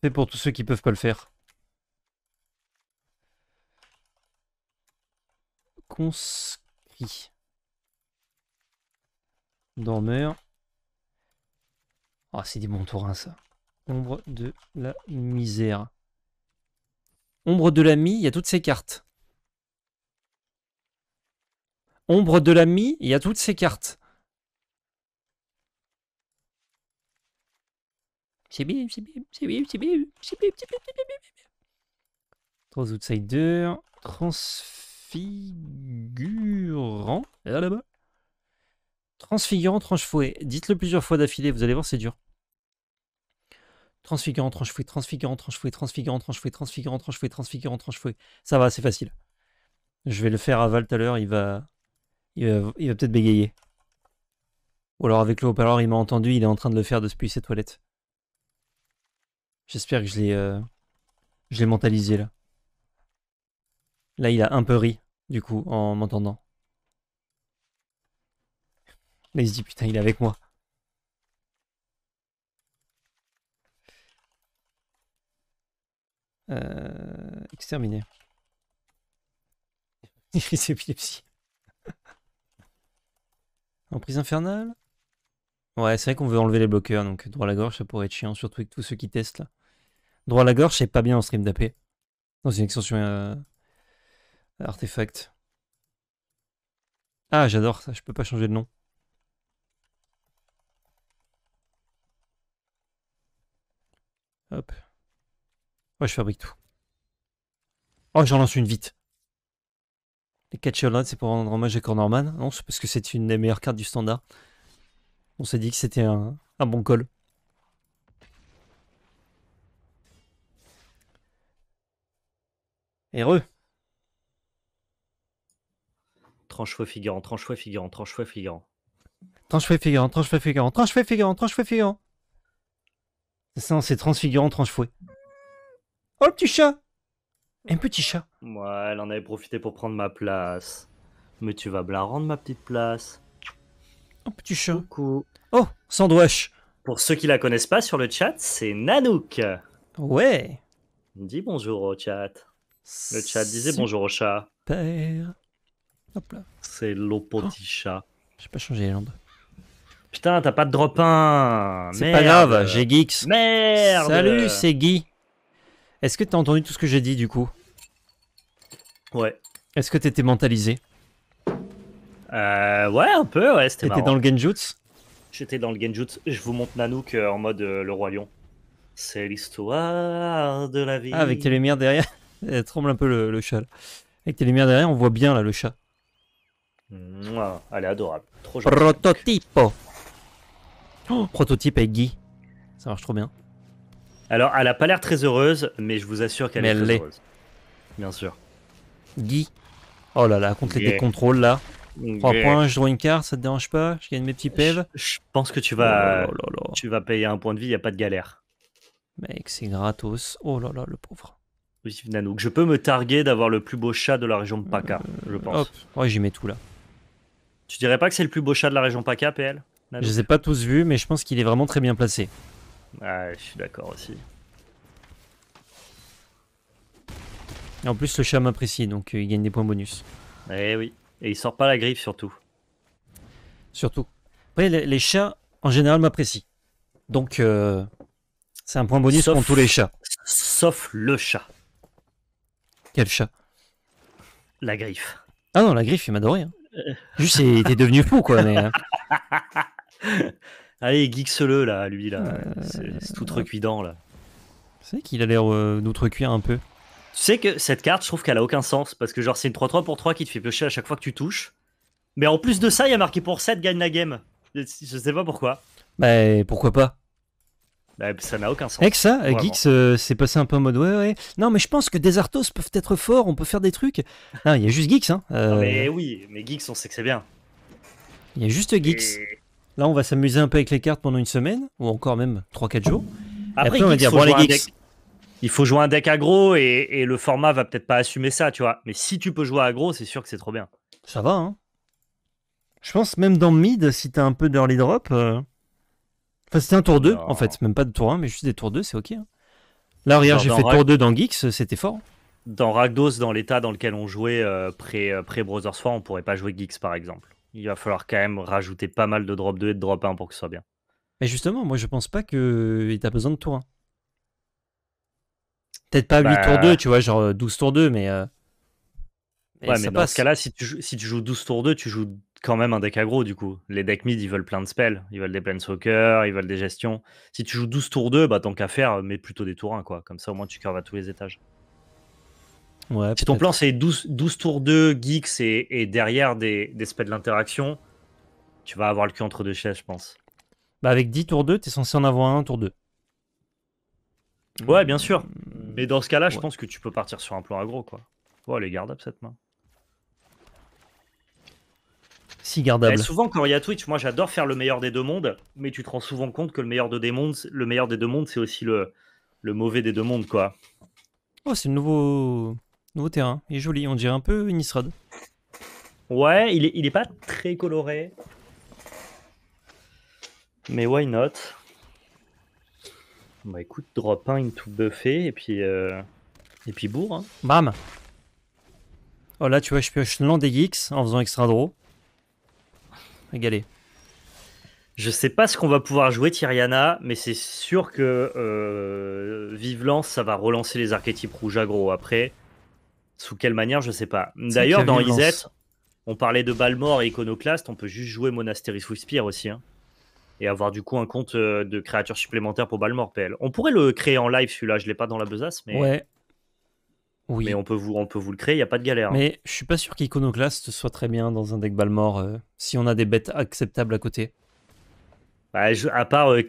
Fais pour tous ceux qui peuvent pas le faire. Conscrit. Dormeur. Ah, c'est des bons tourins ça. Ombre de la misère. Ombre de l'ami, il y a toutes ces cartes. Ombre de l'ami, il y a toutes ces cartes. C'est bien, c'est bien, c'est bien, c'est bien, Trois outsiders, transfigurant, là-bas. Transfigurant, tranche fouet. Dites-le plusieurs fois d'affilée, vous allez voir, c'est dur transfigurant, tranche-fouet, transfigurant, tranche-fouet, transfigurant, tranche-fouet, transfigurant, tranche-fouet, transfigurant, tranche-fouet. Ça va, c'est facile. Je vais le faire à Val tout à l'heure, il va, il va, peut-être bégayer. Ou alors avec le haut il m'a entendu, il est en train de le faire depuis ses toilettes. J'espère que je l'ai euh, je l'ai mentalisé là. Là, il a un peu ri, du coup, en m'entendant. Là, il se dit, putain, il est avec moi. Euh, exterminé. Crise épilepsie. Emprise infernale Ouais, c'est vrai qu'on veut enlever les bloqueurs, donc droit à la gorge, ça pourrait être chiant, surtout avec tous ceux qui testent là. Droit à la gorge, c'est pas bien en stream d'AP. Dans une extension euh, artefact. Ah, j'adore ça, je peux pas changer de nom. Hop. Ouais, je fabrique tout. Oh, j'en lance une vite. Les Catcherlands, c'est pour rendre hommage à Cornorman. Non, c'est parce que c'est une des meilleures cartes du standard. On s'est dit que c'était un, un bon call. Heureux. Tranche-feu figurant, tranche-feu figurant, tranche-feu figurant. Tranche-feu figurant, tranche-feu figurant, tranche-feu figurant, tranche fouet figurant. C'est ça, c'est transfigurant, tranche-fouet. Oh, le petit chat Un petit chat Ouais, elle en avait profité pour prendre ma place. Mais tu vas me rendre, ma petite place. Oh, petit chat. Coucou. Oh, sandwich Pour ceux qui la connaissent pas sur le chat, c'est Nanook. Ouais. Dis bonjour au chat. Le chat disait bonjour au chat. Père. Hop là. C'est l'eau petit oh. chat. J'ai pas changé les jambes. Putain, t'as pas de drop 1 C'est pas grave, j'ai Geeks. Merde Salut, c'est Guy. Est-ce que t'as entendu tout ce que j'ai dit du coup Ouais. Est-ce que t'étais mentalisé euh, Ouais, un peu, ouais, c'était T'étais dans le Genjutsu J'étais dans le Genjutsu. Je vous montre Nanook euh, en mode euh, le roi lion. C'est l'histoire de la vie. Ah, avec tes lumières derrière. Elle tremble un peu le, chat. Là. Avec tes lumières derrière, on voit bien là le chat. elle est adorable. Trop Prototype oh, Prototype avec Guy. Ça marche trop bien. Alors, elle a pas l'air très heureuse, mais je vous assure qu'elle est, heureuse. Bien sûr. Guy. Oh là là, contre les contrôles là. 3 points, je dois une carte, ça te dérange pas Je gagne mes petits pèves. Je, pense que tu vas, oh tu vas payer un point de vie, il a pas de galère. Mec, c'est gratos. Oh là là, le pauvre. Oui, Je peux me targuer d'avoir le plus beau chat de la région de PACA, euh, je pense. Hop, ouais, j'y mets tout là. Tu dirais pas que c'est le plus beau chat de la région PACA, PL Je les ai pas tous vus, mais je pense qu'il est vraiment très bien placé. Ouais, ah, je suis d'accord aussi. Et en plus, le chat m'apprécie, donc euh, il gagne des points bonus. Eh oui. Et il sort pas la griffe, surtout. Surtout. Après, les, chats, en général, m'apprécient. Donc, euh, c'est un point bonus pour tous les chats. Sauf le chat. Quel chat La griffe. Ah non, la griffe, il m'adorait. Hein. Juste, il était devenu fou, quoi. Mais, hein. Allez, geeks-le là, lui là. c'est tout recuidant là. C'est qu'il a l'air d'outrecuire euh, un peu. Tu sais que cette carte, je trouve qu'elle a aucun sens parce que genre c'est une 3-3 pour 3 qui te fait piocher à chaque fois que tu touches. Mais en plus de ça, il y a marqué pour 7 gagne la game. Je sais pas pourquoi. Bah pourquoi pas bah, ça n'a aucun sens. Avec ça, Geeks passé un peu en mode ouais, ouais. Non, mais je pense que des Artos peuvent être forts, on peut faire des trucs. Non, il y a juste Geeks. Hein, euh, mais oui, mais Geeks, on sait que c'est bien. Il y a juste Geeks. Là, on va s'amuser un peu avec les cartes pendant une semaine, ou encore même 3-4 jours. Après, on va dire, il faut jouer un deck aggro et, le format va peut-être pas assumer ça, tu vois. Mais si tu peux jouer aggro, c'est sûr que c'est trop bien. Ça va, hein. Je pense même dans mid, si t'as un peu d'early drop. Euh, enfin, c'était un tour 2, en fait. Même pas de tour 1, mais juste des tours 2, c'est ok. Hein. Là, regarde, j'ai fait tour 2 dans Geeks, c'était fort. Dans Ragdos, dans l'état dans lequel on jouait euh, euh, pré-Brothers war, on pourrait pas jouer Geeks, par exemple il va falloir quand même rajouter pas mal de drop 2 et de drop 1 pour que ce soit bien. Mais justement, moi je pense pas que t'as besoin de tour 1. Peut-être pas 8 tours 2, bah. tu vois, genre 12 euh, tours 2, mais. Euh... Ouais, mais passe. dans ce cas-là, si tu, joues, si tu joues 12 tours 2, tu joues quand même un deck aggro du coup. Les decks mid, ils veulent plein de spells, ils veulent des planeswalkers, ils veulent des gestions. Si tu joues 12 tours 2, bah tant qu'à faire, mets plutôt des tours 1, quoi. Comme ça, au moins, tu curves à tous les étages si ton plan c'est 12, tours 2, geeks et, derrière des, des spells de l'interaction, tu vas avoir le cul entre deux chaises, je pense. Bah avec 10 tours 2, t'es censé en avoir un tour 2. Ouais, bien sûr. Mais dans ce cas-là, je pense que tu peux partir sur un plan aggro, quoi. Oh, elle est gardable cette main. Si gardable. Eh, souvent, quand il y a Twitch, moi j'adore faire le meilleur des deux mondes, mais tu te rends souvent compte que le meilleur, de des mondes, le meilleur des deux mondes, c'est aussi le, le mauvais des deux mondes, quoi. Oh, c'est le nouveau nouveau terrain. Il est joli, on dirait un peu une Ouais, il est, il est pas très coloré. Mais why not Bah écoute, drop 1 into buffé et puis, euh, et puis bourre. Hein. Bam Oh là, tu vois, je pioche l'an des geeks en faisant extra draw. Régalé. Je sais pas ce qu'on va pouvoir jouer Tyriana, mais c'est sûr que euh, Vive Lance, ça va relancer les archétypes rouge aggro. Après, sous quelle manière, je sais pas. D'ailleurs, dans Izet, on parlait de Balmor et Iconoclaste, on peut juste jouer Monastery Swiftspear aussi. Hein, et avoir du coup un compte euh, de créatures supplémentaires pour Balmor PL. On pourrait le créer en live celui-là, je l'ai pas dans la besace, mais. Ouais. Oui. on peut vous, on vous le créer, il n'y a pas de galère. Hein. Mais je suis pas sûr qu'Iconoclaste soit très bien dans un deck Balmor euh, si on a des bêtes acceptables à côté. Bah, à part euh,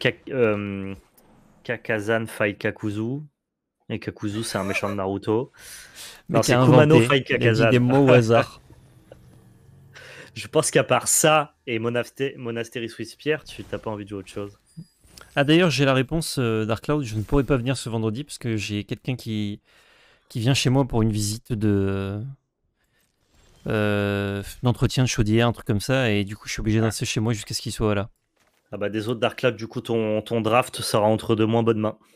Kakazan Fight Kakuzu, et Kakuzu, c'est un méchant de Naruto. Mais c'est Kumano Fight Kakazan. des mots au hasard. Je pense qu'à part ça et Monastery Swiss Pierre, tu n'as pas envie de jouer autre chose. Ah d'ailleurs, j'ai la réponse euh, Dark Cloud. Je ne pourrais pas venir ce vendredi parce que j'ai quelqu'un qui qui vient chez moi pour une visite de euh, d'entretien de chaudière, un truc comme ça, et du coup, je suis obligé d'aller ah. chez moi jusqu'à ce qu'il soit là. Ah bah des autres Dark Cloud, du coup, ton, ton draft sera entre deux moins bonnes mains.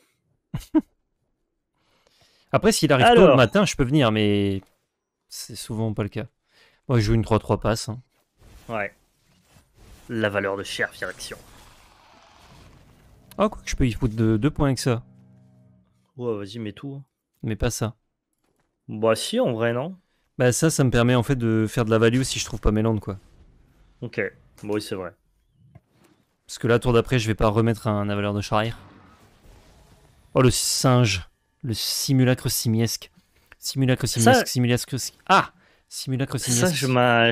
Après, s'il arrive tôt le matin, je peux venir, mais c'est souvent pas le cas. Moi, je joue une 3-3 passe. Hein. Ouais. La valeur de chair, direction. Ah, quoi que je peux y foutre 2 de, points avec ça. Ouais, vas-y, mets tout. Hein. Mais pas ça. Bah, si, en vrai, non Bah, ça, ça me permet en fait de faire de la value si je trouve pas mes landes, quoi. Ok, bon, bah, oui, c'est vrai. Parce que là, tour d'après, je vais pas remettre un avaleur de charrière. Oh, le singe le simulacre simiesque. Simulacre simiesque, Ah Simulacre simiesque. Ça,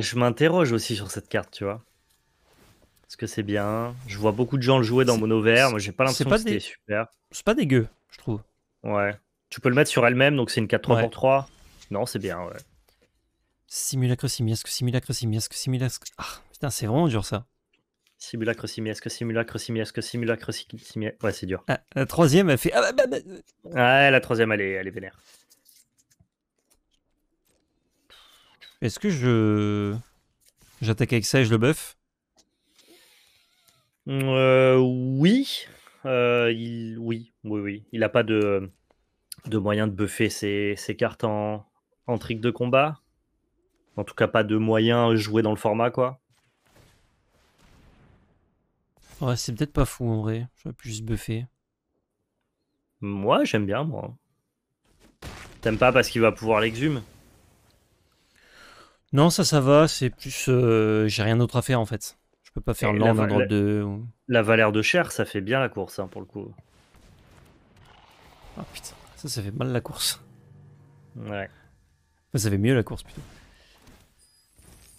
je m'interroge aussi sur cette carte, tu vois. Est-ce que c'est bien Je vois beaucoup de gens le jouer dans mon vert. Moi, j'ai pas l'impression que c'était super. C'est pas dégueu, je trouve. Ouais. Tu peux le mettre sur elle-même, donc c'est une 4-3 3. Non, c'est bien, ouais. Simulacre simiesque, simulacre simiesque, simulacre. Ah, putain, c'est vraiment dur ça. Simulacre simiesque, simulacre simiesque, simulacre simiesque. Ouais, c'est dur. Ah, la troisième, elle fait. Ah, bah, bah, bah, ouais, la troisième, elle est, est vénère. Est-ce que je. J'attaque avec ça et je le buff euh, Oui. Euh, oui, oui, oui. Il n'a pas de, de moyen de buffer ses, cartes en... en trick de combat. En tout cas, pas de moyen jouer dans le format, quoi. Ouais, c'est peut-être pas fou en vrai. J'aurais pu juste buffer. Moi, j'aime bien, moi. T'aimes pas parce qu'il va pouvoir l'exhume Non, ça, ça va. C'est plus. Euh, j'ai rien d'autre à faire en fait. Je peux pas faire l'an la, de. La valeur de chair, ça fait bien la course hein, pour le coup. Ah putain, ça, ça fait mal la course. Ouais. Ça fait mieux la course plutôt.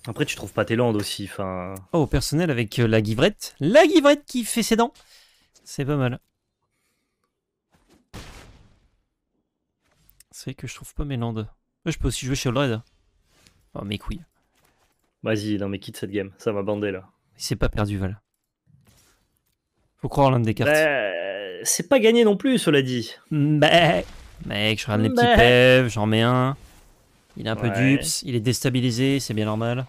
Après, tu trouves pas tes landes aussi. Fin... Oh, personnel avec euh, la guivrette. La guivrette qui fait ses dents. C'est pas mal. C'est vrai que je trouve pas mes landes. Je peux aussi jouer chez Red. Oh, mes couilles. Vas-y, non mais quitte cette game. Ça m'a bandé là. Il s'est pas perdu, Val. Faut croire l'un des cartes. Bah, c'est pas gagné non plus, cela dit. mais bah, mec, je ramène les petits bah. pèves, j'en mets un. Il est un peu dups, il est déstabilisé, c'est bien normal.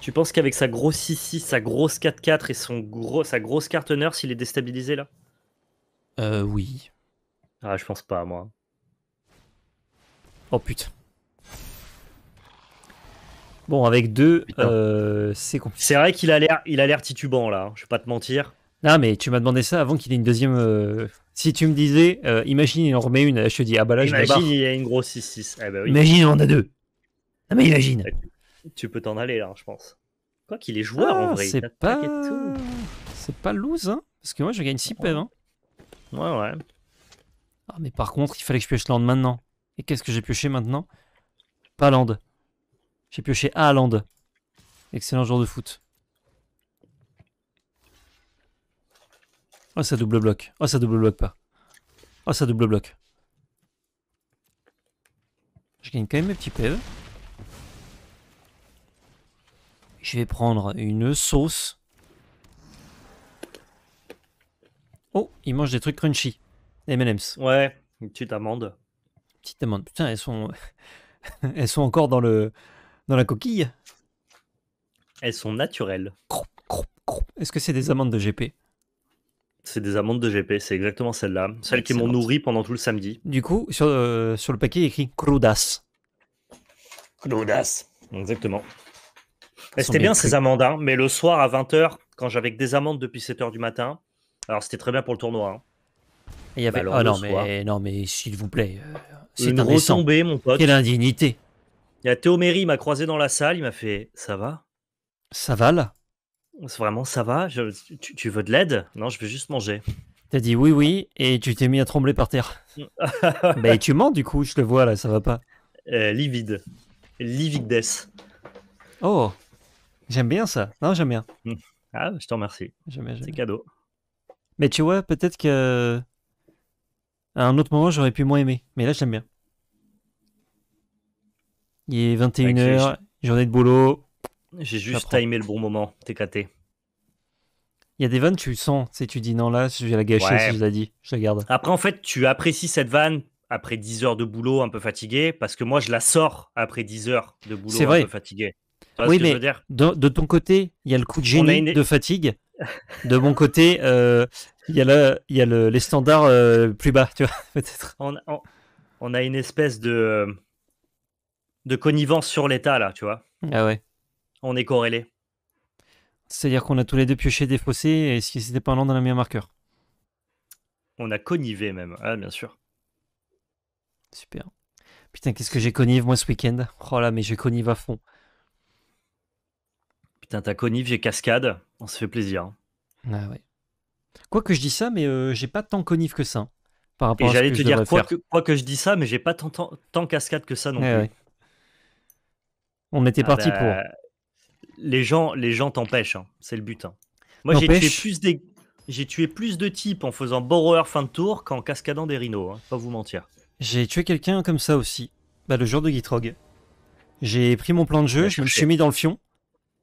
Tu penses qu'avec sa grosse 6-6, sa grosse 4-4 et son sa grosse carte nurse, il est déstabilisé là Euh, oui. Ah, je pense pas, moi. Oh putain. Bon, avec deux, euh, c'est compliqué. C'est vrai qu'il a l'air, il a l'air titubant là. Hein, je vais pas te mentir. Non, mais tu m'as demandé ça avant qu'il ait une deuxième, euh, si tu me disais, euh, imagine, il en remet une, je te dis, ah bah là, imagine, Imagine, il y a une grosse 6-6. Eh bah imagine, on en a deux. mais imagine. Bah, tu peux t'en aller là, je pense. Quoi qu'il est ah, joueur en vrai. C'est pas... c'est pas loose, hein. Parce que moi, je gagne 6 pèves. Hein. ouais, ouais. Ah, mais par contre, il fallait que je pioche Land maintenant. Et qu'est-ce que j'ai pioché maintenant Pas Land. J'ai pioché land. Excellent joueur de foot. Oh, ça double bloque. Oh, ça double bloque pas. Oh, ça double bloque. Je gagne quand même mes petits PV. Je vais prendre une sauce. Oh, il mange des trucs crunchy. M&M's. Ouais, une petite amande. Petite amande. Putain, elles sont, elles sont encore dans le, dans la coquille. Elles sont naturelles. Est-ce que c'est des amandes de GP c'est des amandes de GP, c'est exactement celle-là. Celle qui m'ont nourri pendant tout le samedi. Du coup, euh, sur, le paquet, il y a écrit crudas. Crudas. Exactement. C'était bien ces amandes, hein. mais le soir à 20h, quand j'avais que des amandes depuis 7h du matin, alors c'était très bien pour le tournoi. Hein. Il y avait... Bah, ah non mais, non, mais s'il vous plaît, euh, c'est une retombée, mon pote. Quelle indignité. Il y a Théo m'a croisé dans la salle, il m'a fait Ça va Ça va là Vraiment, ça va tu, veux de l'aide Non, je veux juste manger. T'as dit oui, oui, et tu t'es mis à trembler par terre. mais bah, tu mens du coup, je le vois là, ça va pas. Euh, livide. Livides. Oh, j'aime bien ça. Non, j'aime bien. Mmh. Ah, je t'en remercie. C'est cadeau. Mais tu vois, peut-être que à un autre moment, j'aurais pu moins aimer. Mais là, j'aime bien. Il est 21h, journée de boulot, j'ai juste timé le bon moment, TKT. Il y a des vannes, tu le sens. Tu, tu dis non, là, je vais la gâcher si je la dis. Je la garde. Après, en fait, tu apprécies cette vanne après 10 heures de boulot un peu fatigué, parce que moi, je la sors après 10 heures de boulot vrai. peu fatigué. oui, mais de, ton côté, il y a le coup de génie de fatigue. De mon côté, euh, il y a, y a le, les standards euh, plus bas, tu vois, peut-être. On, on, a une espèce de, euh, de connivence sur l'État, là, tu vois. Ah ouais on est corrélés. C'est-à-dire qu'on a tous les deux pioché des fossés et ce qui s'est dépendant dans la même marqueur. On a connivé même, ah bien sûr. Super. Putain, qu'est-ce que j'ai connive moi ce week-end Oh là, mais j'ai connive à fond. Putain, t'as connive, j'ai cascade, on se fait plaisir. Hein. Ah ouais. Quoi que je dis ça, mais euh, j'ai pas tant connive que ça. Hein, par rapport et j'allais te dire, quoi que, je dis ça, mais j'ai pas tant, tant, cascade que ça non eh plus. On était ah parti bah, pour les gens les gens t'empêchent, hein. c'est le but. Hein. Moi, j'ai tué, plus des... j'ai tué plus de types en faisant borrower fin de tour qu'en cascadant des rhinos, hein. pas vous mentir. J'ai tué quelqu'un comme ça aussi, bah, le jour de Gitrog. J'ai pris mon plan de jeu, je me suis mis dans le fion.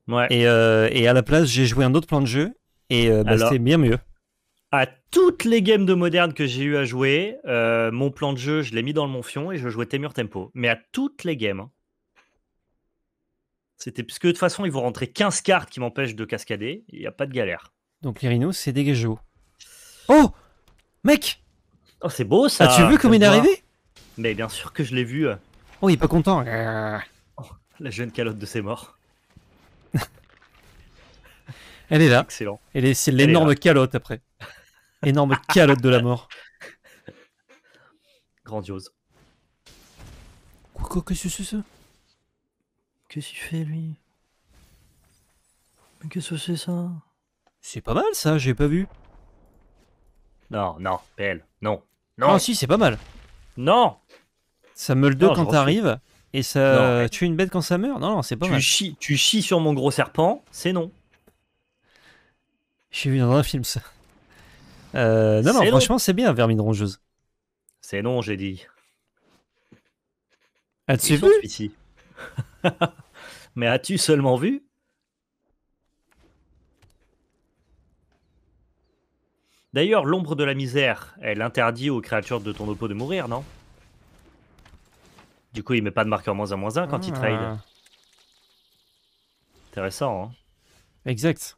Euh, et, à la place, j'ai joué un autre plan de jeu et euh, bah, c'est bien mieux à toutes les games de moderne que j'ai eu à jouer, euh, mon plan de jeu, je l'ai mis dans le monfion et je jouais Temur Tempo. Mais à toutes les games. C'était parce que de toute façon, ils vont rentrer 15 cartes qui m'empêchent de cascader. Il n'y a pas de galère. Donc les rhinos, c'est des Oh Mec Oh, c'est beau ça As-tu vu comment il est arrivé Mais bien sûr que je l'ai vu. Oh, il est pas content. Euh. Oh, la jeune calotte de ses morts. Elle est là. Excellent. Et c'est l'énorme calotte après. énorme calotte de la mort. Grandiose. Quoi, que c'est ça Qu'est-ce qu'il fait lui Mais qu'est-ce que c'est ça C'est pas mal ça, j'ai pas vu. Non, non, Belle, non. Non, ah, si, c'est pas mal. non, Ça me le quand t'arrives et ça tu tue une bête quand ça meurt. Non, non, c'est pas tu mal. tu chies sur mon gros serpent, c'est non. J'ai vu dans un film ça. Euh, non, non, franchement, c'est bien, Vermine Rongeuse. C'est non, j'ai dit. Ah, tu Mais as-tu seulement vu D'ailleurs, l'ombre de la misère, elle interdit aux créatures de ton opo de mourir, non Du coup, il met pas de marqueur moins un moins un quand il ah. trade. Intéressant, hein Exact.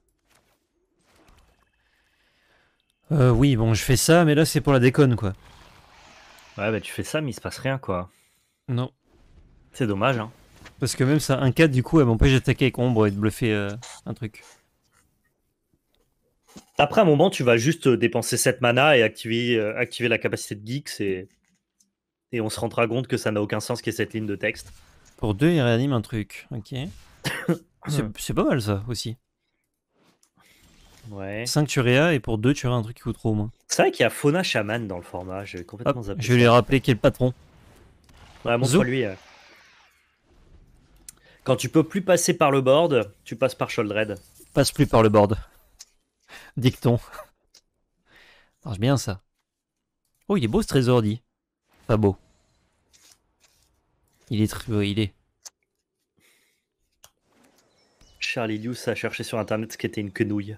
Euh, oui, bon, je fais ça, mais là, c'est pour la déconne, quoi. Ouais, bah tu fais ça, mais il se passe rien, quoi. Non. C'est dommage, hein. Parce que même ça, un 4 du coup, elle m'empêche d'attaquer avec ombre et de bluffer euh, un truc. Après, à un moment, tu vas juste euh, dépenser 7 mana et activer, euh, activer la capacité de Geeks et... et on se rendra compte que ça n'a aucun sens qu'il y ait cette ligne de texte. Pour 2, il réanime un truc. Ok. C'est pas mal ça aussi. Ouais. 5 tu réas et pour 2 tu réas un truc qui coûte trop moins. C'est vrai qu'il y a Fauna Shaman dans le format, Je vais lui rappeler qui est le patron. Ouais, montre-lui. Quand tu peux plus passer par le board, tu passes par Sholdred. Passe plus par le board. Dicton. marche bien ça. Oh, il est beau ce trésor, dit. Pas beau. Il est très euh, il est. Charlie Liu a cherché sur internet ce qu'était une quenouille.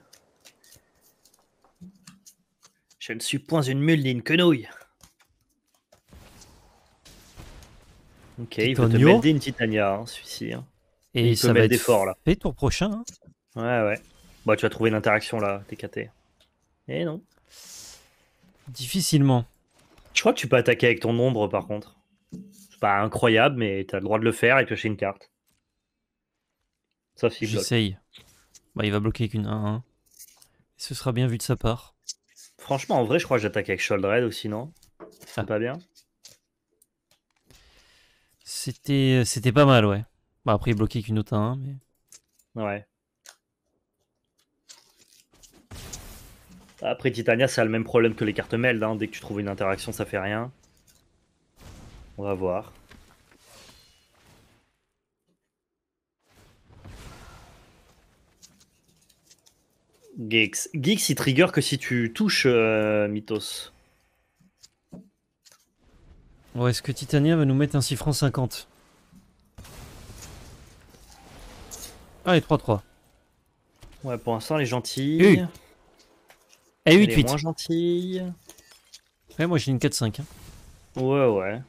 Je ne suis point une mule ni une quenouille. Ok, il va te mettre une titania, hein, celui-ci. Hein. Et ça va être fort là. fait tour prochain. Hein. Ouais, ouais. Bah, tu vas trouver l'interaction là, TKT. Eh non. Difficilement. Je crois que tu peux attaquer avec ton ombre par contre. C'est pas incroyable, mais t'as le droit de le faire et piocher une carte. Sauf si J'essaye. Bah, il va bloquer qu'une 1-1. Ce sera bien vu de sa part. Franchement, en vrai, je crois que j'attaque avec Sholdred aussi, non C'est ah. pas bien euh, C'était pas mal, ouais. Bah, après, il est bloqué qu'une autre mais... Ouais. Après, Titania, ça a le même problème que les cartes meld. Hein. Dès que tu trouves une interaction, ça fait rien. On va voir. Geeks. Geeks, il trigger que si tu touches euh, Mythos. Ouais, est-ce que Titania va nous mettre un 6 francs 50 Allez, ah, 3-3. Ouais, pour l'instant, les gentilles. Et 8. Et 8, 8. moins Ouais, moi j'ai une 4-5. Hein. Ouais, ouais.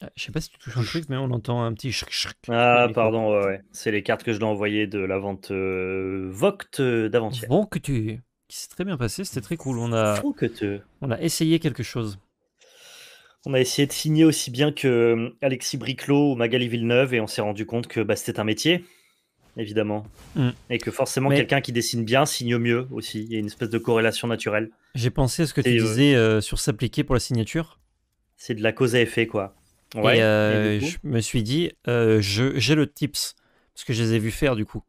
Ah, je sais pas si tu touches un truc, mais on entend un petit chric Ah, pardon, ouais, ouais. C'est les cartes que je dois envoyer de la vente euh, Voct euh, d'avant-hier. Bon, que tu. qui s'est très bien passé, c'était très cool. On a. que tu. On a essayé quelque chose. On a essayé de signer aussi bien que euh, Alexis Briclot ou Magali Villeneuve et on s'est rendu compte que bah, c'était un métier, évidemment. Mm. Et que forcément, quelqu'un qui dessine bien signe mieux aussi. Il y a une espèce de corrélation naturelle. J'ai pensé à ce que tu euh, disais euh, sur s'appliquer pour la signature. C'est de la cause à effet, quoi. Et, je me suis dit, j'ai le tips, parce que je les ai vus faire du coup.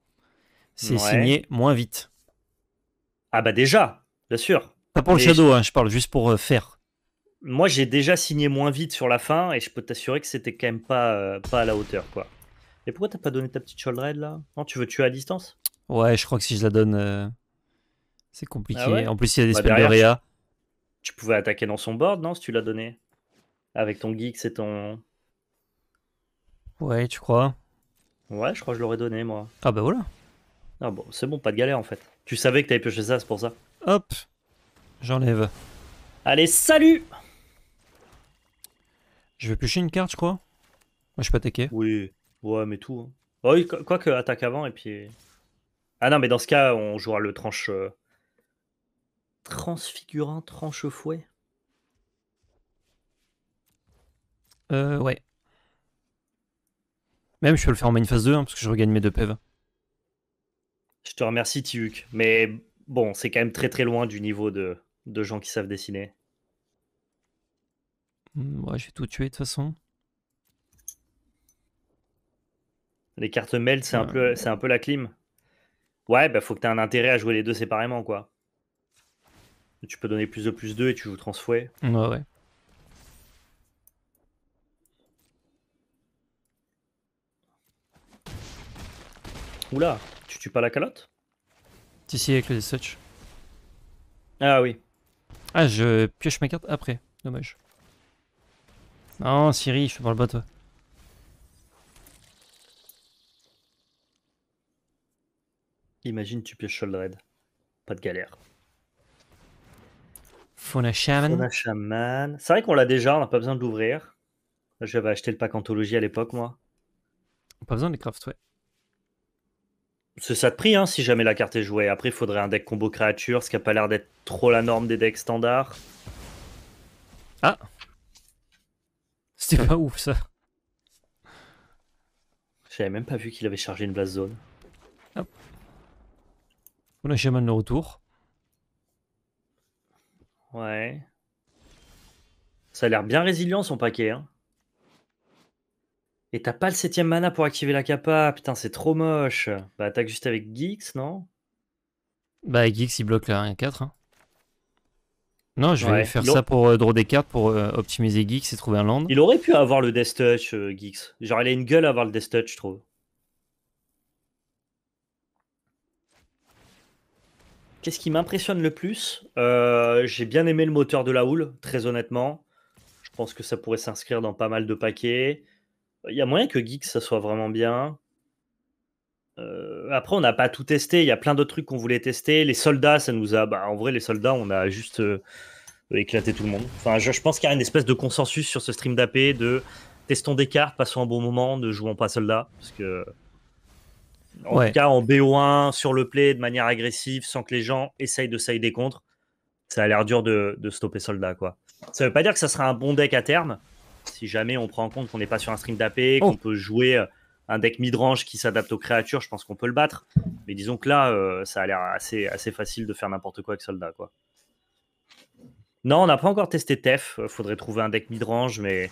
C'est signer moins vite. Ah bah déjà, bien sûr. Pas pour le shadow, hein, je parle juste pour faire moi, j'ai déjà signé moins vite sur la fin et je peux t'assurer que c'était quand même pas, euh, pas à la hauteur, quoi. Et pourquoi t'as pas donné ta petite shoulder là Non, tu veux tuer à distance Ouais, je crois que si je la donne, euh, c'est compliqué. Ah en plus, il y a des bah, spells de Réa. Tu, pouvais attaquer dans son board, non, si tu l'as donné Avec ton geek, c'est ton. Ouais, tu crois Ouais, je crois que je l'aurais donné, moi. Ah bah voilà. Ah bon, c'est bon, pas de galère en fait. Tu savais que t'avais pioché ça, c'est pour ça. Hop, j'enlève. Allez, salut je vais piocher une carte, je crois. Moi, je suis pas attaqué. Oui, ouais, mais tout. Hein. Oh oui, quoi, que attaque avant et puis. Ah non, mais dans ce cas, on jouera le tranche. Euh, Transfigurant, tranche fouet. Euh, ouais. Même, je peux le faire en main phase 2, hein, parce que je regagne mes deux pèves. Je te remercie, Tiuk. Mais bon, c'est quand même très très loin du niveau de, de gens qui savent dessiner. Mmh, ouais, je vais tout tuer de toute façon. Les cartes meld, c'est un, peu, un peu la clim. Ouais, bah faut que tu un intérêt à jouer les deux séparément, quoi. Tu peux donner plus de plus 2 et tu joues transfouet. Ouais, ouais. Oula, tu tues pas la calotte Si, avec le such. Ah oui. Ah, je pioche ma carte après. Dommage. Non, Siri, je te parle pas toi. Imagine tu pioches Sholdred. Pas de galère. Fauna Shaman. Fauna Shaman. C'est vrai qu'on l'a déjà, on n'a pas besoin de l'ouvrir. J'avais acheté le pack anthologie à l'époque, moi. Pas besoin de craft, ouais. C'est ça de prix, hein, si jamais la carte est jouée. Après, il faudrait un deck combo créature, ce qui n'a pas l'air d'être trop la norme des decks standards. Ah, c'était pas ouf ça. J'avais même pas vu qu'il avait chargé une blast zone. On a Shaman le retour. Ouais. Ça a l'air bien résilient son paquet. Hein. Et t'as pas le septième mana pour activer la capa. Putain, c'est trop moche. Bah, attaque juste avec Geeks, non Bah, Geeks, il bloque la 1 4. Non, je vais faire ça pour euh, draw des cartes, pour euh, optimiser Geeks et trouver un land. Il aurait pu avoir le Death Touch, euh, Geeks. Genre, il a une gueule à avoir le Death Touch, je trouve. Qu'est-ce qui m'impressionne le plus J'ai bien aimé le moteur de la houle, très honnêtement. Je pense que ça pourrait s'inscrire dans pas mal de paquets. Il y a moyen que Geeks, ça soit vraiment bien. Euh, après, on n'a pas tout testé. Il y a plein d'autres trucs qu'on voulait tester. Les soldats, ça nous a. Bah, en vrai, les soldats, on a juste euh, euh, éclaté tout le monde. Enfin, je, pense qu'il y a une espèce de consensus sur ce stream d'AP de testons des cartes, passons un bon moment, ne jouons pas soldats. Parce que. En tout cas, en BO1, sur le play, de manière agressive, sans que les gens essayent de des contre, ça a l'air dur de, stopper soldats. Quoi. Ça veut pas dire que ça sera un bon deck à terme. Si jamais on prend en compte qu'on n'est pas sur un stream d'AP, oh. qu'on peut jouer un deck midrange qui s'adapte aux créatures, je pense qu'on peut le battre. Mais disons que là, euh, ça a l'air assez, facile de faire n'importe quoi avec Soldat. Quoi. Non, on n'a pas encore testé Tef. Euh, faudrait trouver un deck midrange, mais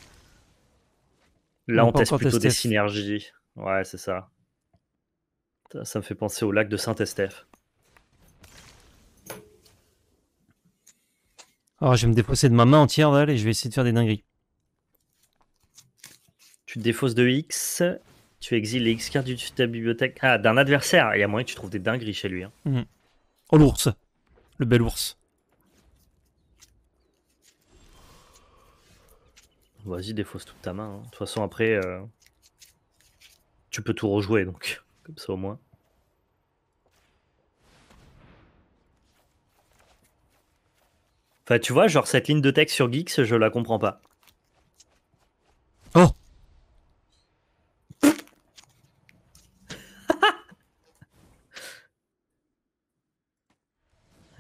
là, on, teste plutôt des synergies. Ouais, c'est ça. ça. me fait penser au lac de Saint-Estèphe. Alors, oh, je vais me défausser de ma main entière, là, et je vais essayer de faire des dingueries. Tu te défausses de X tu exiles les X cartes de ta bibliothèque. Ah, d'un adversaire. Il y a moyen que tu trouves des dingueries chez lui. Hein. Mhm. Oh, l'ours. Le bel ours. Vas-y, défausse toute ta main. Hein. De toute façon, après, euh, tu peux tout rejouer, donc. Comme ça, au moins. Enfin, tu vois, genre, cette ligne de texte sur Geeks, je la comprends pas.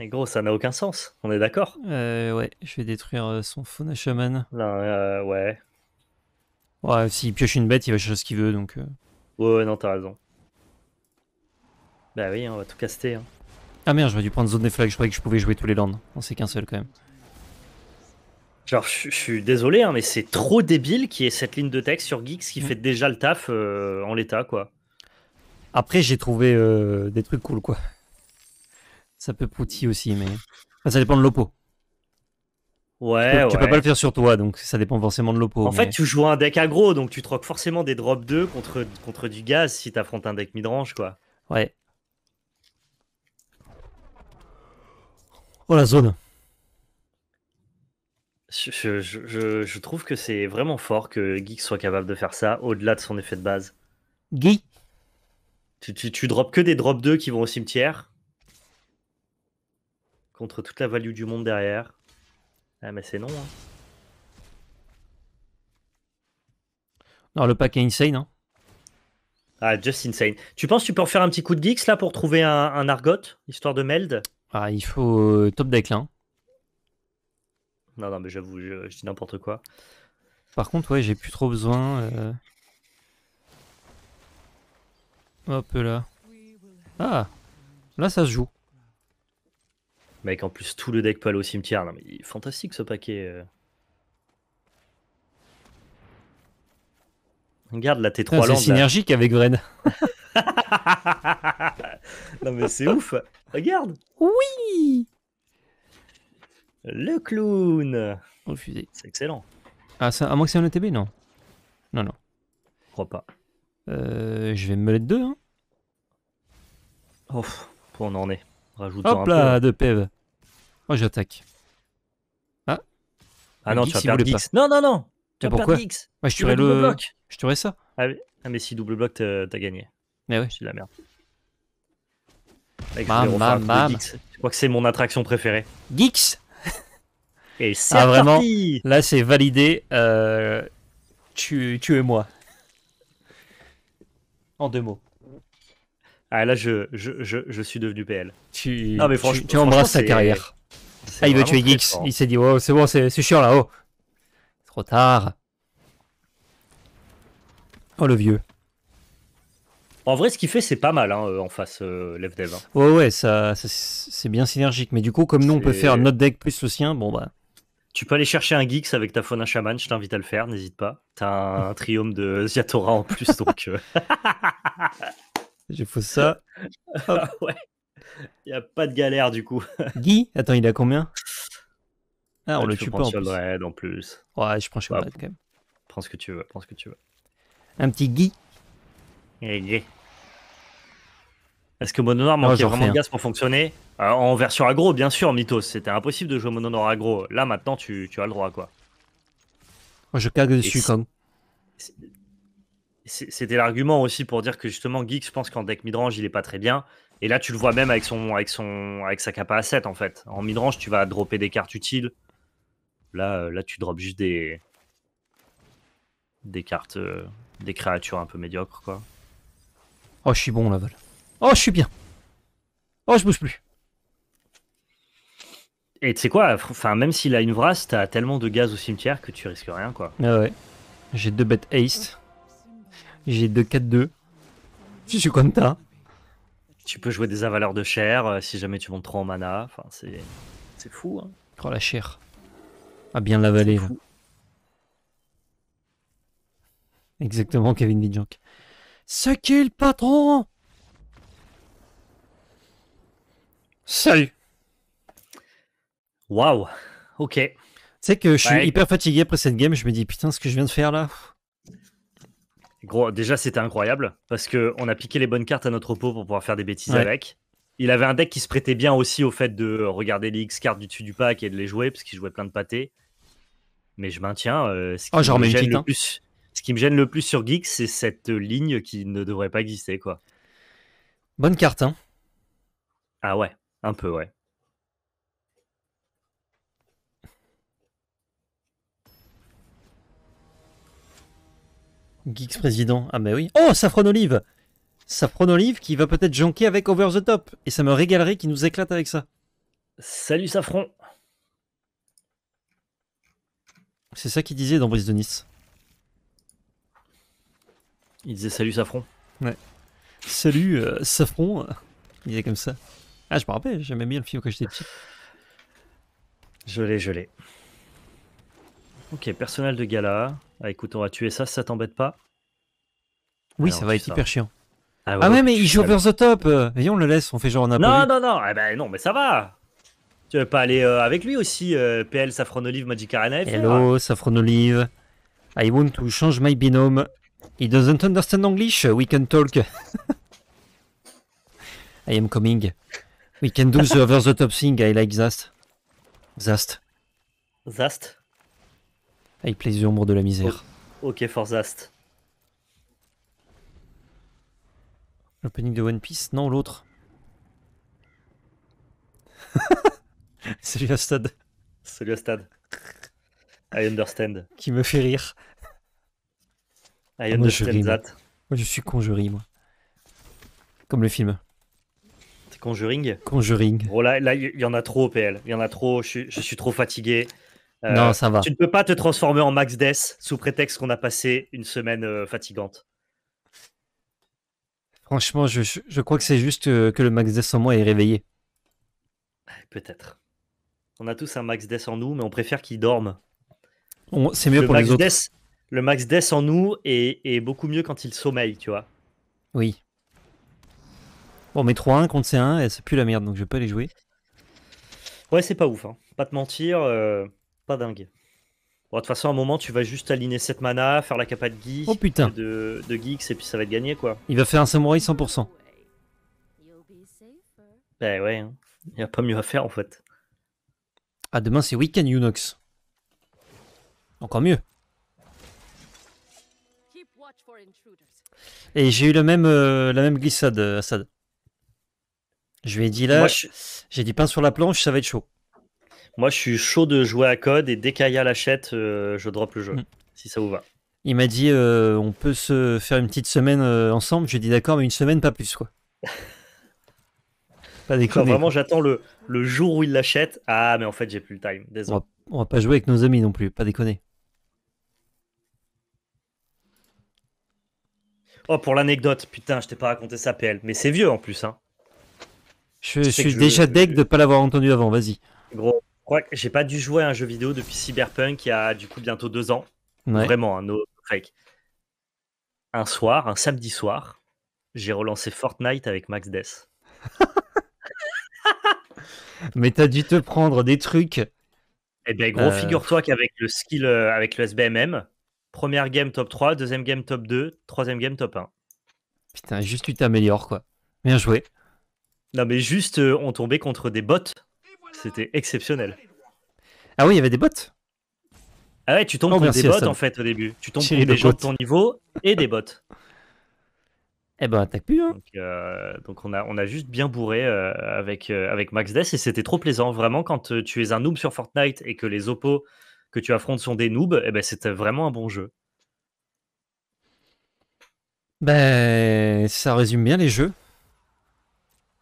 gros, ça n'a aucun sens, on est d'accord euh, Ouais, je vais détruire euh, son faune shaman. Là euh, ouais. Ouais, s'il pioche une bête, il va chercher ce qu'il veut, donc... Euh. Ouais, ouais, non, t'as raison. Bah oui, hein, on va tout caster. Hein. Ah merde, j'aurais dû prendre zone des flags, je croyais que je pouvais jouer tous les lands. On sait qu'un seul, quand même. Genre, je, suis désolé, hein, mais c'est trop débile qu'il y ait cette ligne de texte sur Geeks qui mm. fait déjà le taf en l'état, quoi. Après, j'ai trouvé des trucs cool, quoi. Ça peut pouti aussi, mais ça dépend de l'oppo. Ouais, tu peux, pas le faire sur toi, donc ça dépend forcément de l'oppo. En fait, tu joues un deck aggro, donc tu troques forcément des drops 2 contre, contre du gaz si t'affrontes un deck midrange, quoi. Ouais. Oh la zone. Je, trouve que c'est vraiment fort que Geek soit capable de faire ça au-delà de son effet de base. Guy tu, tu, tu drops que des drops 2 qui vont au cimetière contre toute la value du monde derrière. Ah, mais c'est non. Hein. Non, le pack est insane. Hein. Ah, just insane. Tu penses tu peux en faire un petit coup de geeks là pour trouver un, argot, histoire de meld Ah, il faut euh, top deck là. Hein. Non, non, mais j'avoue, je, dis n'importe quoi. Par contre, ouais, j'ai plus trop besoin. Euh. Hop là. Ah, là ça se joue. Mec, bah, en plus, tout le deck peut aller au cimetière. Non, mais il est fantastique ce paquet. Euh. Regarde la T3 C'est synergique avec Vren. non, mais c'est ouf. Regarde. Oui. Le clown. Refusé. Oh, c'est excellent. Ah, ça, à moins que c'est un ETB, non Non, non. Je crois pas. Euh, je vais me mettre deux. Hein. Oh, on en est Rajoute Hop un là, peu. de PEV. Moi j'attaque. Ah Ah non, tu vas perdre Geeks. Non, non, non Tu vas pourquoi perdre Geeks. Moi, je tuerais le. Je ça. Ah, ah, mais si double bloc, t'as gagné. Mais ouais. C'est de la merde. Maman, mam, mam, Je crois que c'est mon attraction préférée. Geeks Et ça, ah, vraiment Là, c'est validé. Euh, tu, tu moi. En deux mots. Ah là, je, je, suis devenu PL. Tu, mais franchement, tu, embrasses sa carrière. Ah, il veut tuer Geeks. Il s'est dit, oh, c'est bon, c'est chiant là, haut. Trop tard. Oh, le vieux. En vrai, ce qu'il fait, c'est pas mal hein, euh, en face, euh, l'EvDev hein. Ouais, ouais, ça, c'est bien synergique. Mais du coup, comme nous, on peut faire notre deck plus le sien, bon bah. Tu peux aller chercher un Geeks avec ta faune un chaman, je t'invite à le faire, n'hésite pas. T'as un, un triome de Ziatora en plus, donc. Euh. J'ai fous ça. Ah il n'y a pas de galère du coup. Guy Attends, il a combien Ah, on ah, le tue pas en plus. plus. Ouais, je prends quand Prends ce que tu veux, prends ce que tu veux. Un petit Guy. Eh, Est-ce que Mononor manquait vraiment de gaz pour fonctionner euh, En version agro, bien sûr, Mythos. C'était impossible de jouer Mononor agro. Là, maintenant, tu, as le droit, quoi. je cague dessus, quand c'était l'argument aussi pour dire que justement, Geek, je pense qu'en deck midrange, il est pas très bien. Et là, tu le vois même avec, son, avec, son, avec sa capa à 7, en fait. En midrange, tu vas dropper des cartes utiles. Là, euh, là tu drops juste des, des cartes, euh, des créatures un peu médiocres, quoi. Oh, je suis bon, là, Oh, je suis bien. Oh, je bouge plus. Et tu sais quoi, enfin, même s'il a une tu t'as tellement de gaz au cimetière que tu risques rien, quoi. Ah ouais. J'ai deux bêtes haste. J'ai 2-4-2. Je suis ça. Tu peux jouer des avaleurs de chair euh, si jamais tu montes trop en mana. Enfin, c'est, fou. Hein. Oh la chair. A ah, bien l'avaler. Exactement, Kevin Vidjank. Ce qu'est le patron Salut Waouh Ok. Tu sais que je suis hyper fatigué après cette game, je me dis putain ce que je viens de faire là déjà, c'était incroyable parce qu'on a piqué les bonnes cartes à notre pot pour pouvoir faire des bêtises avec. Il avait un deck qui se prêtait bien aussi au fait de regarder les X cartes du dessus du pack et de les jouer parce qu'il jouait plein de pâtés. Mais je maintiens. Euh, ce, oh, qui me gêne le hein. plus, ce qui me gêne le plus sur Geek, c'est cette ligne qui ne devrait pas exister. quoi. Bonne carte, hein Ah ouais, un peu, ouais. Geeks Président. Ah bah oui. Oh, Saffron Olive Saffron Olive qui va peut-être jonquer avec Over the Top. Et ça me régalerait qu'il nous éclate avec ça. Salut Saffron C'est ça qu'il disait dans Brise de Nice. Il disait salut Saffron. Ouais. Salut euh, Saffron. Il disait comme ça. Ah, je me rappelle, j'aimais bien le film quand j'étais petit. Je l'ai, je l'ai. Ok, personnel de gala. Ah, écoute, on va tuer ça, ça t'embête pas Oui, ça va être hyper chiant. Ah, ouais, ah mais il joue over the top euh. Voyons, on le laisse, on fait genre on a Non, non, non, eh ben non, mais ça va Tu veux pas aller euh, avec lui aussi, euh, PL, Saffron Olive, Magic Arena Hello, Saffron Olive. I want to change my binome. He doesn't understand English, we can talk. I am coming. We can do the over the top thing, I like that. Zast. Zast avec les ombres de la misère. Ok, Forzast. L'opening de One Piece Non, l'autre. Salut à Stade. Salut à Stade. I understand. Qui me fait rire. I ah, understand je that. Moi, je suis conjurie, moi. Comme le film. Conjuring Conjuring. Oh là, il y en a trop, PL. Il y en a trop. Je, je suis trop fatigué. Euh, non, ça va. Tu ne peux pas te transformer en Max Death sous prétexte qu'on a passé une semaine euh, fatigante. Franchement, je, crois que c'est juste euh, que le Max Death en moi est réveillé. Peut-être. On a tous un Max Death en nous, mais on préfère qu'il dorme. C'est mieux pour les autres. le Max Death en nous est, beaucoup mieux quand il sommeille, tu vois. Oui. Bon, mais 3-1 contre C1, c'est plus la merde, donc je vais pas les jouer. Ouais, c'est pas ouf, hein. pas te mentir pas dingue. Bon, de toute façon, à un moment, tu vas juste aligner cette mana, faire la capa de oh, Geeks, De, et puis ça va être gagné. quoi. Il va faire un samouraï 100%. Ben ouais, hein. il n'y a pas mieux à faire, en fait. Ah, demain, c'est week-end Unox. Encore mieux. Et j'ai eu la même, euh, la même glissade, euh, Assad. Je lui ai dit là, j'ai dit pain sur la planche, ça va être chaud. Moi, je suis chaud de jouer à code et dès qu'Aya l'achète, euh, je drop le jeu, mm. si ça vous va. Il m'a dit euh, on peut se faire une petite semaine euh, ensemble. J'ai dit d'accord, mais une semaine, pas plus, quoi. pas déconner. vraiment, j'attends le, le jour où il l'achète. Ah, mais en fait, j'ai plus le time. Désolé. On va, pas jouer avec nos amis non plus, pas déconner. Oh, pour l'anecdote, putain, je t'ai pas raconté ça, PL. Mais c'est vieux en plus, hein. Je, suis déjà je... de pas l'avoir entendu avant, vas-y. Gros, crois j'ai pas dû jouer à un jeu vidéo depuis Cyberpunk il y a du coup bientôt deux ans. Vraiment, un autre Un soir, un samedi soir, j'ai relancé Fortnite avec Max Death. Mais t'as dû te prendre des trucs. Eh bien, gros, euh. figure-toi qu'avec le skill, euh, avec le SBMM, première game top 3, deuxième game top 2, troisième game top 1. Putain, juste tu t'améliores, quoi. Bien joué. Non, mais juste, euh, on tombait contre des bots c'était exceptionnel. Ah oui, il y avait des bots Ah ouais, tu tombes oh, des bots en fait au début. Tu tombes contre des gens de ton niveau et des bots. Eh ben, t'as plus. Hein. Euh, donc, on, a, on a juste bien bourré euh, avec, euh, avec Max Death et c'était trop plaisant. Vraiment, quand tu es un noob sur Fortnite et que les oppos que tu affrontes sont des noobs, eh ben, c'était vraiment un bon jeu. Ben, ça résume bien les jeux.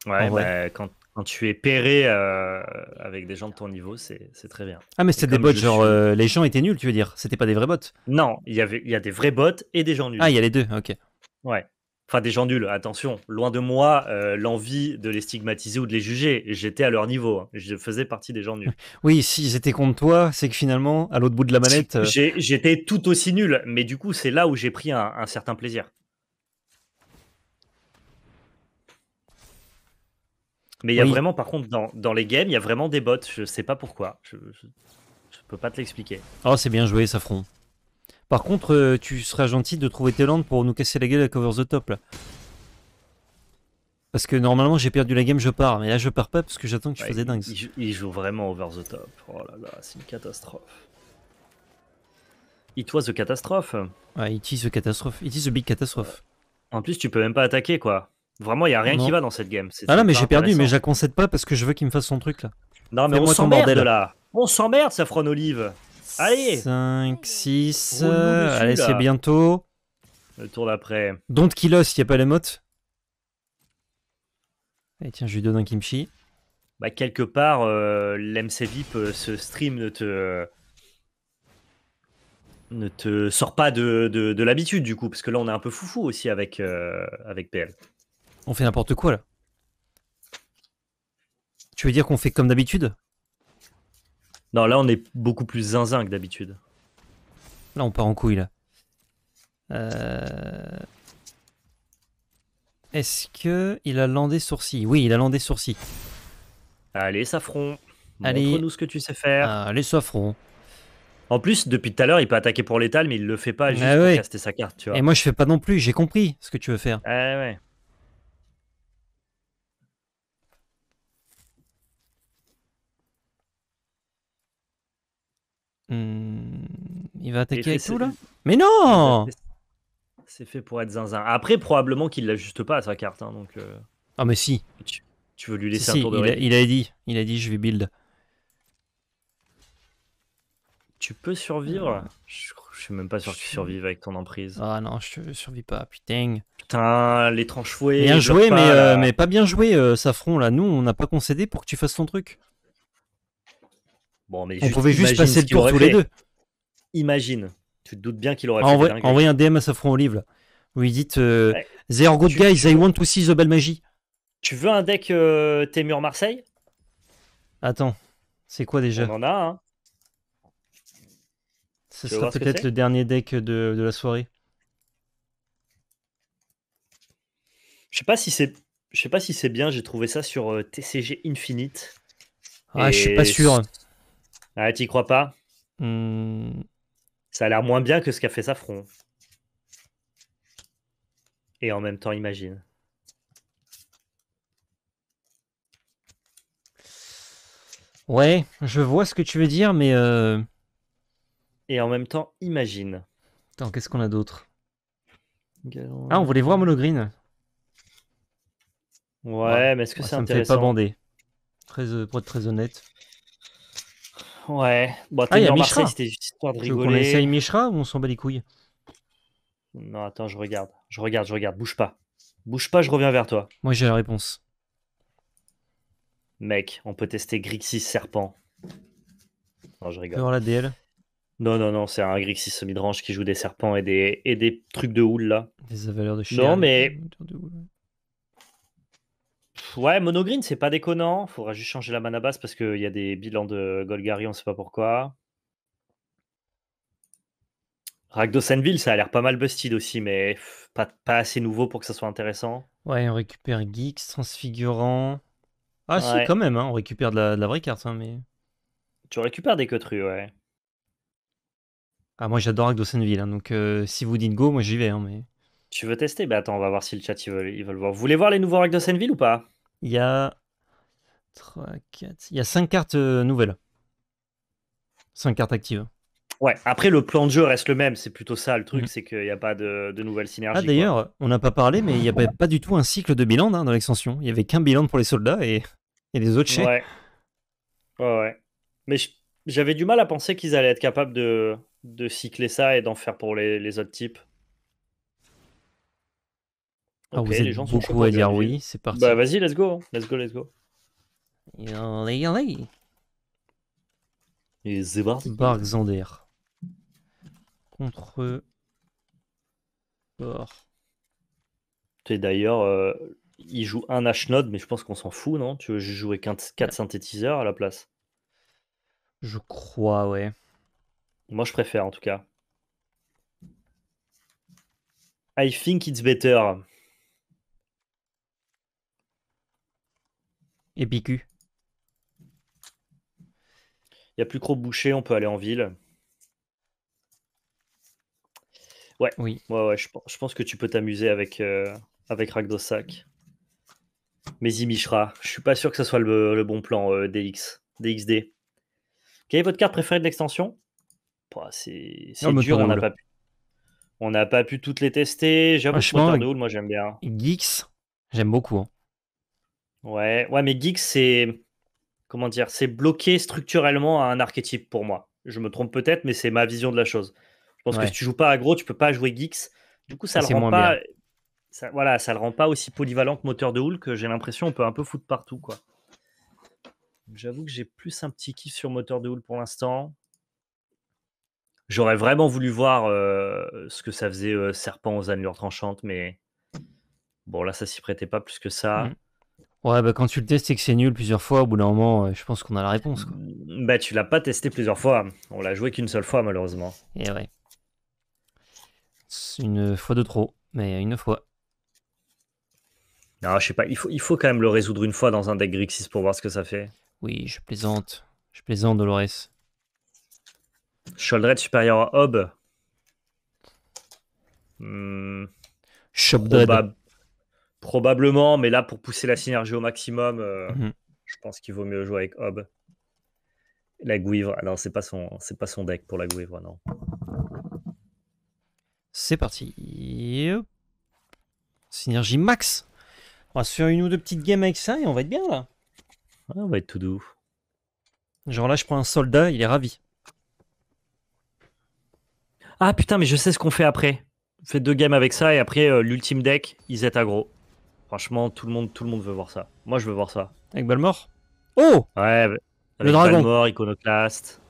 Ouais, ben, quand, quand tu es pairé euh, avec des gens de ton niveau, c'est très bien. Ah, mais c'était des bots, genre euh, les gens étaient nuls, tu veux dire C'était pas des vrais bots Non, il y, avait, il y a des vrais bots et des gens nuls. Ah, il y a les deux, ok. Ouais. Enfin, des gens nuls, attention, loin de moi euh, l'envie de les stigmatiser ou de les juger. J'étais à leur niveau, hein. je faisais partie des gens nuls. Oui, s'ils étaient contre toi, c'est que finalement, à l'autre bout de la manette. J'étais tout aussi nul, mais du coup, c'est là où j'ai pris un certain plaisir. Mais il y a vraiment, par contre, dans, les games, il y a vraiment des bots. Je sais pas pourquoi. Je, je, peux pas te l'expliquer. Oh, c'est bien joué, Safron. Par contre, euh, tu seras gentil de trouver tes landes pour nous casser la gueule avec over the Top, là. Parce que normalement, j'ai perdu la game, je pars. Mais là, je pars pas parce que j'attends que tu faisais dingue. Il, joue vraiment over the top. Oh là là, c'est une catastrophe. It was a catastrophe. Ouais, it is a catastrophe. It is big catastrophe. En plus, tu peux même pas attaquer, quoi. Vraiment, il n'y a rien qui va dans cette game. Ah non, mais j'ai perdu, mais je la concède pas parce que je veux qu'il me fasse son truc là. Non, mais on s'emmerde là. On s'emmerde, Olive. Allez 5, 6. Euh, allez, c'est bientôt. Le tour d'après. Don't kill us, il a pas les mots. et eh, tiens, je lui donne un kimchi. Bah, quelque part, euh, l'MC VIP, euh, ce stream ne te. ne te sort pas de, l'habitude du coup, parce que là, on est un peu foufou aussi avec, avec PL. On fait n'importe quoi là. Tu veux dire qu'on fait comme d'habitude Non, là on est beaucoup plus zinzin que d'habitude. Là on part en couille là. Euh, est-ce que il a landé sourcil Oui, il a landé sourcil. Allez, Safron. Montre-nous ce que tu sais faire. Allez, Safron. En plus, depuis tout à l'heure, il peut attaquer pour l'étal, mais il le fait pas eh juste sa carte, Et moi, je fais pas non plus, j'ai compris ce que tu veux faire. Ah ouais. Hmm, il va attaquer avec tout là Mais non C'est fait pour être zinzin. Après, probablement qu'il l'ajuste pas à sa carte. Hein, donc, euh, Ah, mais si. Tu, veux lui laisser un tour de il il a dit, il a dit, je vais build. Tu peux survivre euh. je, suis même pas sûr que tu survives avec ton emprise. Ah non, je survis pas, putain. Putain, les tranches fouées. Bien joué, mais, euh, mais, pas bien joué, Safron. Là, nous, on n'a pas concédé pour que tu fasses ton truc on pouvait juste passer le tour tous les deux. Imagine. Tu te doutes bien qu'il aurait pu. Ah, fait Envoyez un DM à Safran Olive, là, où il dit good guys, I want to see the belle magie. Tu veux un deck euh, Témur Marseille Attends, c'est quoi déjà On en a hein. Ce sera peut-être le dernier deck de, la soirée. Je sais pas si c'est je sais pas si c'est bien, j'ai trouvé ça sur euh, TCG Infinite. Ah, je suis pas sûr. Ah, t'y crois pas hmm. Ça a l'air moins bien que ce qu'a fait front. Et en même temps, imagine. Ouais, je vois ce que tu veux dire, mais. Euh, Et en même temps, imagine. Attends, qu'est-ce qu'on a d'autre Ah, on voulait voir Monogreen. Ouais, ouais, mais est-ce que c'est intéressant me fait pas bander. Très, euh, pour être très honnête. Ouais. Bon, ah, il y a Mishra. C'était juste histoire de rigoler. On essaye Mishra ou on s'en bat les couilles Non, attends, je regarde. Je regarde, je regarde. Bouge pas. Bouge pas, je reviens vers toi. Moi, j'ai la réponse. Mec, on peut tester Grixis Serpent. Non, je rigole. la DL Non, non, non, c'est un Grixis semi-drange qui joue des serpents et des, et des trucs de houle là. Des avaleurs de chien. Non, mais ouais, Monogreen, c'est pas déconnant. Faudra juste changer la mana base parce qu'il y a des bilans de Golgari, on sait pas pourquoi. Ragdosenville ça a l'air pas mal busted aussi, mais pas, pas, assez nouveau pour que ça soit intéressant. Ouais, on récupère Geeks, Transfigurant. Ah, si, quand même, hein, on récupère de la, vraie carte. Hein, mais... Tu récupères des cotrues, ouais. Ah, moi j'adore Ragdosenville hein, donc euh, si vous dites go, moi j'y vais. Hein, mais... Tu veux tester Bah attends, on va voir si le chat ils veulent, ils veulent voir. Vous voulez voir les nouveaux Ragdosenville ou pas il y a 3, 4, il y 5 cartes euh, nouvelles. 5 cartes actives. Ouais, après le plan de jeu reste le même, c'est plutôt ça le truc, mhm. c'est qu'il n'y a pas de, nouvelles ah, synergies. d'ailleurs, on n'a pas parlé, mais il n'y avait pas du tout un cycle de bilan hein, dans l'extension. Il n'y avait qu'un bilan pour les soldats et, les autres chiens. Ouais. ouais, ouais. Mais j'avais du mal à penser qu'ils allaient être capables de, de cycler ça et d'en faire pour les autres types. Ah, vous êtes les gens beaucoup à dire oui, c'est parti. Bah vas-y, let's go, hein. let's go, let's go. Yolé, yolé. Et Zander. Contre... tu Et d'ailleurs, euh, il joue un Ashnod, mais je pense qu'on s'en fout, non Tu veux jouer 4 synthétiseurs à la place Je crois, ouais. Moi, je préfère, en tout cas. I think it's better. Et Bicu. Il n'y a plus gros boucher, on peut aller en ville. Ouais, oui. ouais, je, pense que tu peux t'amuser avec, euh, avec Mais Zimichra, je suis pas sûr que ce soit le, bon plan euh, DX, DXD. Quelle est votre carte préférée de l'extension C'est dur, on n'a pas pu. On n'a pas pu toutes les tester. J'aime moi j'aime bien. Geeks, j'aime beaucoup. Hein. Ouais, ouais, mais Geeks, c'est comment dire, c'est bloqué structurellement à un archétype pour moi. Je me trompe peut-être, mais c'est ma vision de la chose. Je pense que si tu joues pas aggro, tu peux pas jouer geeks. Du coup, ça, ne ah, le rend pas, voilà, ça le rend pas aussi polyvalent que moteur de que J'ai l'impression on peut un peu foutre partout, quoi. J'avoue que j'ai plus un petit kiff sur moteur de Houle pour l'instant. J'aurais vraiment voulu voir euh, ce que ça faisait euh, Serpent aux anneaux tranchantes, mais bon, là, ça s'y prêtait pas plus que ça. Mm. Ouais, bah quand tu le testes et que c'est nul plusieurs fois, au bout d'un moment, euh, je pense qu'on a la réponse. Quoi. Bah tu l'as pas testé plusieurs fois, on l'a joué qu'une seule fois malheureusement. Et eh ouais. Une fois de trop, mais une fois. Non, je sais pas, il faut, il faut quand même le résoudre une fois dans un deck Grixis pour voir ce que ça fait. Oui, je plaisante. Je plaisante, Dolores. Sholdred supérieur à Hob. Hmm. Probablement, mais là, pour pousser la synergie au maximum, euh, mhm. je pense qu'il vaut mieux jouer avec Hob. La Gouivre, alors ah c'est pas, son, pas son deck pour la Gouivre, non. C'est parti. Synergie max. On va se faire une ou deux petites games avec ça et on va être bien là. Ah, on va être tout doux. Genre là, je prends un soldat, il est ravi. Ah putain, mais je sais ce qu'on fait après. Faites deux games avec ça et après euh, l'ultime deck, ils est aggro. Franchement, tout le monde, tout le monde veut voir ça. Moi, je veux voir ça. Avec Balmor Oh Ouais, bah, le dragon. Balmor, Iconoclast.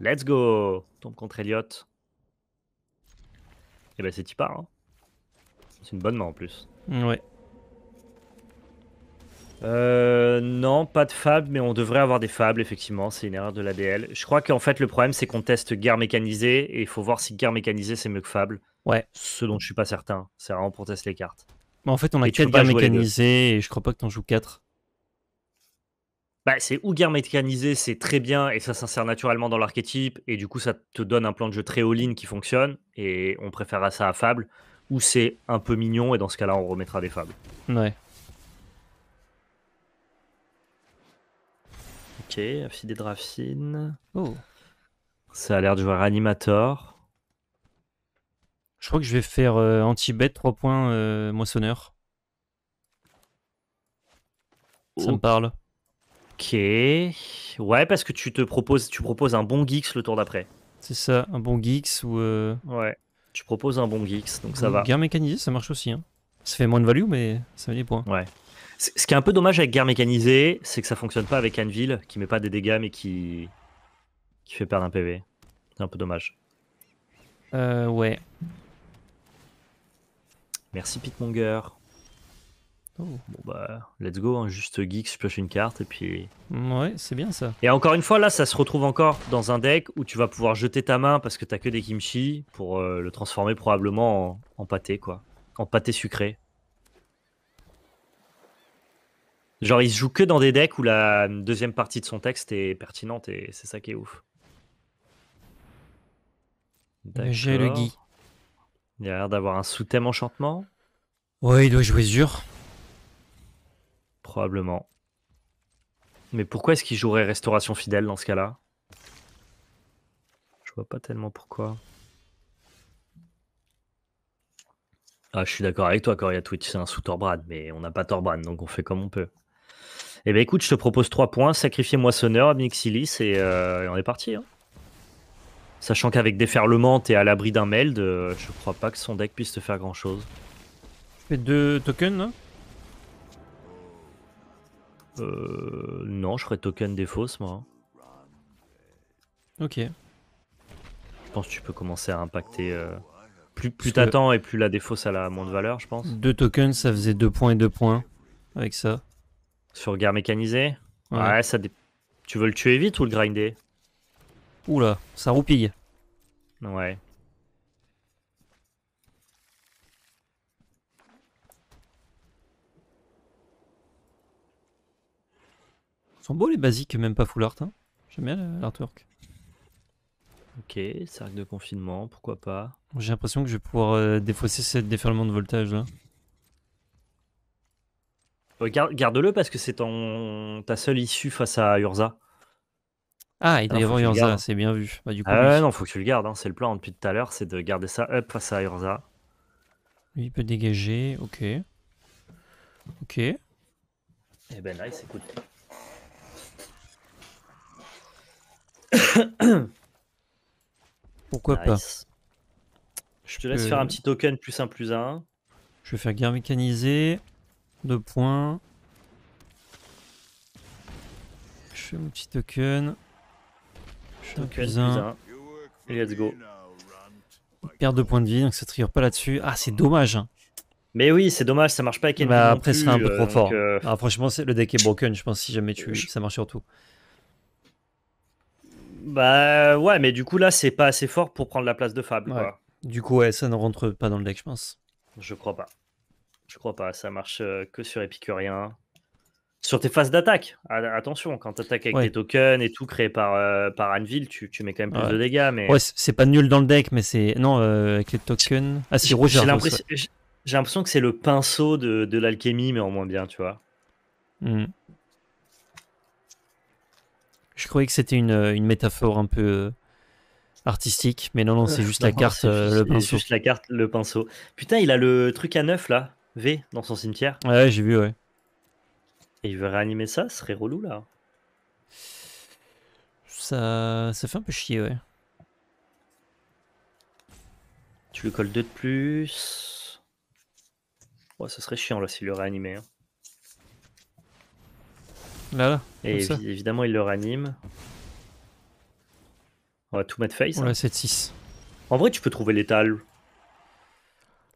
Let's go Tombe contre Elliot. Et eh ben, c'est tipa, Hein. C'est une bonne main en plus. Ouais. Euh, non, pas de FAB, mais on devrait avoir des fables, effectivement. C'est une erreur de l'ADL. Je crois qu'en fait, le problème, c'est qu'on teste guerre mécanisée et il faut voir si guerre mécanisée, c'est mieux que fable. Ouais. Ce dont je suis pas certain. C'est vraiment pour tester les cartes en fait, on a 4 guerres mécanisées et je crois pas que t'en joues 4. Bah, c'est ou guerre mécanisée, c'est très bien et ça s'insère naturellement dans l'archétype et du coup ça te donne un plan de jeu très all-in qui fonctionne et on préférera ça à Fable ou c'est un peu mignon et dans ce cas-là on remettra des Fables. Ouais. Ok, des Drafine. Oh. Ça a l'air de jouer Animator. Je crois que je vais faire euh, anti-bet 3 points euh, moissonneur. Ça me parle. Ok. Ouais, parce que tu te proposes, tu proposes un bon Geeks le tour d'après. C'est ça, un bon Geeks ou. Euh, ouais. Tu proposes un bon Geeks, donc ça va. Guerre mécanisée, ça marche aussi. Hein. Ça fait moins de value, mais ça fait des points. Ouais. Ce qui est un peu dommage avec Guerre mécanisée, c'est que ça fonctionne pas avec Anvil, qui met pas des dégâts mais qui. qui fait perdre un PV. C'est un peu dommage. Euh, ouais. Merci Pitmonger. Oh. Bon bah, let's go, hein. juste geek, je pioche une carte et puis. Ouais, c'est bien ça. Et encore une fois, là, ça se retrouve encore dans un deck où tu vas pouvoir jeter ta main parce que t'as que des kimchi pour euh, le transformer probablement en, pâté, quoi. En pâté sucré. Genre, il se joue que dans des decks où la deuxième partie de son texte est pertinente et c'est ça qui est ouf. J'ai le geek. Il a l'air d'avoir un sous-thème enchantement. Oui, il doit jouer Zur. Probablement. Mais pourquoi est-ce qu'il jouerait Restauration Fidèle dans ce cas-là Je vois pas tellement pourquoi. Ah, je suis d'accord avec toi, Coria Twitch, c'est un sous Torbrad, mais on n'a pas Torbrad, donc on fait comme on peut. Eh bien écoute, je te propose 3 points, sacrifier Moissonneur, Abnixilis, euh, et, on est parti. Hein. Sachant qu'avec déferlement, t'es à l'abri d'un meld, euh, je crois pas que son deck puisse te faire grand chose. Tu fais deux tokens Euh. Non, je ferais token des moi. Ok. Je pense que tu peux commencer à impacter. Euh, plus, t'attends et plus la défausse à la moins de valeur, je pense. Deux tokens, ça faisait deux points et deux points avec ça. Sur guerre mécanisée ouais. ça Tu veux le tuer vite ou le grinder Oula, ça roupille. Ouais. Ils sont beaux les basiques, même pas full art. Hein. J'aime bien l'artwork. Ok, cercle de confinement, pourquoi pas. J'ai l'impression que je vais pouvoir euh, défausser cette déferlement de voltage là. Euh, garde-le parce que c'est ta seule issue face à Urza. Ah, il est devant c'est bien vu. Bah, ah, non, faut que tu le gardes, hein. c'est le plan hein, depuis tout à l'heure, c'est de garder ça up face à Urza. Lui, il peut dégager, ok. Ok. eh ben nice, écoute. Pourquoi pas Je te laisse faire un petit token plus un plus un Je vais faire guerre mécanisée. Deux points. Je fais mon petit token. On Let's go. de points de vie, donc ça trigger pas là-dessus. Ah, c'est dommage. Hein. Mais oui, c'est dommage, ça marche pas avec Envy. Bah, après, c'est un peu euh, trop fort. Euh, ah, franchement, le deck est broken, je pense, si jamais tu. Ça marche surtout. Bah ouais, mais du coup, là, c'est pas assez fort pour prendre la place de Fable. Du coup, ouais, ça ne rentre pas dans le deck, je pense. Je crois pas. Je crois pas, ça marche euh, que sur Epicurien sur tes phases d'attaque, attention, quand tu attaques avec des tokens et tout créé par, euh, par Anvil, tu, tu, mets quand même plus de dégâts. Mais... Ouais, c'est pas nul dans le deck, mais c'est. Non, euh, avec les tokens. Ah, si, rouge J'ai l'impression que c'est le pinceau de, de l'alchimie, mais en moins bien, tu vois. Hmm. Je croyais que c'était une, une, métaphore un peu euh, artistique, mais non, non, c'est juste la carte, le pinceau. juste la carte, le pinceau. Putain, il a le truc à neuf là, V, dans son cimetière. Ouais, j'ai vu, ouais. Et il veut réanimer ça, ce serait relou là. Ça, ça fait un peu chier, ouais. Tu le colles deux de plus. Ouais, ça serait chiant là s'il le réanimait. Hein. Là, là. Et évidemment, il le réanime. On va tout mettre face. On 7-6. Hein. En vrai, tu peux trouver l'étal.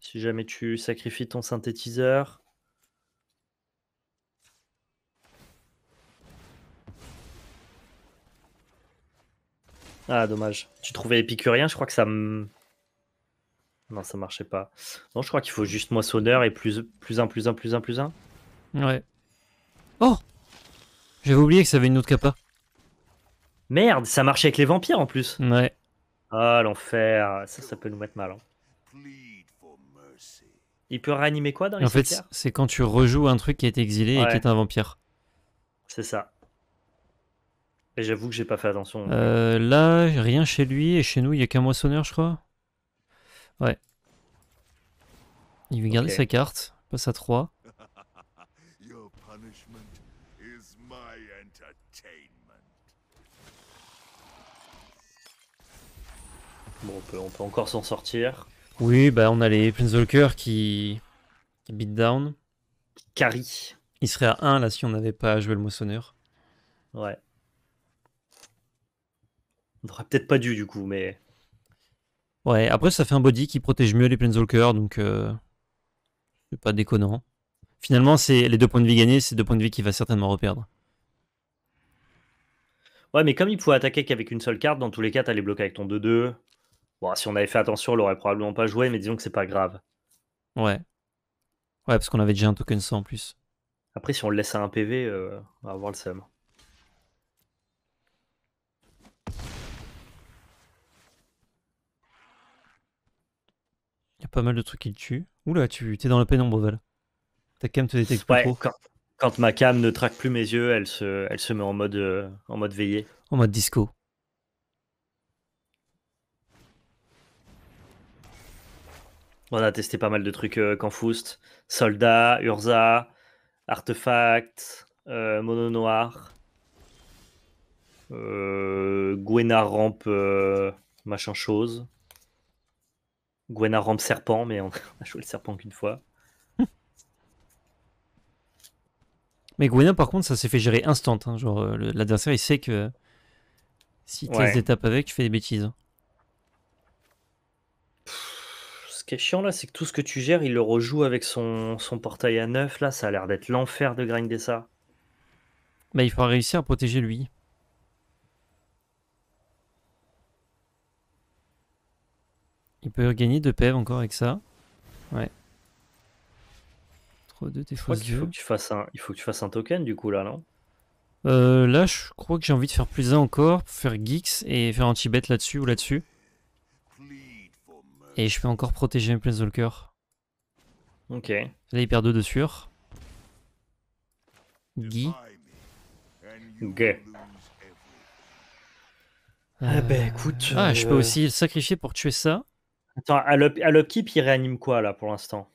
Si jamais tu sacrifies ton synthétiseur. Ah, dommage. Tu trouvais épicurien, je crois que ça Non, ça marchait pas. Non, je crois qu'il faut juste moissonneur et plus, un, plus un, plus un, plus un. Ouais. Oh J'avais oublié que ça avait une autre capa. Merde, ça marchait avec les vampires en plus. Ouais. Ah, l'enfer. Ça, ça peut nous mettre mal. Hein. Il peut réanimer quoi dans les En fait, c'est quand tu rejoues un truc qui est exilé et qui est un vampire. C'est ça. Et j'avoue que j'ai pas fait attention. Euh, là, rien chez lui, et chez nous, il y a qu'un moissonneur, je crois. Ouais. Il veut garder sa carte, passe à 3. Bon, on peut, encore s'en sortir. Oui, bah on a les Planeswalkers qui... qui beat down. Carry. Il serait à 1 là si on n'avait pas joué le moissonneur. Ouais. On aurait peut-être pas dû du coup, mais. Ouais, après ça fait un body qui protège mieux les Planeswalkers, donc euh, c'est pas déconnant. Finalement, c'est les deux points de vie gagnés, c'est deux points de vie qu'il va certainement reperdre. Ouais, mais comme il pouvait attaquer qu'avec une seule carte, dans tous les cas, t'allais bloquer avec ton 2-2. Bon, si on avait fait attention, on l'aurait probablement pas joué, mais disons que c'est pas grave. Ouais. Ouais, parce qu'on avait déjà un token 100 en plus. Après, si on le laisse à un PV, euh, on va avoir le seum. pas mal de trucs qu'il tue. Oula, tu es dans le pénombre, Val. Ta cam te détecte pas Quand, ma cam ne traque plus mes yeux, elle se, elle se met en mode, euh, en mode veillé. En mode disco. On a testé pas mal de trucs euh, Canfoust. Soldat, Urza, artefact Mono Noir, euh, euh Gwena Ramp, euh, machin chose. Gwena rampe serpent, mais on a joué le serpent qu'une fois. Mais Gwena, par contre, ça s'est fait gérer instant. Hein. genre, euh, l'adversaire, il sait que si tu des tapes avec, tu fais des bêtises. Hein. Ce qui est chiant là, c'est que tout ce que tu gères, il le rejoue avec son, portail à neuf. Là, ça a l'air d'être l'enfer de grinder ça. Bah, il faudra réussir à protéger lui. Il peut gagner 2 pèves encore avec ça. Ouais. 3, 2, t'es fois Il faut que tu fasses un, il faut que tu fasses un token du coup là, non euh, Là, je crois que j'ai envie de faire plus 1 encore, pour faire Geeks et faire anti-bet là-dessus ou là-dessus. Et je peux encore protéger mes Planeswalker. Ok. Là, il perd 2 de sûr. Guy. Ok. Ah bah écoute. Ah, je peux euh, aussi le sacrifier pour tuer ça. Attends, à l'upkeep, il réanime quoi là pour l'instant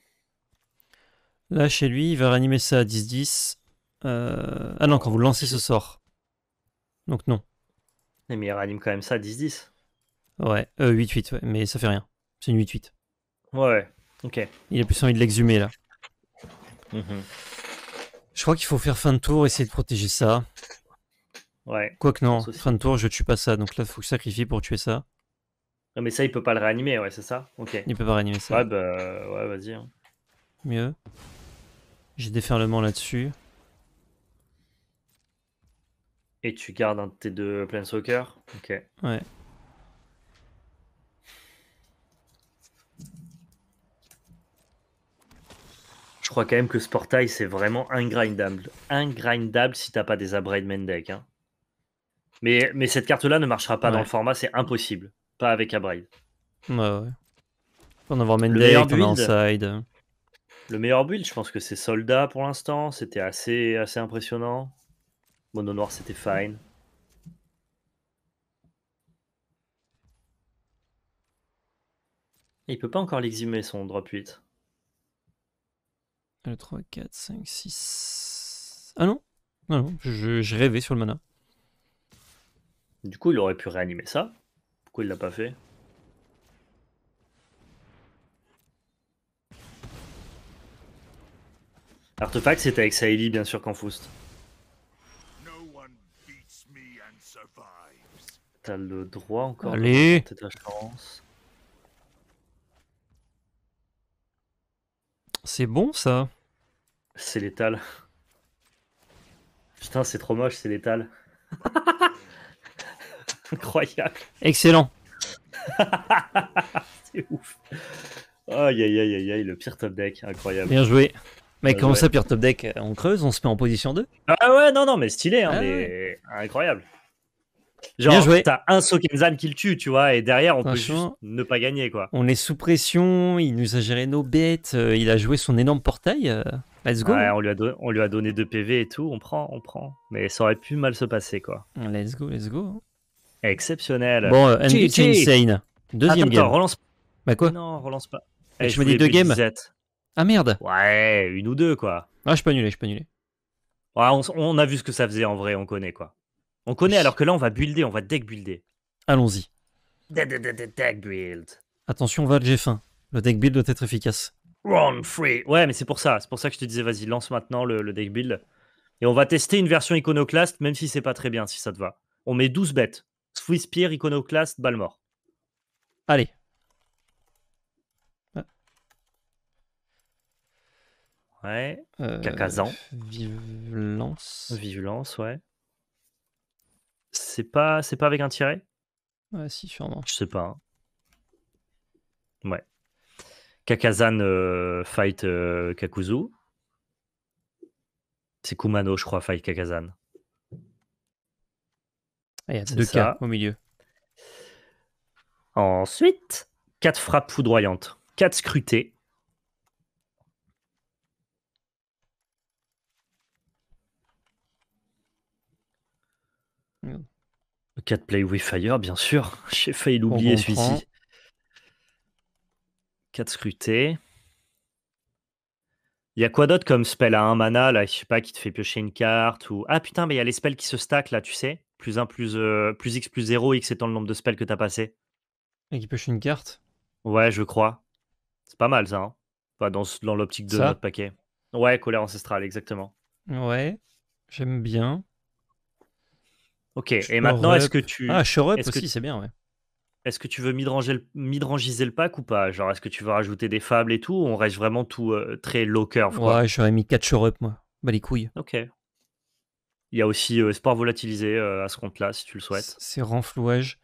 Là, chez lui, il va réanimer ça à 10-10. Euh, ah non, quand vous lancez ce sort. Donc non. Mais il réanime quand même ça à 10-10. Ouais, 8-8, euh, ouais. mais ça fait rien. C'est une 8-8. Ouais, ok. Il a plus envie de l'exhumer là. Mhm. Je crois qu'il faut faire fin de tour, essayer de protéger ça. Ouais. Quoique non, fin de tour, je tue pas ça, donc là, faut que je sacrifie pour tuer ça. Non, mais ça, il peut pas le réanimer, ouais, c'est ça Ok. Il peut pas réanimer ça. Ouais, bah, ouais, vas-y. Hein. Mieux. J'ai déferlement là-dessus. Et tu gardes un de tes deux soccer Ok. Ouais. Je crois quand même que ce portail, c'est vraiment un un grindable si t'as pas des upgrades main deck. Hein. Mais, mais cette carte-là ne marchera pas dans le format, c'est impossible. Pas avec Abride. Ouais, ouais. On avoir Mendek, on Inside. Le meilleur build, je pense que c'est Soldat pour l'instant. C'était assez, assez impressionnant. Mono noir, c'était fine. Il il peut pas encore l'exhumer son drop 8. 3, 4, 5, 6. Ah non ah non, je rêvais sur le mana. Du coup, il aurait pu réanimer ça il l'a pas fait Artefact, c'était avec Saïdi bien sûr, qu'en Faust. T'as le droit encore Allez. C'est bon, ça C'est létal. Putain, c'est trop moche, c'est létal. Incroyable. Excellent. c'est ouf. Aïe, aïe, aïe, aïe, le pire top deck, incroyable. Bien joué. Mais comment ça, pire top deck euh, On creuse, on se met en position 2 Ah ouais, non, non, mais stylé, hein, ah mais... incroyable. Genre, t'as un Sokenzan qui le tue, tu vois, et derrière, on peut juste ne pas gagner, quoi. On est sous pression, il nous a géré nos bêtes, euh, il a joué son énorme portail. Euh, let's go. Ouais, on lui, a on lui a donné 2 PV et tout, on prend, on prend. Mais ça aurait pu mal se passer, quoi. Let's go, let's go. Exceptionnel. Bon, euh, Insane. Deuxième Attends, game. relance Bah quoi Non, relance pas. Eh, je me dis deux games. Ah merde. Ouais, une ou deux quoi. Ah, je peux annuler, je peux annuler. on, a vu ce que ça faisait en vrai, on connaît quoi. On connaît alors que là on va builder, on va deck builder. Allons-y. Deck build. Attention, Val, j'ai faim. Le deck build doit être efficace. Run free. Ouais, mais c'est pour ça. C'est pour ça que je te disais, vas-y, lance maintenant le, le, deck build. Et on va tester une version iconoclaste, même si c'est pas très bien, si ça te va. On met 12 bêtes spear Iconoclast, Balmor. Allez. Ah. Ouais. Kakazan euh, Vivulence Violence. ouais. C'est pas, c'est pas avec un tiret Ouais, si, sûrement. Je sais pas. Hein. Ouais. Kakazan euh, fight euh, Kakuzu. C'est Kumano, je crois, fight Kakazan. Ah, deux cas au milieu. Ensuite, 4 frappes foudroyantes, 4 scrutés. 4 Play with Fire, bien sûr. J'ai failli l'oublier celui-ci. 4 scrutés. Il y a quoi d'autre comme spell à 1 mana là, je sais pas, qui te fait piocher une carte ou ah putain, mais il y a les spells qui se stack là, tu sais plus 1 euh, plus, X plus 0, X étant le nombre de spells que t'as passé. Et qui pêche une carte Ouais, je crois. C'est pas mal ça, hein. dans, l'optique de notre paquet. Ouais, colère ancestrale, exactement. Ouais, j'aime bien. Ok, et maintenant, est-ce que tu. Ah, Shore -ce aussi, c'est bien, ouais. Est-ce que tu veux midrangiser le, le pack ou pas Genre, est-ce que tu veux rajouter des fables et tout On reste vraiment tout euh, très low curve. ouais, j'aurais mis 4 Shore moi. Bah, les couilles. Ok, il y a aussi espoir euh, Volatilisé euh, à ce compte-là, si tu le souhaites. C'est renflouage.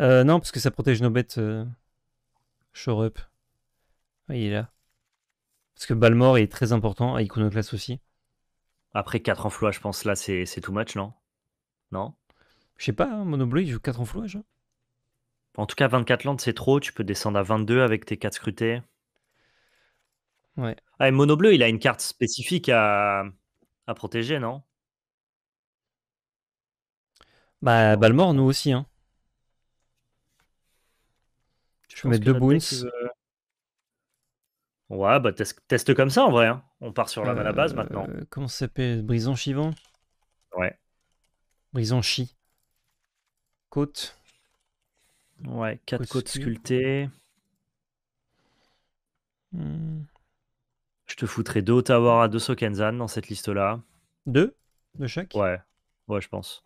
Euh, non, parce que ça protège nos bêtes. show up. Oui, il est là. Parce que Balmor est très important, à Iconoclast aussi. Après 4 renflouages, je pense, là, c'est tout match, non Non Je sais pas, hein, Monobleu, il joue 4 renflouages. Hein. En tout cas, 24 landes, c'est trop. Tu peux descendre à 22 avec tes 4 scrutés. Ouais. Ah, et Monobleu, il a une carte spécifique à, à protéger, non bah, mort nous aussi. Hein. Je mets mettre deux boons. Ouais, bah teste comme ça en vrai. Hein. On part sur la, base euh, maintenant. comment ça s'appelle Brison Chivant Ouais. Brison Chi. Côte. Ouais, quatre côtes sculptées. Hmm. Je te foutrais deux Tawara à deux Sokenzan dans cette liste-là. Deux De chaque Ouais, ouais, je pense.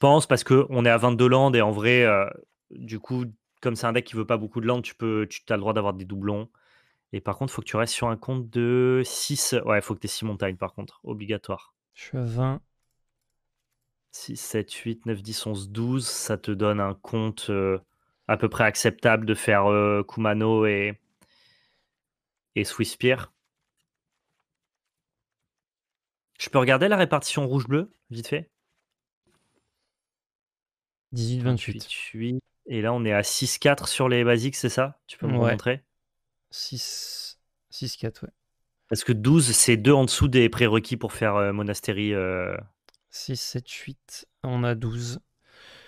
pense, parce qu'on est à 22 landes et en vrai, euh, du coup, comme c'est un deck qui veut pas beaucoup de landes, tu, peux, tu as le droit d'avoir des doublons. Et par contre, faut que tu restes sur un compte de 6. Ouais, il faut que tu aies 6 montagnes, par contre, obligatoire. Je suis à 20. 6, 7, 8, 9, 10, 11, 12. Ça te donne un compte euh, à peu près acceptable de faire euh, Kumano et, et Je peux regarder la répartition rouge-bleu, vite fait 18-28. Et là, on est à 6-4 sur les basiques, c'est ça Tu peux me montrer 6-4, ouais. Parce que 12, c'est 2 en dessous des prérequis pour faire Monastérie. 6, 7, 8. On a 12.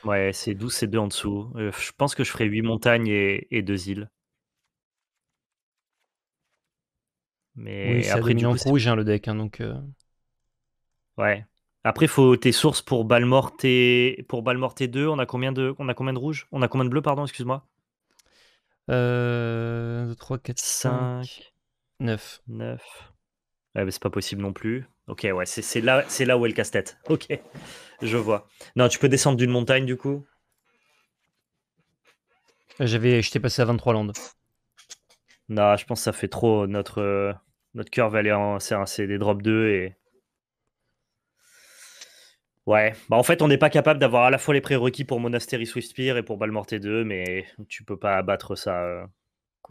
Ouais, c'est 12, c'est 2 en dessous. Euh, je pense que je ferai 8 montagnes et, et 2 îles. Mais oui, après, du en rouge hein, le deck, hein, donc. Euh. Ouais. Après, faut tes sources pour Balmort et pour 2. On a combien de on a combien de rouges On a combien de bleus pardon Excuse-moi. 2, 3, 4, 5, 9. 9. Ouais, mais c'est pas possible non plus. Ok, ouais, c'est là, là où elle casse-tête. Ok, je vois. Non, tu peux descendre d'une montagne du coup euh, J'avais, Je passé à 23 landes. Non, je pense que ça fait trop. Euh, notre, euh, notre cœur va aller en. C'est des drop 2 et Ouais, bah, en fait, on n'est pas capable d'avoir à la fois les prérequis pour Monastery Spear et pour Balmorté 2 mais tu peux pas abattre ça, euh,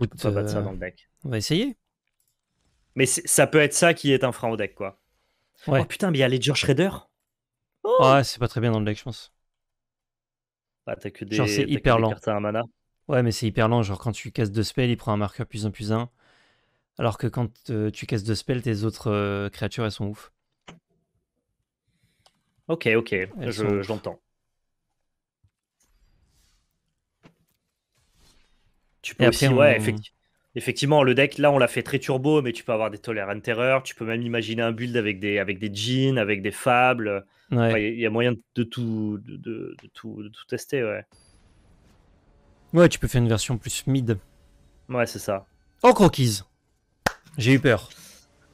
euh, dans le deck. On va essayer. Mais ça peut être ça qui est un frein au deck, quoi. Oh putain, mais il y a Ledger Shredder ah, oh Ouais, c'est pas très bien dans le deck, je pense. Bah, t'as que des. Genre, c'est hyper lent. Ouais, mais c'est hyper lent. Genre, quand tu casses deux spells, il prend un marqueur plus un, plus un. Alors que quand euh, tu casses deux spells, tes autres créatures, elles sont ouf. Ok, ok, je, j'entends. Tu peux aussi, ouais, effectivement. le deck, là, on l'a fait très turbo, mais tu peux avoir des tolérants terreur. Tu peux même imaginer un build avec des, avec des jeans, avec des fables. Il y a moyen de tout, de, tout, tester, ouais. Ouais, tu peux faire une version plus mid. Ouais, c'est ça. Oh, Croquis J'ai eu peur.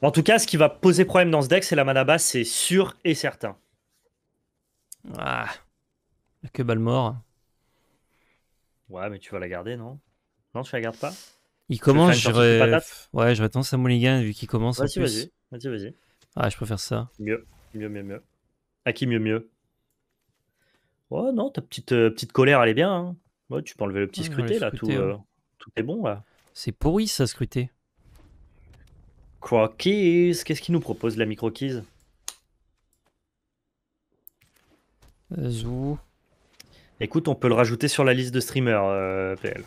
En tout cas, ce qui va poser problème dans ce deck, c'est la mana basse, c'est sûr et certain. Ah, la queue Balmore. Ouais, mais tu vas la garder, non Non, tu la gardes pas Il commence, j'aurais. Ouais, je tendance à Mulligan vu qu'il commence. Vas-y, vas-y, vas-y, vas Ah, je préfère ça. Mieux, mieux, mieux, mieux. À qui mieux, mieux Oh non, ta petite, euh, petite colère, elle est bien. Hein. tu peux enlever le petit ah, scruté, là. tout, euh, hein. tout est bon, là. C'est pourri, ça, scruté. Croquis, qu'est-ce qu'il nous propose, la microquise Euh, Zou. Écoute, on peut le rajouter sur la liste de streamers, euh, PL.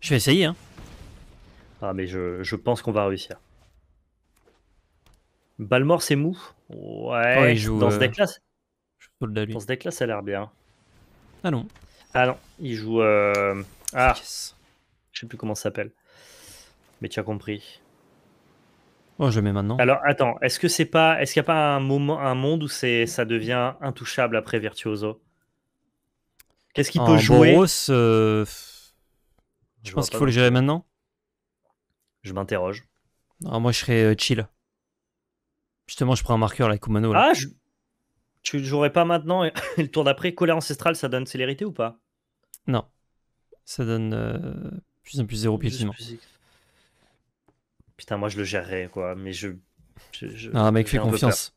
Je vais essayer. Hein. Ah, mais je, je pense qu'on va réussir. Balmor, c'est mou Ouais, oh, il joue, dans, ce euh, deck-là, dans ce deck-là, ça a l'air bien. Ah non. Ah non, il joue... Ah, je sais plus comment ça s'appelle. Mais tu as compris. Oh, je mets maintenant. Alors, attends, est-ce que c'est pas, est-ce qu'il n'y a pas un moment, un monde où c'est, ça devient intouchable après Virtuoso Qu'est-ce qu'il peut jouer euh, je, pense qu'il faut le gérer maintenant. Je m'interroge. Ah, moi, je serais euh, chill. Justement, je prends un marqueur là, Kumano. Là. Ah, tu ne jouerais pas maintenant et le tour d'après, colère ancestrale, ça donne célérité ou pas Non, ça donne euh, plus en plus zéro Putain, moi je le gérerais, quoi, mais je. ah, mec, fais confiance.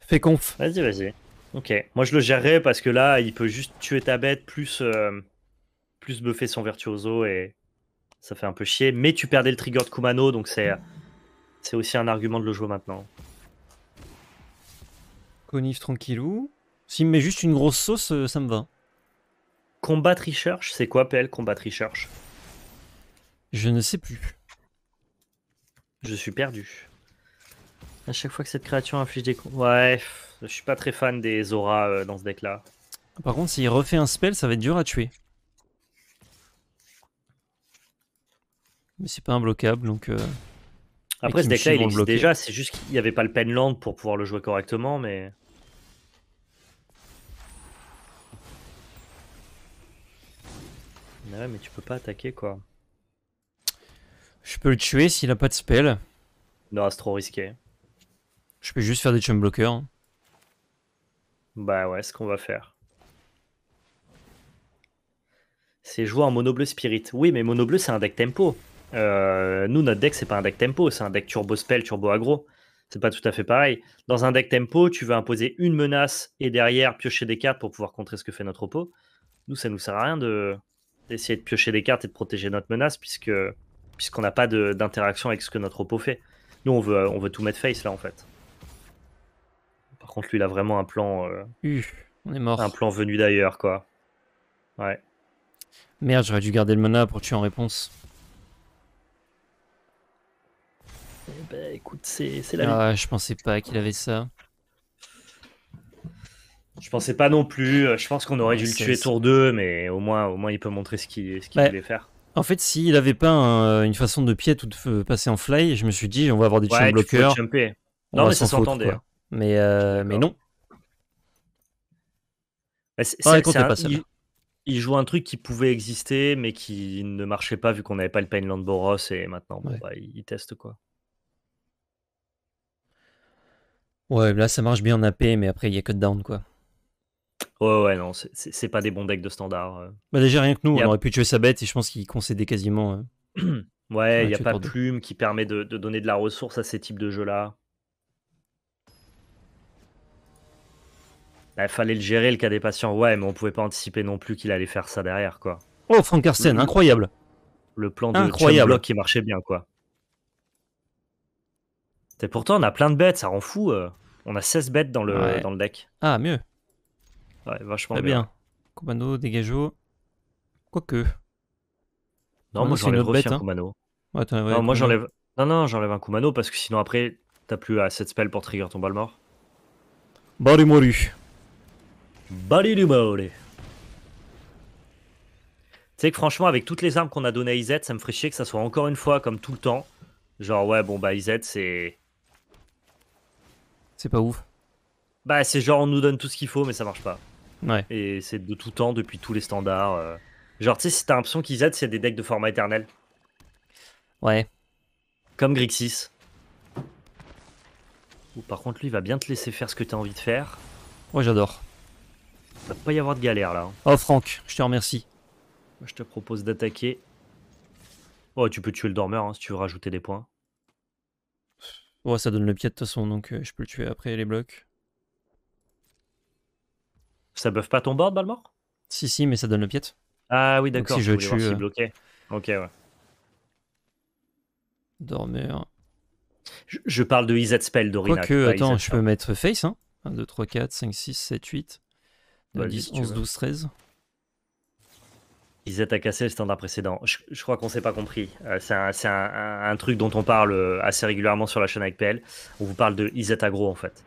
Fais conf. Vas-y, vas-y. Ok. Moi je le gérerais parce que là, il peut juste tuer ta bête, plus, euh, plus buffer son virtuoso et ça fait un peu chier. Mais tu perdais le trigger de Kumano, donc c'est. C'est aussi un argument de le jouer maintenant. Conif tranquillou. S'il me met juste une grosse sauce, euh, ça me va. Combat Research, c'est quoi PL Combat Research Je ne sais plus. Je suis perdu. À chaque fois que cette créature inflige des... Ouais, je suis pas très fan des auras euh, dans ce deck-là. Par contre, s'il refait un spell, ça va être dur à tuer. Mais c'est pas imbloquable, donc... Euh, Après, ce deck-là, il existe déjà. C'est juste qu'il n'y avait pas le Penland pour pouvoir le jouer correctement, mais... Ouais, mais tu peux pas attaquer, quoi. Je peux le tuer s'il a pas de spell. Non, c'est trop risqué. Je peux juste faire des chum blockers. Hein. Bah ouais, ce qu'on va faire. C'est jouer en mono bleu spirit. Oui, mais mono bleu, c'est un deck tempo. Euh, nous, notre deck, c'est pas un deck tempo, c'est un deck turbo spell, turbo aggro. C'est pas tout à fait pareil. Dans un deck tempo, tu veux imposer une menace et derrière piocher des cartes pour pouvoir contrer ce que fait notre oppo. Nous, ça nous sert à rien d'essayer de piocher des cartes et de protéger notre menace puisque puisqu'on n'a pas d'interaction avec ce que notre oppo fait. Nous, on veut, on veut tout mettre face là en fait. Par contre, lui, il a vraiment un plan. Euh, on est mort. Un plan venu d'ailleurs, quoi. Ouais. Merde, j'aurais dû garder le mana pour tuer en réponse. Eh ben, écoute, c'est la ah, Je pensais pas qu'il avait ça. Je pensais pas non plus. Euh, je pense qu'on aurait dû le tuer tour 2, mais au moins, au moins il peut montrer ce qu'il voulait faire. En fait, s'il n'avait pas euh, une façon de pied ou de euh, passer en fly, je me suis dit, on va avoir des ouais, bloqueurs. Non, mais ça s'entendait. Hein. Mais, euh, mais non. Bah, ah, il, joue un truc qui pouvait exister, mais qui ne marchait pas vu qu'on n'avait pas le Painland Boros et maintenant, bah, il, il teste quoi. Ouais, là ça marche bien en AP, mais après il y a cut down quoi. Ouais, ouais, non, c'est- pas des bons decks de standard. Euh. Bah déjà rien que nous, on aurait pu tuer sa bête et je pense qu'il concédait quasiment. Euh. Ouais, il a pas de Plume qui permet de, donner de la ressource à ces types de jeux-là. Il bah, fallait le gérer, le cas des patients. Ouais, mais on pouvait pas anticiper non plus qu'il allait faire ça derrière, quoi. Oh Frank incroyable. Le plan de Incroyable. qui marchait bien, quoi. Et pourtant, on a plein de bêtes, ça rend fou. Euh. On a 16 bêtes dans le, dans le deck. Ah mieux. Ouais, vachement Très bien. Kumano, dégage quoi Quoique. Non, ah moi j'enlève aussi un hein. Kumano. Ouais, non, moi j'enlève. Non, non, j'enlève un Kumano parce que sinon après, t'as plus à de spells pour trigger ton Balmor. Balimoru. maori. Tu sais que franchement, avec toutes les armes qu'on a données à Izet, ça me ferait que ça soit encore une fois comme tout le temps. Genre, ouais, bon, bah, Izet, c'est. C'est pas ouf. Bah, c'est genre, on nous donne tout ce qu'il faut, mais ça marche pas. Ouais. Et c'est de tout temps, depuis tous les standards. Euh. Genre, tu sais, si t'as l'impression qu'ils aident, c'est des decks de format éternel, Ouais. comme Grixis. Ou par contre, lui, il va bien te laisser faire ce que t'as envie de faire. Ouais j'adore. Il va pas y avoir de galère là. Hein. Oh, Franck, je te remercie. je te propose d'attaquer. Oh, tu peux tuer le dormeur hein, si tu veux rajouter des points. Ouais, ça donne le pied de toute façon, donc euh, je peux le tuer après les blocs. Ça buff pas ton board, Balmor Si, si, mais ça donne le piet. Ah oui, d'accord. Si je tue. Ok, ouais. Dormeur. Je, parle de Izet Spell, Dorina. Quoique, attends, je peux mettre Face. Hein 1, 2, 3, 4, 5, 6, 7, 8. 9, 10, 11, 12, 13. Izet a cassé le standard précédent. Je, crois qu'on s'est pas compris. Euh, c'est un, un, truc dont on parle euh, assez régulièrement sur la chaîne avec PL. On vous parle de Izet Agro en fait.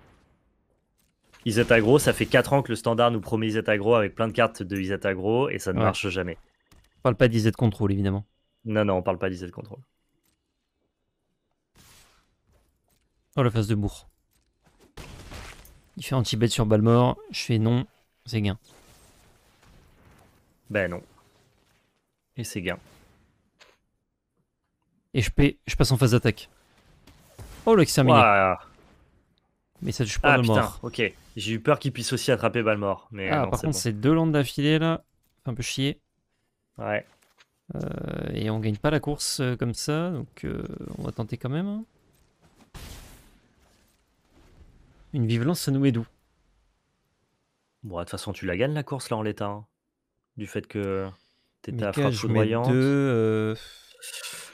Isatagro, ça fait 4 ans que le standard nous promet Isatagro avec plein de cartes de Isatagro et ça ne marche jamais. On parle pas d'IZ Control, évidemment. Non, non, on parle pas d'IZ Control. Oh, la phase de bourre. Il fait anti-bet sur Balmor, je fais non, c'est gain. Ben non. Et c'est gain. Et je, je passe en phase d'attaque. Oh, le Mais ça touche pas ah, le ok. J'ai eu peur qu'il puisse aussi attraper Balmor. Mais ah, par contre, c'est deux landes d'affilée là. Un peu chier. Ouais. Euh, et on gagne pas la course euh, comme ça, donc euh, on va tenter quand même. Hein. Une lance ça nous met d'où Bon, de toute façon, tu la gagnes la course là en l'état. Hein, du fait que t'étais à frappe foudroyante. 2,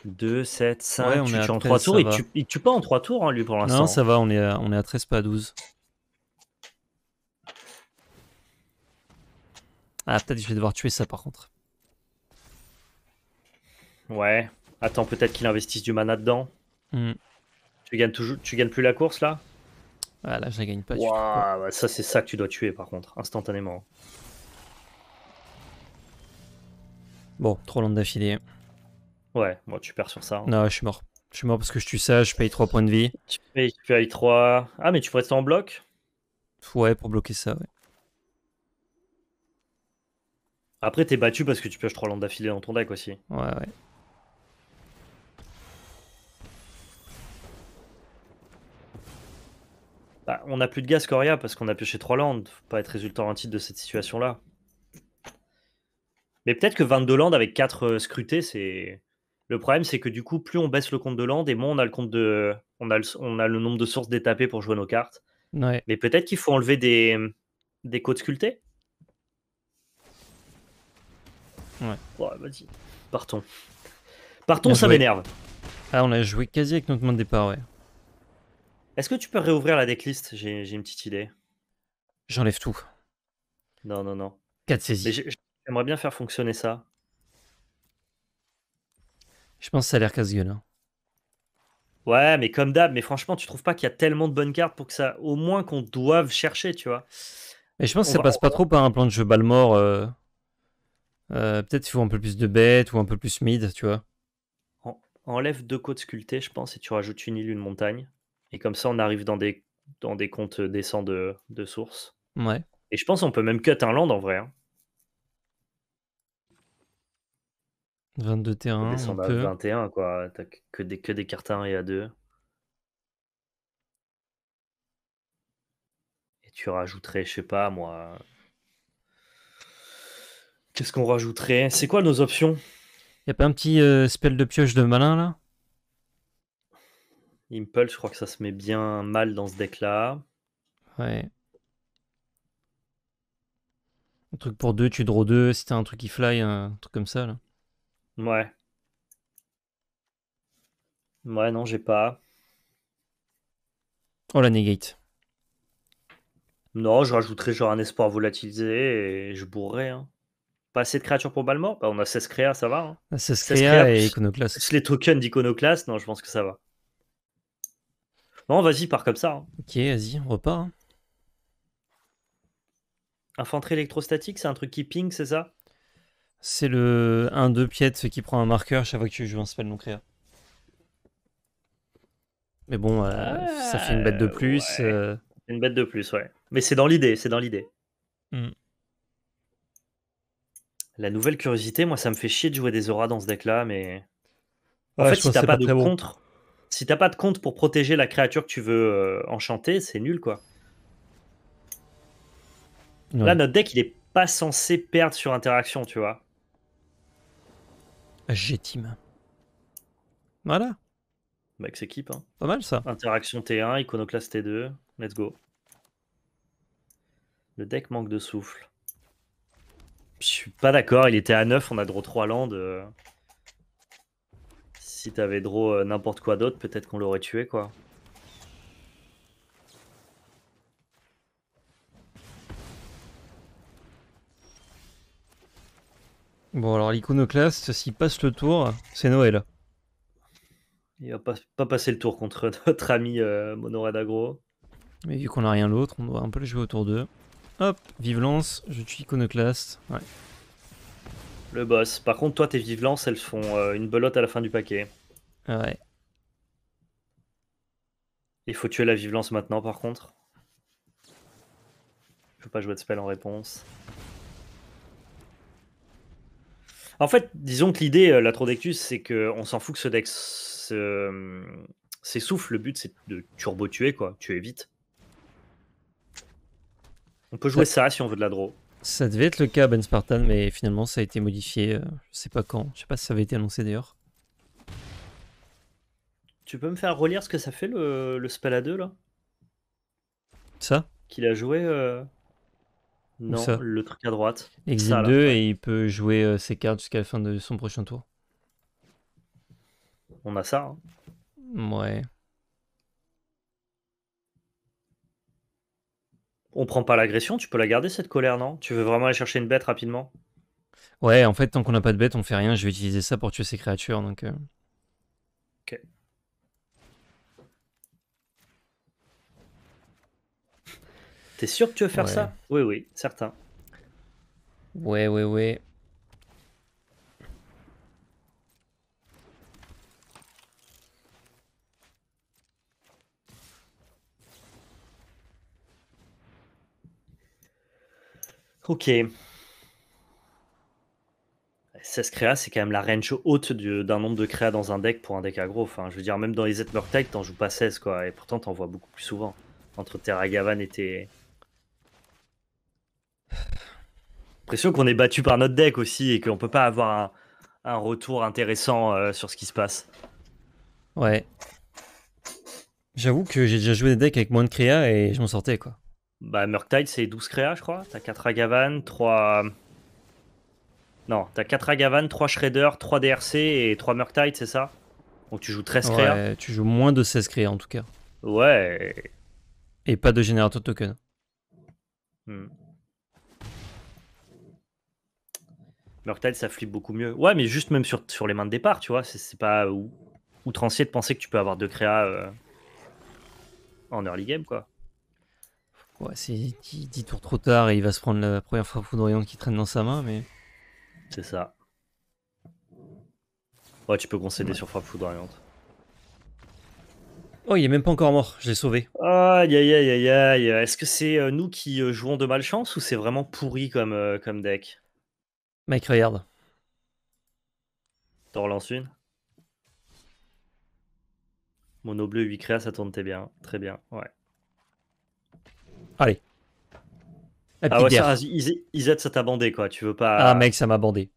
2, 7, 5, tu en 3 tours. Il tue, il tue pas en 3 tours, hein, lui, pour l'instant. Non, ça va, on est on est à 13, pas à 12. Ah, peut-être je vais devoir tuer ça par contre. Ouais. Attends, peut-être qu'il investisse du mana dedans. Hmm. Tu gagnes toujours, tu gagnes plus la course là Ah là, je la gagne pas. Wow, bah, ça c'est ça que tu dois tuer par contre, instantanément. Bon, trop long d'affilée. Ouais, moi bon, tu perds sur ça. Hein. Non, je suis mort. Je suis mort parce que je tue ça, je paye 3 points de vie. Tu payes, 3. Ah, mais tu pourrais rester en bloc Ouais, pour bloquer ça, ouais. Après, t'es battu parce que tu pioches 3 landes d'affilée dans ton deck aussi. Ouais, ouais. Bah, on n'a plus de gaz, Coria, parce qu'on a pioché 3 landes. Faut pas être résultant un titre de cette situation-là. Mais peut-être que 22 landes avec 4 euh, scrutés, c'est. Le problème, c'est que du coup, plus on baisse le compte de landes et moins on a le compte de, on a on a le nombre de sources détapées pour jouer nos cartes. Ouais. Mais peut-être qu'il faut enlever des, des codes sculptés. Ouais. Ouais vas-y. Partons. Partons, ça m'énerve. Ah, on a joué quasi avec notre main de départ, ouais. Est-ce que tu peux réouvrir la decklist j'ai, une petite idée. J'enlève tout. Non, non, non. 4 saisies. J'aimerais bien faire fonctionner ça. Je pense que ça a l'air casse-gueule. Hein. Ouais, mais comme d'hab, mais franchement, tu trouves pas qu'il y a tellement de bonnes cartes pour que ça, au moins qu'on doive chercher, tu vois. Mais je pense que ça passe pas trop par un plan de jeu balle mort. Euh, euh, peut-être il faut un peu plus de bêtes ou un peu plus mid, tu vois. Enlève deux côtes sculptées, je pense, et tu rajoutes une île, une montagne. Et comme ça, on arrive dans des, dans des comptes euh, décents de, de sources. Ouais. Et je pense qu'on peut même cut un land en vrai. Hein. 22 terrains. On descend à 21, quoi. T'as que des, que des cartes 1 et à 2. Et tu rajouterais, je sais pas, moi, Qu'est-ce qu'on rajouterait C'est quoi nos options Y'a pas un petit euh, spell de pioche de malin là Impulse, je crois que ça se met bien mal dans ce deck là. Ouais. Un truc pour deux, tu draws deux. Si t'as un truc qui fly, un truc comme ça là. Ouais. Ouais, non, j'ai pas. Oh la negate. Non, je rajouterais genre un espoir volatilisé et je bourrerai. Hein pas assez de créatures pour Balmor bah, On a 16 créa ça va. 16, hein. créas et les tokens d'Iconoclast, non, je pense que ça va. Non, vas-y, pars comme ça. Hein. Ok, vas-y, on repart. Infanterie électrostatique, c'est un truc qui ping, c'est ça C'est le 1-2 piètre qui prend un marqueur chaque fois que tu joues un spell non créa. Mais bon, euh, ça fait une bête de plus. Euh. Une bête de plus, ouais. Mais c'est dans l'idée, c'est dans l'idée. Mm. La nouvelle curiosité, moi, ça me fait chier de jouer des auras dans ce deck-là, mais. En fait, si t'as pas, de contre, si t'as pas de contre pour protéger la créature que tu veux euh, enchanter, c'est nul, quoi. Là, notre deck, il est pas censé perdre sur interaction, tu vois. Team. Voilà. Mec, équipe. Hein. Pas mal ça. Interaction T1, iconoclaste T2. Let's go. Le deck manque de souffle. Je suis pas d'accord, il était à 9, on a draw 3 landes. Euh. Si t'avais draw euh, n'importe quoi d'autre, peut-être qu'on l'aurait tué quoi. Bon alors l'iconoclaste, s'il passe le tour, c'est Noël. Il va pas, passer le tour contre notre ami euh, Mais vu qu'on a rien d'autre, on doit un peu le jouer autour d'eux. Hop, vive lance, je tue iconoclast Ouais. Le boss. Par contre, toi, tes vive lance, elles font euh, une belote à la fin du paquet. Ah ouais. Il faut tuer la vive lance maintenant, par contre. Je peux pas jouer de spell en réponse. En fait, disons que l'idée, euh, la Trodectus, c'est qu'on s'en fout que ce deck euh, s'essouffle. Le but, c'est de turbo-tuer, quoi. Tuer vite. On peut jouer ça, si on veut de la draw. Ça devait être le cas Ben Spartan, mais finalement ça a été modifié. Euh, je sais pas quand. Je sais pas si ça avait été annoncé d'ailleurs. Tu peux me faire relire ce que ça fait le, le spell à 2 là Ça Qu'il a joué. Euh, non, le truc à droite. Exit 2 et il peut jouer euh, ses cartes jusqu'à la fin de son prochain tour. On a ça. Hein. Ouais. on prend pas l'agression, tu peux la garder cette colère, non Tu veux vraiment aller chercher une bête rapidement Ouais, en fait, tant qu'on n'a pas de bête, on fait rien. Je vais utiliser ça pour tuer ces créatures. Donc, euh. Ok. T'es sûr que tu veux faire ça Oui, oui, certain. Ouais, ouais, ouais. Ok. 16 créa, c'est quand même la range haute d'un nombre de créas dans un deck pour un deck aggro. Enfin, je veux dire, même dans les Z Tech, t'en joues pas 16, quoi. Et pourtant, t'en vois beaucoup plus souvent. Entre Gavan et tes. Impression qu'on est battu par notre deck aussi et qu'on peut pas avoir un, retour intéressant euh, sur ce qui se passe. Ouais. J'avoue que j'ai déjà joué des decks avec moins de créa et je m'en sortais, quoi. Bah, Murktide, c'est 12 créa je crois. T'as 4 Agavan, 3. Non, t'as 4 Agavan, 3 Shredder, 3 DRC et 3 Murktide, c'est ça Donc tu joues 13 créas. Ouais, tu joues moins de 16 créas en tout cas. Ouais. Et pas de générateur de token. Hmm. Murktide, ça flippe beaucoup mieux. Ouais, mais juste même sur, sur les mains de départ, tu vois. C'est pas outrancier de penser que tu peux avoir 2 créa euh, en early game, quoi. Ouais, c'est 10 tours trop tard et il va se prendre la première frappe foudroyante qui traîne dans sa main, mais. C'est ça. Ouais, tu peux concéder sur frappe foudroyante. Oh, il est même pas encore mort, je l'ai sauvé. Aïe aïe aïe aïe aïe. Est-ce que c'est euh, nous qui euh, jouons de malchance ou c'est vraiment pourri comme, euh, comme deck Mec, regarde. T'en relances une Mono bleu 8 créa, ça tourne bien. Très bien, ouais. Allez. ah ouais, ça, Izette, ça t'a bandé, quoi. Tu veux pas. Ah, mec, ça m'a bandé.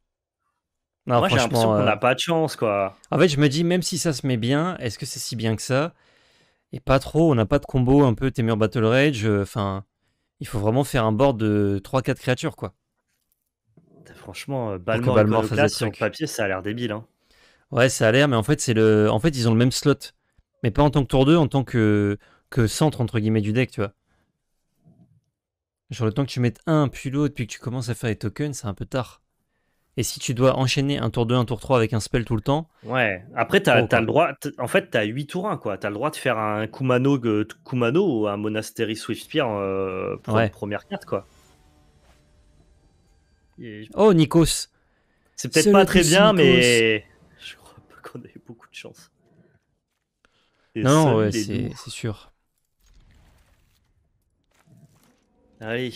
Non, Moi, j'ai n'a euh, pas de chance, quoi. En fait, je me dis, même si ça se met bien, est-ce que c'est si bien que ça Et pas trop, on n'a pas de combo un peu Temur Battle Rage. Euh, enfin, il faut vraiment faire un board de 3-4 créatures, quoi. Franchement, Balmor, euh, Balmor et sur papier, ça a l'air débile. Hein. Ouais, ça a l'air, mais en fait, c'est le... en fait, ils ont le même slot. Mais pas en tant que tour 2, en tant que... que centre, entre guillemets, du deck, tu vois. Genre le temps que tu mettes un, puis l'autre, puis que tu commences à faire les tokens, c'est un peu tard. Et si tu dois enchaîner un tour 2, un tour 3 avec un spell tout le temps. Ouais, après, tu as, oh, le droit. En fait, t'as as 8 tours 1, quoi. Tu as le droit de faire un Kumano, Kumano ou un Monastery Swift euh, pour la première carte, quoi. Oh, Nikos C'est peut-être pas très bien, mais je crois pas qu'on ait beaucoup de chance. non, ouais, c'est sûr. Allez.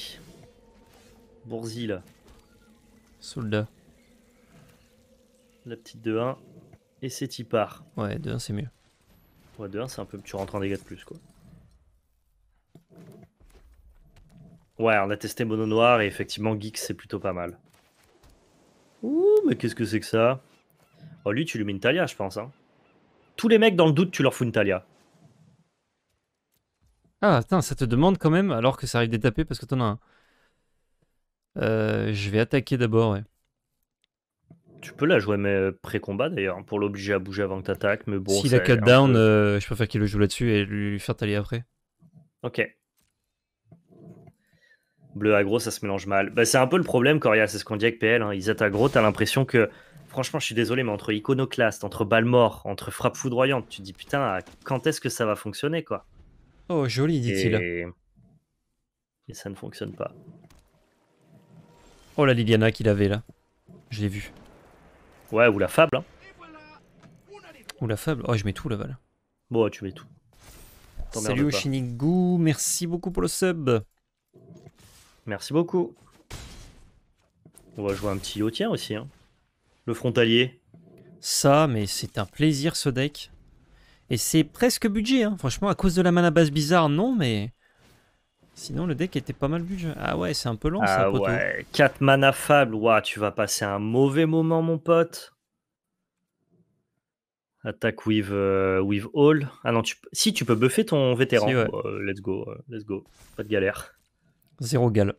Bourzi là. Soldat. La petite de 1. Et c'est y part. Ouais, de 1 c'est mieux. Ouais, 2 1 c'est un peu. Tu rentres en dégâts de plus quoi. Ouais, on a testé Mono Noir et effectivement Geek c'est plutôt pas mal. Ouh, mais qu'est-ce que c'est que ça Oh, lui tu lui mets une Talia, je pense. Hein. Tous les mecs dans le doute, tu leur fous une Talia. Ah, ça te demande quand même, alors que ça arrive tapé parce que t'en as un. Euh, je vais attaquer d'abord, Tu peux la jouer mais euh, pré-combat d'ailleurs, pour l'obliger à bouger avant que t'attaques, mais bon... S'il a cut down, euh, je préfère qu'il le joue là-dessus et lui faire t'aller après. Ok. Bleu aggro, ça se mélange mal. Bah, c'est un peu le problème, Coria, c'est ce qu'on dit avec PL. Hein. Ils attaquent gros t'as l'impression que... Franchement, je suis désolé, mais entre iconoclast entre balle mort, entre frappe foudroyante, tu te dis putain, quand est-ce que ça va fonctionner, quoi Oh, joli, dit-il. Et... ça ne fonctionne pas. Oh, la Liliana qu'il avait là. Je l'ai vu. Ouais, ou la fable. Hein. Ou la fable. Oh, je mets tout là-bas. Bon, tu mets tout. Salut Shinigu, merci beaucoup pour le sub. Merci beaucoup. On va jouer un petit yotien aussi. Hein. Le frontalier. Ça, mais c'est un plaisir ce deck. Et c'est presque budget, hein. franchement, à cause de la mana base bizarre, non, mais... Sinon, le deck était pas mal budget. Ah ouais, c'est un peu long, ça, Ah ouais, 4 mana fable, tu vas passer un mauvais moment, mon pote. Attaque with, euh, with all. Ah non, tu... si, tu peux buffer ton vétéran. Oh, let's go, euh, let's go. Pas de galère. Zéro gal.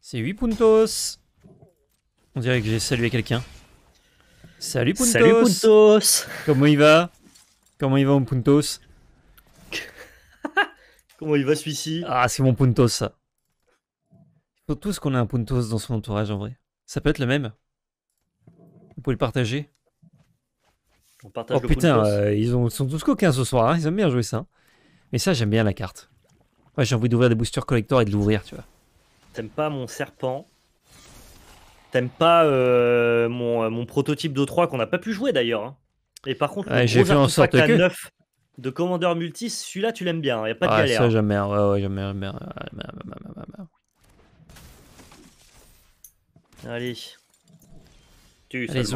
C'est 8 puntos. On dirait que j'ai salué quelqu'un. Salut Puntos Salut Puntos Comment il va Comment il va mon Puntos Comment il va celui-ci Ah, c'est mon Puntos ça. Il faut tous qu'on ait un Puntos dans son entourage en vrai. Ça peut être le même. Vous pouvez le partager. On partage oh putain, euh, ils ont, sont tous coquins ce soir, hein. ils aiment bien jouer ça. Hein. Mais ça, j'aime bien la carte. moi j'ai envie d'ouvrir des boosters collector et de l'ouvrir, tu vois. T'aimes pas mon serpent T'aimes pas euh, euh, mon, prototype de 3 qu'on n'a pas pu jouer d'ailleurs. Hein. Et par contre, le j'ai fait en sorte 9 de commandeur Multi, celui-là tu l'aimes bien, il hein, a pas de galère. Ça hein. jamais, ouais, ouais, jamais, Allez. Tu, Les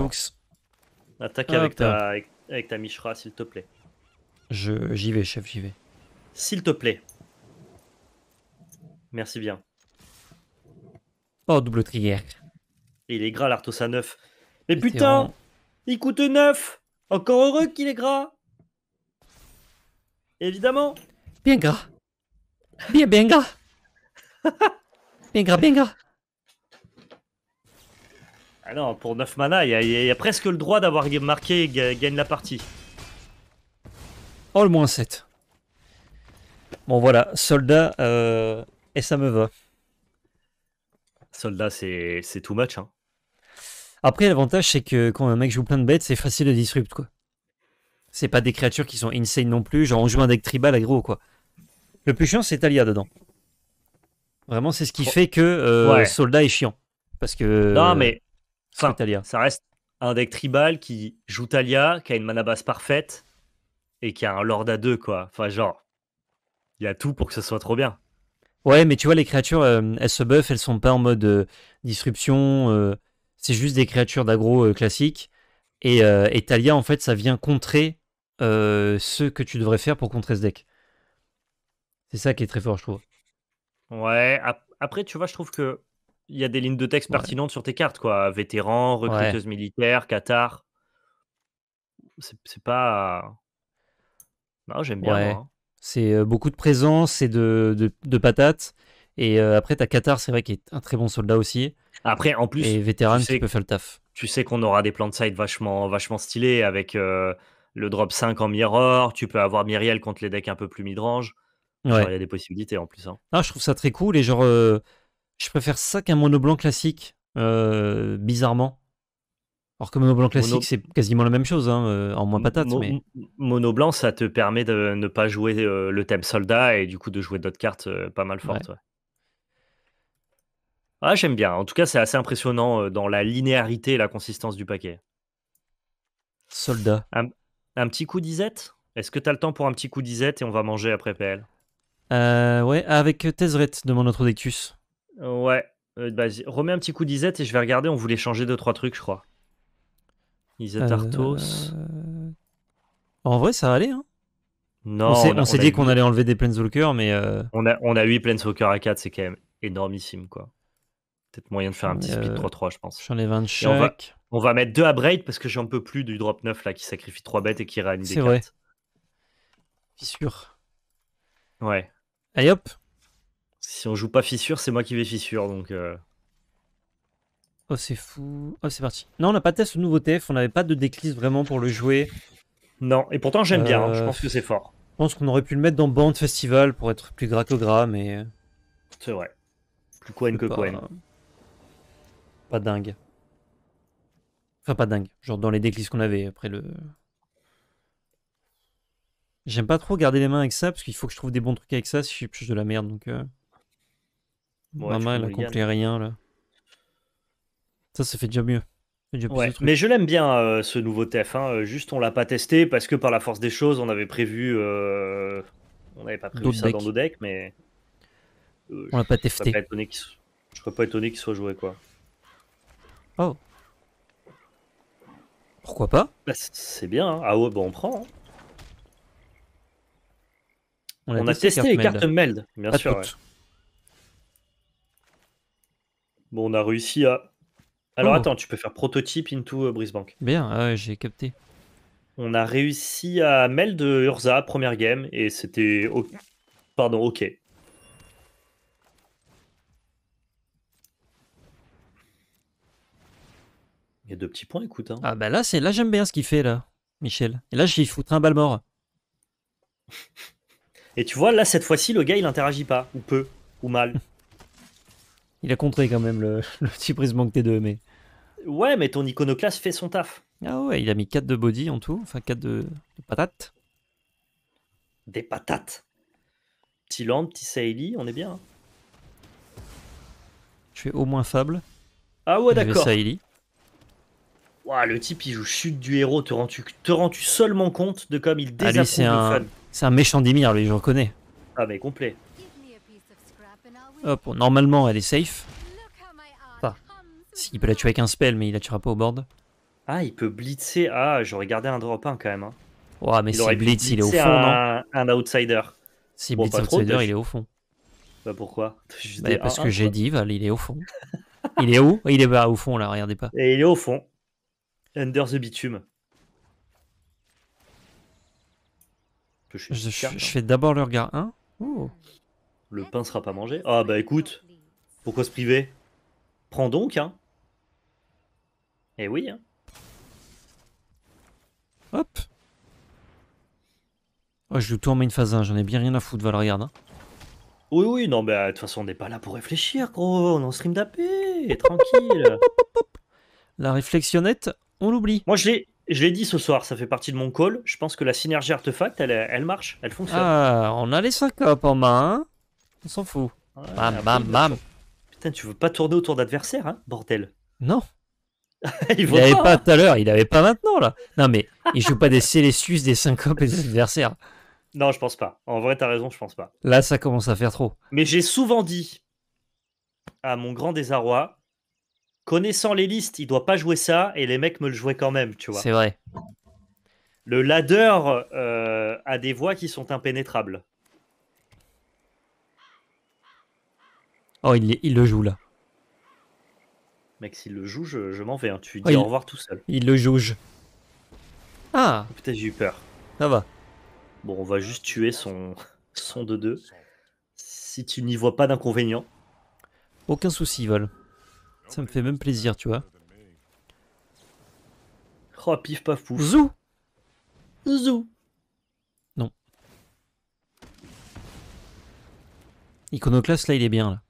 Attaque avec, ta, avec, ta Mishra, s'il te plaît. Je, j'y vais, chef, j'y vais. S'il te plaît. Merci bien. Oh, double trigger il est gras, l'Artos à 9. Mais putain, il coûte 9 Encore heureux qu'il est gras Évidemment Bien gras Bien, bien gras Bien gras, bien gras Ah non, pour 9 mana, il y, a presque le droit d'avoir marqué et gagne la partie. Oh, le moins 7. Bon, voilà, soldat, euh, et ça me va. Soldat, c'est tout much, hein. Après, l'avantage, c'est que quand un mec joue plein de bêtes, c'est facile de disrupt, quoi. C'est pas des créatures qui sont insane non plus, genre on joue un deck tribal aggro, quoi. Le plus chiant, c'est Talia dedans. Vraiment, c'est ce qui fait que le euh, Soldat est chiant. Parce que. Non, mais. Euh, ça reste un deck tribal qui joue Talia, qui a une mana base parfaite et qui a un Lord à deux, quoi. Enfin, genre. Il y a tout pour que ce soit trop bien. Ouais, mais tu vois, les créatures, euh, elles se buffent, elles sont pas en mode disruption c'est juste des créatures d'agro euh, classiques. Et, euh, et, Talia, en fait, ça vient contrer euh, ce que tu devrais faire pour contrer ce deck. C'est ça qui est très fort, je trouve. Ouais, après, tu vois, je trouve que il y a des lignes de texte pertinentes sur tes cartes, quoi. Vétéran, recruteuse militaire, Qatar. C'est pas. Non, j'aime bien. Hein. C'est beaucoup de présence et de, de, de patates. Et euh, après, tu as Qatar, c'est vrai, qu'il est un très bon soldat aussi. Après, en plus. Et vétéran tu sais, faire le taf. Tu sais qu'on aura des plans de side vachement, vachement stylés avec euh, le drop 5 en mirror. Tu peux avoir Myriel contre les decks un peu plus midrange. Il y a des possibilités en plus. Hein. Ah, je trouve ça très cool. Et genre, euh, je préfère ça qu'un mono blanc classique, bizarrement. Alors que mono blanc classique, c'est quasiment la même chose, hein, en moins patate. Mono blanc, ça te permet de ne pas jouer le thème soldat et du coup de jouer d'autres cartes pas mal fortes. Ah, j'aime bien. En tout cas, c'est assez impressionnant euh, dans la linéarité et la consistance du paquet. Soldat. Un, petit coup d'isette Est-ce que tu as le temps pour un petit coup d'isette et on va manger après PL euh, Ouais, avec euh, Tezret, mon notre Dectus. Ouais. Bah, remets un petit coup d'isette et je vais regarder. On voulait changer 2 trois trucs, je crois. Isette Arthos. En vrai, ça allait, hein non, on s'est dit qu'on allait enlever des Planeswalkers, mais. On, a, on a 8 Planeswalkers à 4, c'est quand même énormissime, quoi. Peut-être moyen de faire un petit speed 3-3, euh, je pense. J'en ai 20 On va, on va, mettre 2 à braid parce que j'en peux plus du drop 9 là qui sacrifie 3 bêtes et qui réanime des cartes. Fissure. Ouais. Allez hop. Si on joue pas fissure, c'est moi qui vais fissure donc. Euh. Oh, c'est fou. Oh, c'est parti. Non, on n'a pas de test au nouveau TF, on n'avait pas de déclisse vraiment pour le jouer. Non, et pourtant j'aime bien, hein. je euh, pense que c'est fort. Je pense qu'on aurait pu le mettre dans Band Festival pour être plus gras que gras, mais. C'est vrai. Plus Cohen que pas pas dingue. Enfin, pas dingue. Genre dans les déclics qu'on avait après le. J'aime pas trop garder les mains avec ça parce qu'il faut que je trouve des bons trucs avec ça si je suis plus de la merde. Donc. Ma main, elle rien là. Ça, ça fait déjà mieux. mais je l'aime bien euh, ce nouveau tf euh, Juste, on l'a pas testé parce que par la force des choses, on avait prévu. Euh, on avait pas prévu ça dans nos decks, mais. on l'a pas testé. Je peux pas étonné qu'il soit joué quoi. Oh. Pourquoi pas bah, C'est bien. Hein. Ah ouais, bon, bah, on prend. Hein. On, a, testé les cartes meld, bien sûr. Bon, on a réussi à. Alors oh. attends, tu peux faire prototype into euh, Brisbank. Bien, ah j'ai capté. On a réussi à meld Urza, première game, et c'était. Pardon, ok. Il y a deux petits points, écoute. Hein. Ah bah là, c'est là j'aime bien ce qu'il fait là, Michel. Et là, j'y foutre un bal mort. Et tu vois, là, cette fois-ci, le gars, il interagit pas, ou peu, ou mal. il a contré quand même le, petit brisement que t'es deux mais. Ouais, mais ton iconoclaste fait son taf. Ah ouais, il a mis 4 de body en tout, enfin 4 de, patates. Des patates. Petit Land, petit Saïli, on est bien. Hein. Je fais au moins Fable. Ah ouais, d'accord le type, il joue chute du héros. Te rends-tu seulement compte de comme il ah, désapprouve ah, c'est un, C'est un méchant d'Imir lui, je reconnais. Ah, mais complet. Hop, normalement, elle est safe. Pas. S'il peut la tuer avec un spell, mais il la tuera pas au board. Ah, il peut blitzer. Ah, j'aurais gardé un drop 1 quand même. Hein. mais si blitz, il est au fond, un, non Un outsider. Si bon, blitz outsider, il est au fond. Bah pourquoi bah, Parce que j'ai dit, il est au fond. il est où Il est bas au fond, là, regardez pas. il est au fond. Under the Bitume. Je, fais d'abord le regard 1. Le pain sera pas mangé. Ah bah écoute, pourquoi se priver Prends donc, hein. Eh oui, hein. Hop. Oh, je lui tourne une phase 1, j'en ai bien rien à foutre, va le regarder. Hein. Oui, oui, non, mais bah, de toute façon, on n'est pas là pour réfléchir, gros. On est en stream d'AP, tranquille. La réflexionnette on l'oublie. Moi, je l'ai, je l'ai dit ce soir, ça fait partie de mon call. Je pense que la synergie artefact, elle, elle marche, elle fonctionne. Ah, on a les 5 en main. Hein. on s'en fout. bam, bam, bam. Putain, tu veux pas tourner autour d'adversaires, hein, bordel. Non. il avait pas tout à l'heure, il avait pas maintenant, là. Non, mais il joue pas des Célestius, des 5 et des adversaires. Non, je pense pas. En vrai, tu as raison, je pense pas. Là, ça commence à faire trop. Mais j'ai souvent dit, à mon grand désarroi, connaissant les listes, il doit pas jouer ça, et les mecs me le jouaient quand même, tu vois. C'est vrai. Le ladder euh, a des voix qui sont impénétrables. Oh, il, le joue là. Mec, s'il le joue, je, m'en vais. Hein. Tu oh, dis au revoir tout seul. Il le joue. Ah Peut-être j'ai eu peur. Ça va. Bon, on va juste tuer son, son de deux. Si tu n'y vois pas d'inconvénient. Aucun souci, Vol. Ça me fait même plaisir, tu vois. Oh, pif pas fou. Zou Zou Non. Iconoclaste, là, il est bien, là.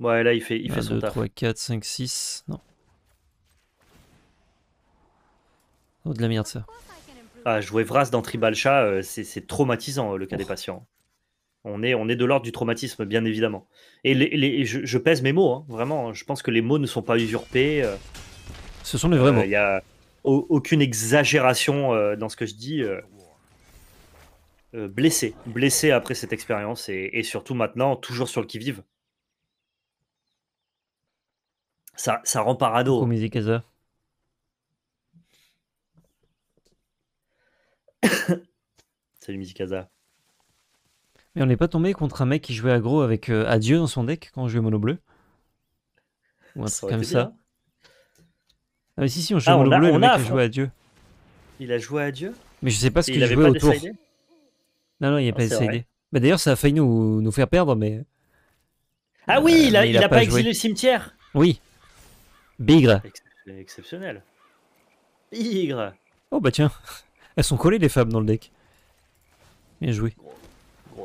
Ouais, là, il fait, il 1, 2, 3, 4, 5, 6. Non. Oh, de la merde, ça. Ah, jouer Vras dans Tribal Chat, euh, c'est traumatisant, euh, le cas des patients. On est, de l'ordre du traumatisme, bien évidemment. Et je, pèse mes mots, hein, vraiment. Hein. Je pense que les mots ne sont pas usurpés. Euh. ce sont les vrais euh, mots. Il n'y a aucune exagération euh, dans ce que je dis. blessé, blessé après cette expérience et, surtout maintenant, toujours sur le qui-vive. Ça, ça rend parado. musique Salut Musicaza. Et on n'est pas tombé contre un mec qui jouait aggro avec euh, Adieu dans son deck quand on jouait mono bleu Ou un truc comme ça Ah, mais si, si, on ah, jouait mono bleu, on le mec a, Adieu. Il a joué Adieu Mais je sais pas ce qu'il jouait autour. E. Non, non, il n'y a ah, pas essayé. E. Bah, D'ailleurs, ça a failli nous, nous faire perdre, mais. Ah oui, il, a, pas, exilé le cimetière Oui. Bigre. exceptionnel. Bigre Oh bah tiens, elles sont collées les femmes dans le deck. Bien joué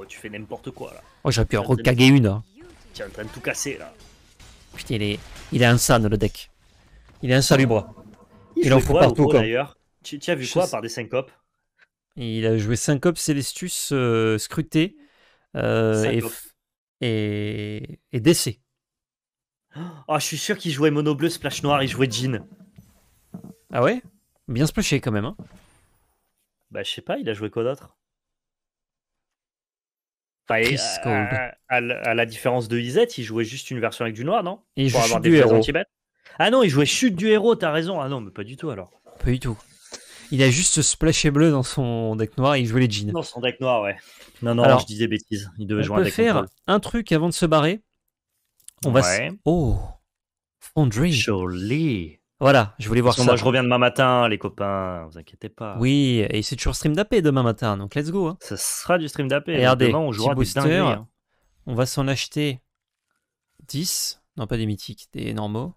tu fais n'importe quoi là. Oh, j'aurais pu en recaguer une. Hein. Tu en train de tout casser là. Putain, il est, il est insane le deck. Il est insalubre. Il, il en fout partout quoi. D'ailleurs, tu, tu, as vu quoi par des syncopes Il a joué syncope Célestus euh, scruté euh, et, et, décès. Oh, je suis sûr qu'il jouait mono bleu, splash noir, il jouait jean. Ah ouais Bien splashé quand même. Hein. Bah, je sais pas, il a joué quoi d'autre euh, à, la différence de isette il jouait juste une version avec du noir, non Pour avoir des Ah non, il jouait chute du héros, t'as raison. Ah non, mais pas du tout alors. Pas du tout. Il a juste splashé bleu dans son deck noir et il jouait les jeans. Dans son deck noir, ouais. Non, non, je disais bêtises. Il devait jouer un deck faire un truc avant de se barrer. On va. Oh, Fondre. Jolie. Voilà, je voulais voir ça. je reviens demain matin, les copains, vous inquiétez pas. Oui, et c'est toujours stream d'AP demain matin, donc let's go. Hein. Ça sera du stream d'AP. Regardez, demain, on jouera booster, hein. on va s'en acheter 10, non pas des mythiques, des normaux.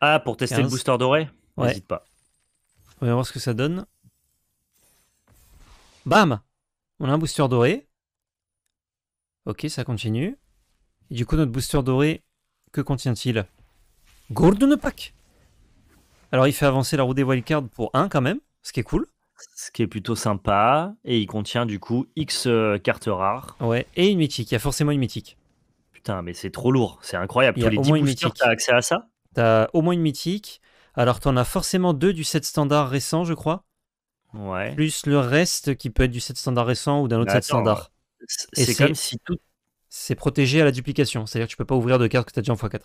Ah, pour tester le booster doré N'hésite pas. On va voir ce que ça donne. Bam On a un booster doré. Ok, ça continue. du coup, notre booster doré, que contient-il Golden Pack alors, il fait avancer la roue des wildcards pour 1 quand même, ce qui est cool. Ce qui est plutôt sympa. Et il contient du coup X euh, cartes rares. Ouais, et une mythique. Il y a forcément une mythique. Putain, mais c'est trop lourd. C'est incroyable. Il y a au moins mythique. Tu t'as accès à ça T'as au moins une mythique. Alors, tu en as forcément deux du set standard récent, je crois. Ouais. Plus le reste qui peut être du set standard récent ou d'un autre set standard. C'est comme si tout. C'est protégé à la duplication. C'est-à-dire que tu peux pas ouvrir de cartes que t'as déjà en x4.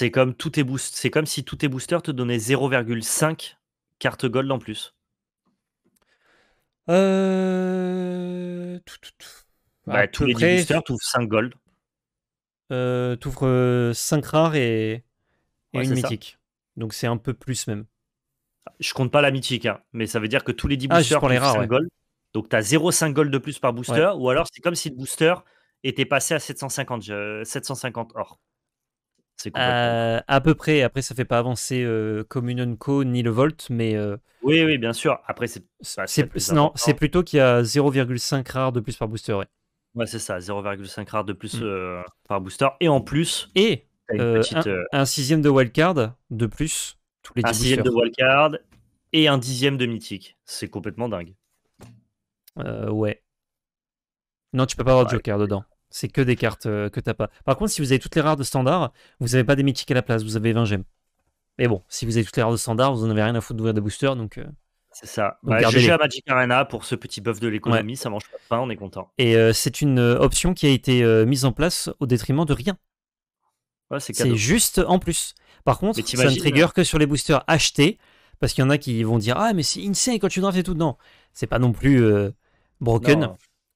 C'est comme tout boost... c'est comme si tous tes boosters te donnaient 0,5 cartes gold en plus. Euh, bah, tous les 10 boosters 5 gold. Euh, ouvres 5 euh, rares et, une mythique. Donc c'est un peu plus même. Ah, je compte pas la mythique, hein, mais ça veut dire que tous les 10 ah, boosters pour les 5 gold. Donc tu as 0,5 gold de plus par booster, ou alors c'est comme si le booster était passé à 750, 750 or. Euh, à peu près. Après, ça fait pas avancer euh, Communion Co ni le Volt, mais. Euh, oui, oui, bien sûr. Après, c'est. Non, c'est plutôt qu'il y a 0,5 rare de plus par booster. Ouais, c'est ça, 0,5 rare de plus mmh. par booster. Et en plus. Et un, sixième de wildcard de plus tous les Un sixième de wildcard et un dixième de mythique. C'est complètement dingue. ouais. Non, tu peux pas avoir de Joker dedans. C'est que des cartes euh, que t'as pas. Par contre, si vous avez toutes les rares de standard, vous avez pas des mythiques à la place, vous avez 20 gemmes. Mais bon, si vous avez toutes les rares de standard, vous en avez rien à foutre d'ouvrir des boosters, donc. Euh, c'est ça. j'ai bah, joué à Magic Arena pour ce petit buff de l'économie, ça mange pas de pain, on est content. Et euh, c'est une option qui a été mise en place au détriment de rien. c'est juste en plus. Par contre, ça ne trigger que sur les boosters achetés, parce qu'il y en a qui vont dire Ah, mais c'est insane quand tu draftes et tout. dedans c'est pas non plus broken,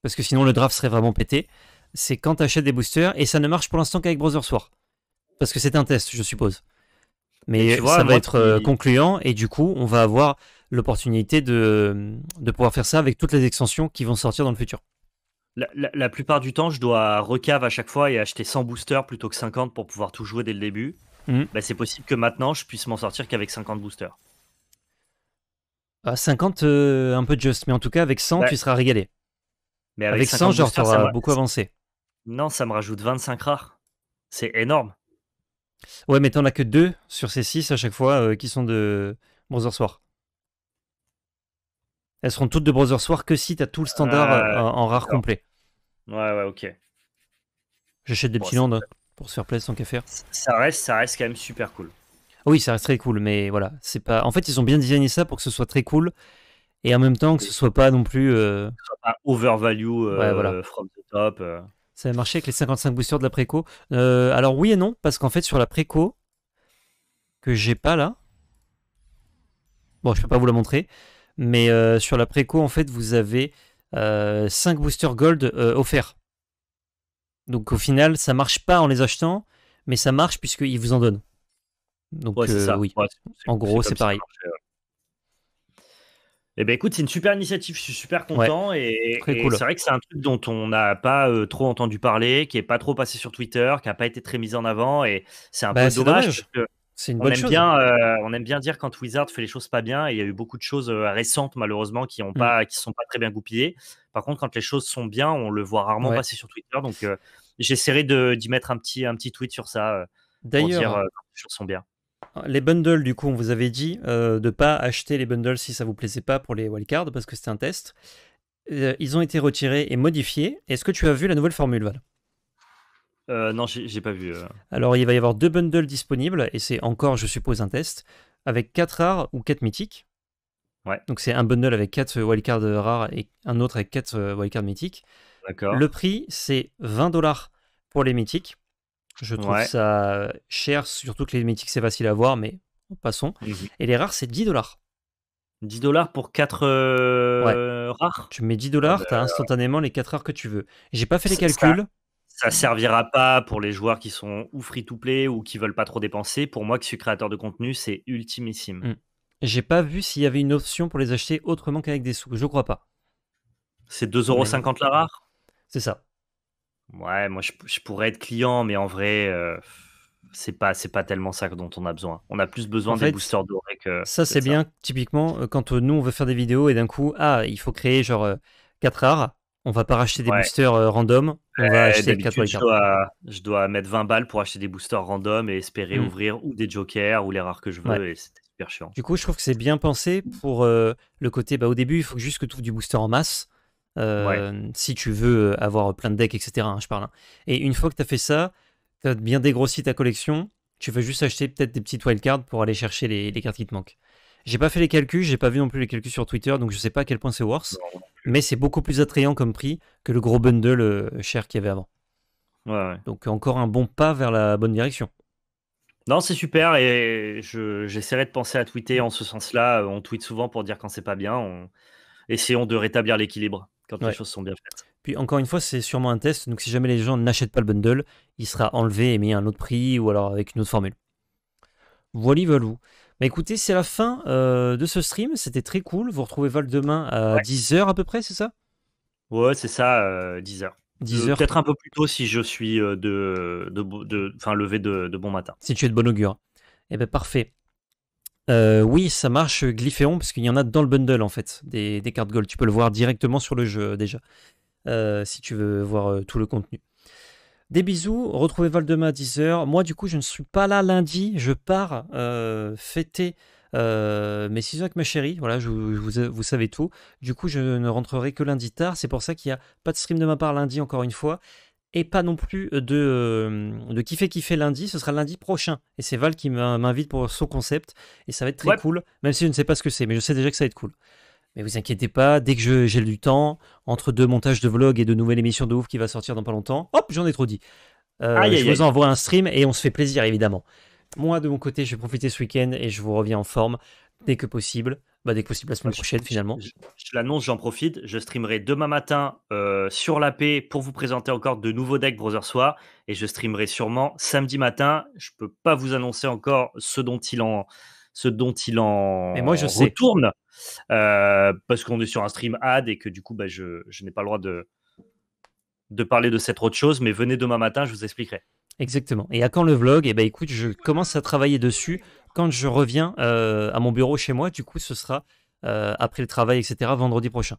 parce que sinon le draft serait vraiment pété c'est quand tu achètes des boosters, et ça ne marche pour l'instant qu'avec Brother Sword. Parce que c'est un test, je suppose. Mais, ça va être euh, concluant, et du coup, on va avoir l'opportunité de, pouvoir faire ça avec toutes les extensions qui vont sortir dans le futur. La, plupart du temps, je dois recave à chaque fois et acheter 100 boosters plutôt que 50 pour pouvoir tout jouer dès le début. Mm. Bah, c'est possible que maintenant, je puisse m'en sortir qu'avec 50 boosters. 50, ah, euh, un peu juste, mais en tout cas, avec 100, bah tu seras régalé. Mais avec, 100, genre, tu beaucoup avancé. Non, ça me rajoute 25 rares. C'est énorme. Ouais, mais t'en as que deux sur ces six à chaque fois euh, qui sont de Brother Soir. Elles seront toutes de Brother Soir que si t'as tout le standard ah, euh, en, rare complet. Ouais, ouais, ok. J'achète des petits landes hein, pour se faire plaisir sans qu'à faire. Ça reste, ça reste quand même super cool. Ah oui, ça reste très cool, mais voilà, c'est pas. En fait, ils ont bien designé ça pour que ce soit très cool et en même temps que ce soit pas non plus. Euh... Pas overvalue euh, from the top. Ça va marché avec les 55 boosters de la préco. Euh, alors oui et non, parce qu'en fait sur la préco, que j'ai pas là, bon je peux pas vous la montrer, mais euh, sur la préco en fait vous avez 5 euh, boosters gold offerts. Donc au final ça marche pas en les achetant, mais ça marche puisqu'ils vous en donnent. Donc ça. oui, en gros c'est pareil. Eh bien écoute, c'est une super initiative, je suis super content et, c'est vrai que c'est un truc dont on n'a pas euh, trop entendu parler, qui n'est pas trop passé sur Twitter, qui n'a pas été très mis en avant et c'est un bah, peu dommage. C'est on aime Bien, euh, on aime bien dire quand Wizard fait les choses pas bien et il y a eu beaucoup de choses euh, récentes malheureusement qui ne mmh. sont pas très bien goupillées. Par contre, quand les choses sont bien, on le voit rarement passer sur Twitter, donc j'essaierai d'y mettre un petit, un petit tweet sur ça. D'ailleurs, les choses sont bien. Les bundles, du coup, on vous avait dit euh, de ne pas acheter les bundles si ça vous plaisait pas pour les wildcards parce que c'était un test. Euh, ils ont été retirés et modifiés. Est-ce que tu as vu la nouvelle formule, Val euh, Non, Non, j'ai pas vu. Alors, il va y avoir deux bundles disponibles et c'est encore, je suppose, un test avec 4 rares ou quatre mythiques. Ouais. Donc, c'est un bundle avec 4 wildcards rares et un autre avec 4 wildcards mythiques. D'accord. Le prix, c'est 20 dollars pour les mythiques je trouve ça euh, cher, surtout que les mythiques c'est facile à voir, mais passons. Mmh Et les rares, c'est 10 dollars. 10 dollars pour 4 euh, rares Tu mets 10 dollars, ah tu as bah, instantanément les 4 rares que tu veux. J'ai pas fait les calculs. Ça servira pas pour les joueurs qui sont ou free to play ou qui veulent pas trop dépenser. Pour moi, qui suis créateur de contenu, c'est ultimissime. Mmh. J'ai pas vu s'il y avait une option pour les acheter autrement qu'avec des sous. Je crois pas. C'est 2,50€ la rare C'est ça. Ouais, moi je, pourrais être client, mais en vrai, euh, c'est pas c'est pas tellement ça dont on a besoin. On a plus besoin des boosters dorés que. Ça c'est bien. Typiquement, euh, quand euh, nous on veut faire des vidéos et d'un coup, ah, il faut créer genre 4 rares. On va pas racheter des boosters random. On va eh, acheter 4 je dois, je dois mettre 20 balles pour acheter des boosters random et espérer hmm. ouvrir ou des jokers ou les rares que je veux. et c'est super chiant. Du coup, je trouve que c'est bien pensé pour le côté. Bah, au début, il faut juste que tu ouvres du booster en masse euh, si tu veux avoir plein de decks, etc. Hein, je parle. Hein. Et une fois que tu as fait ça, tu as bien dégrossi ta collection, tu vas juste acheter peut-être des petites wildcards pour aller chercher les, cartes qui te manquent. J'ai pas fait les calculs, j'ai pas vu non plus les calculs sur Twitter, donc je sais pas à quel point c'est worse, mais c'est beaucoup plus attrayant comme prix que le gros bundle euh, cher qu'il y avait avant. Donc encore un bon pas vers la bonne direction. Non, c'est super et j'essaierai de penser à tweeter en ce sens-là. Euh, on tweet souvent pour dire quand c'est pas bien, on... essayons de rétablir l'équilibre les choses sont bien faites. Puis encore une fois, c'est sûrement un test, donc si jamais les gens n'achètent pas le bundle, il sera enlevé et mis à un autre prix ou alors avec une autre formule. Voilà, valou. mais bah, écoutez, c'est la fin euh, de ce stream, c'était très cool. Vous retrouvez Val demain à 10h à peu près, c'est ça Ouais, c'est ça, 10h. Euh, 10 euh, heures. Peut-être un peu plus tôt si je suis de, de, de, levé de, de bon matin. Si tu es de bon augure. Eh bien, parfait. Euh, oui, ça marche euh, Glyphéon, parce qu'il y en a dans le bundle en fait, des, cartes gold. Tu peux le voir directement sur le jeu euh, déjà, si tu veux voir tout le contenu. Des bisous, retrouvez Valdema à 10h. Moi, du coup, je ne suis pas là lundi, je pars fêter mes 6 heures avec ma chérie. Voilà, je, vous, vous, savez tout. Du coup, je ne rentrerai que lundi tard. C'est pour ça qu'il n'y a pas de stream de ma part lundi, encore une fois et pas non plus euh, de, euh, de kiffer kiffer lundi. Ce sera lundi prochain. Et c'est Val qui m'invite pour son concept. Et ça va être très cool, même si je ne sais pas ce que c'est, mais je sais déjà que ça va être cool. Mais vous inquiétez pas, dès que j'ai du temps, entre deux montages de vlog et de nouvelles émissions de ouf qui va sortir dans pas longtemps, hop, j'en ai trop dit. Euh, je vous envoie un stream et on se fait plaisir évidemment. Moi de mon côté, je vais profiter ce week-end et je vous reviens en forme dès que possible. Bah, dès que possible la semaine prochaine finalement. Je, l'annonce, j'en profite. Je streamerai demain matin euh, sur la paix pour vous présenter encore de nouveaux decks Brother Soir et je streamerai sûrement samedi matin. Je ne peux pas vous annoncer encore ce dont il en ce dont il en retourne euh, parce qu'on est sur un stream ad et que du coup bah, je, n'ai pas le droit de de parler de cette autre chose, mais venez demain matin, je vous expliquerai. Exactement. Et à quand le vlog Eh ben écoute, je commence à travailler dessus quand je reviens euh, à mon bureau chez moi, du coup, ce sera euh, après le travail, etc., vendredi prochain.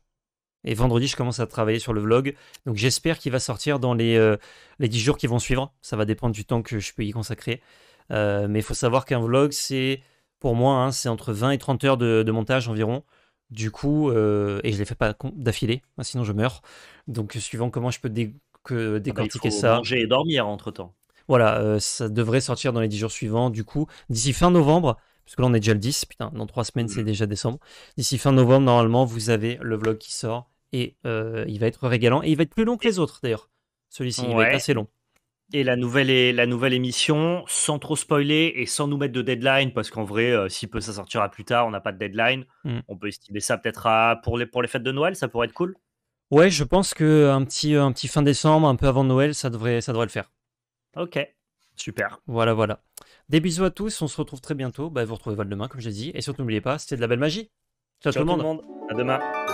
Et vendredi, je commence à travailler sur le vlog. Donc j'espère qu'il va sortir dans les, euh, les 10 jours qui vont suivre. Ça va dépendre du temps que je peux y consacrer. mais il faut savoir qu'un vlog, c'est pour moi, hein, c'est entre 20 et 30 heures de, montage environ. Du coup, et je ne les fais pas d'affilée, hein, sinon je meurs. Donc suivant comment je peux ah bah, décortiquer ça. Manger et dormir entre temps. Voilà, euh, ça devrait sortir dans les 10 jours suivants. Du coup, d'ici fin novembre, parce que là on est déjà le 10, putain, dans 3 semaines c'est mm. déjà décembre. D'ici fin novembre, normalement, vous avez le vlog qui sort et euh, il va être régalant. Et il va être plus long que les autres d'ailleurs. Celui-ci, il va être assez long. Et la nouvelle, la nouvelle émission, sans trop spoiler et sans nous mettre de deadline, parce qu'en vrai, euh, si peu ça sortira plus tard, on n'a pas de deadline. Mm. On peut estimer ça peut-être à, pour, les, pour les fêtes de Noël, ça pourrait être cool. Ouais, je pense que petit, un petit fin décembre, un peu avant Noël, ça devrait, ça devrait le faire. Ok. Super. Voilà, voilà. Des bisous à tous. On se retrouve très bientôt. Bah, vous retrouvez Val demain, comme j'ai dit. Et surtout, n'oubliez pas, c'était de la belle magie. Ciao, tout, le monde. À demain.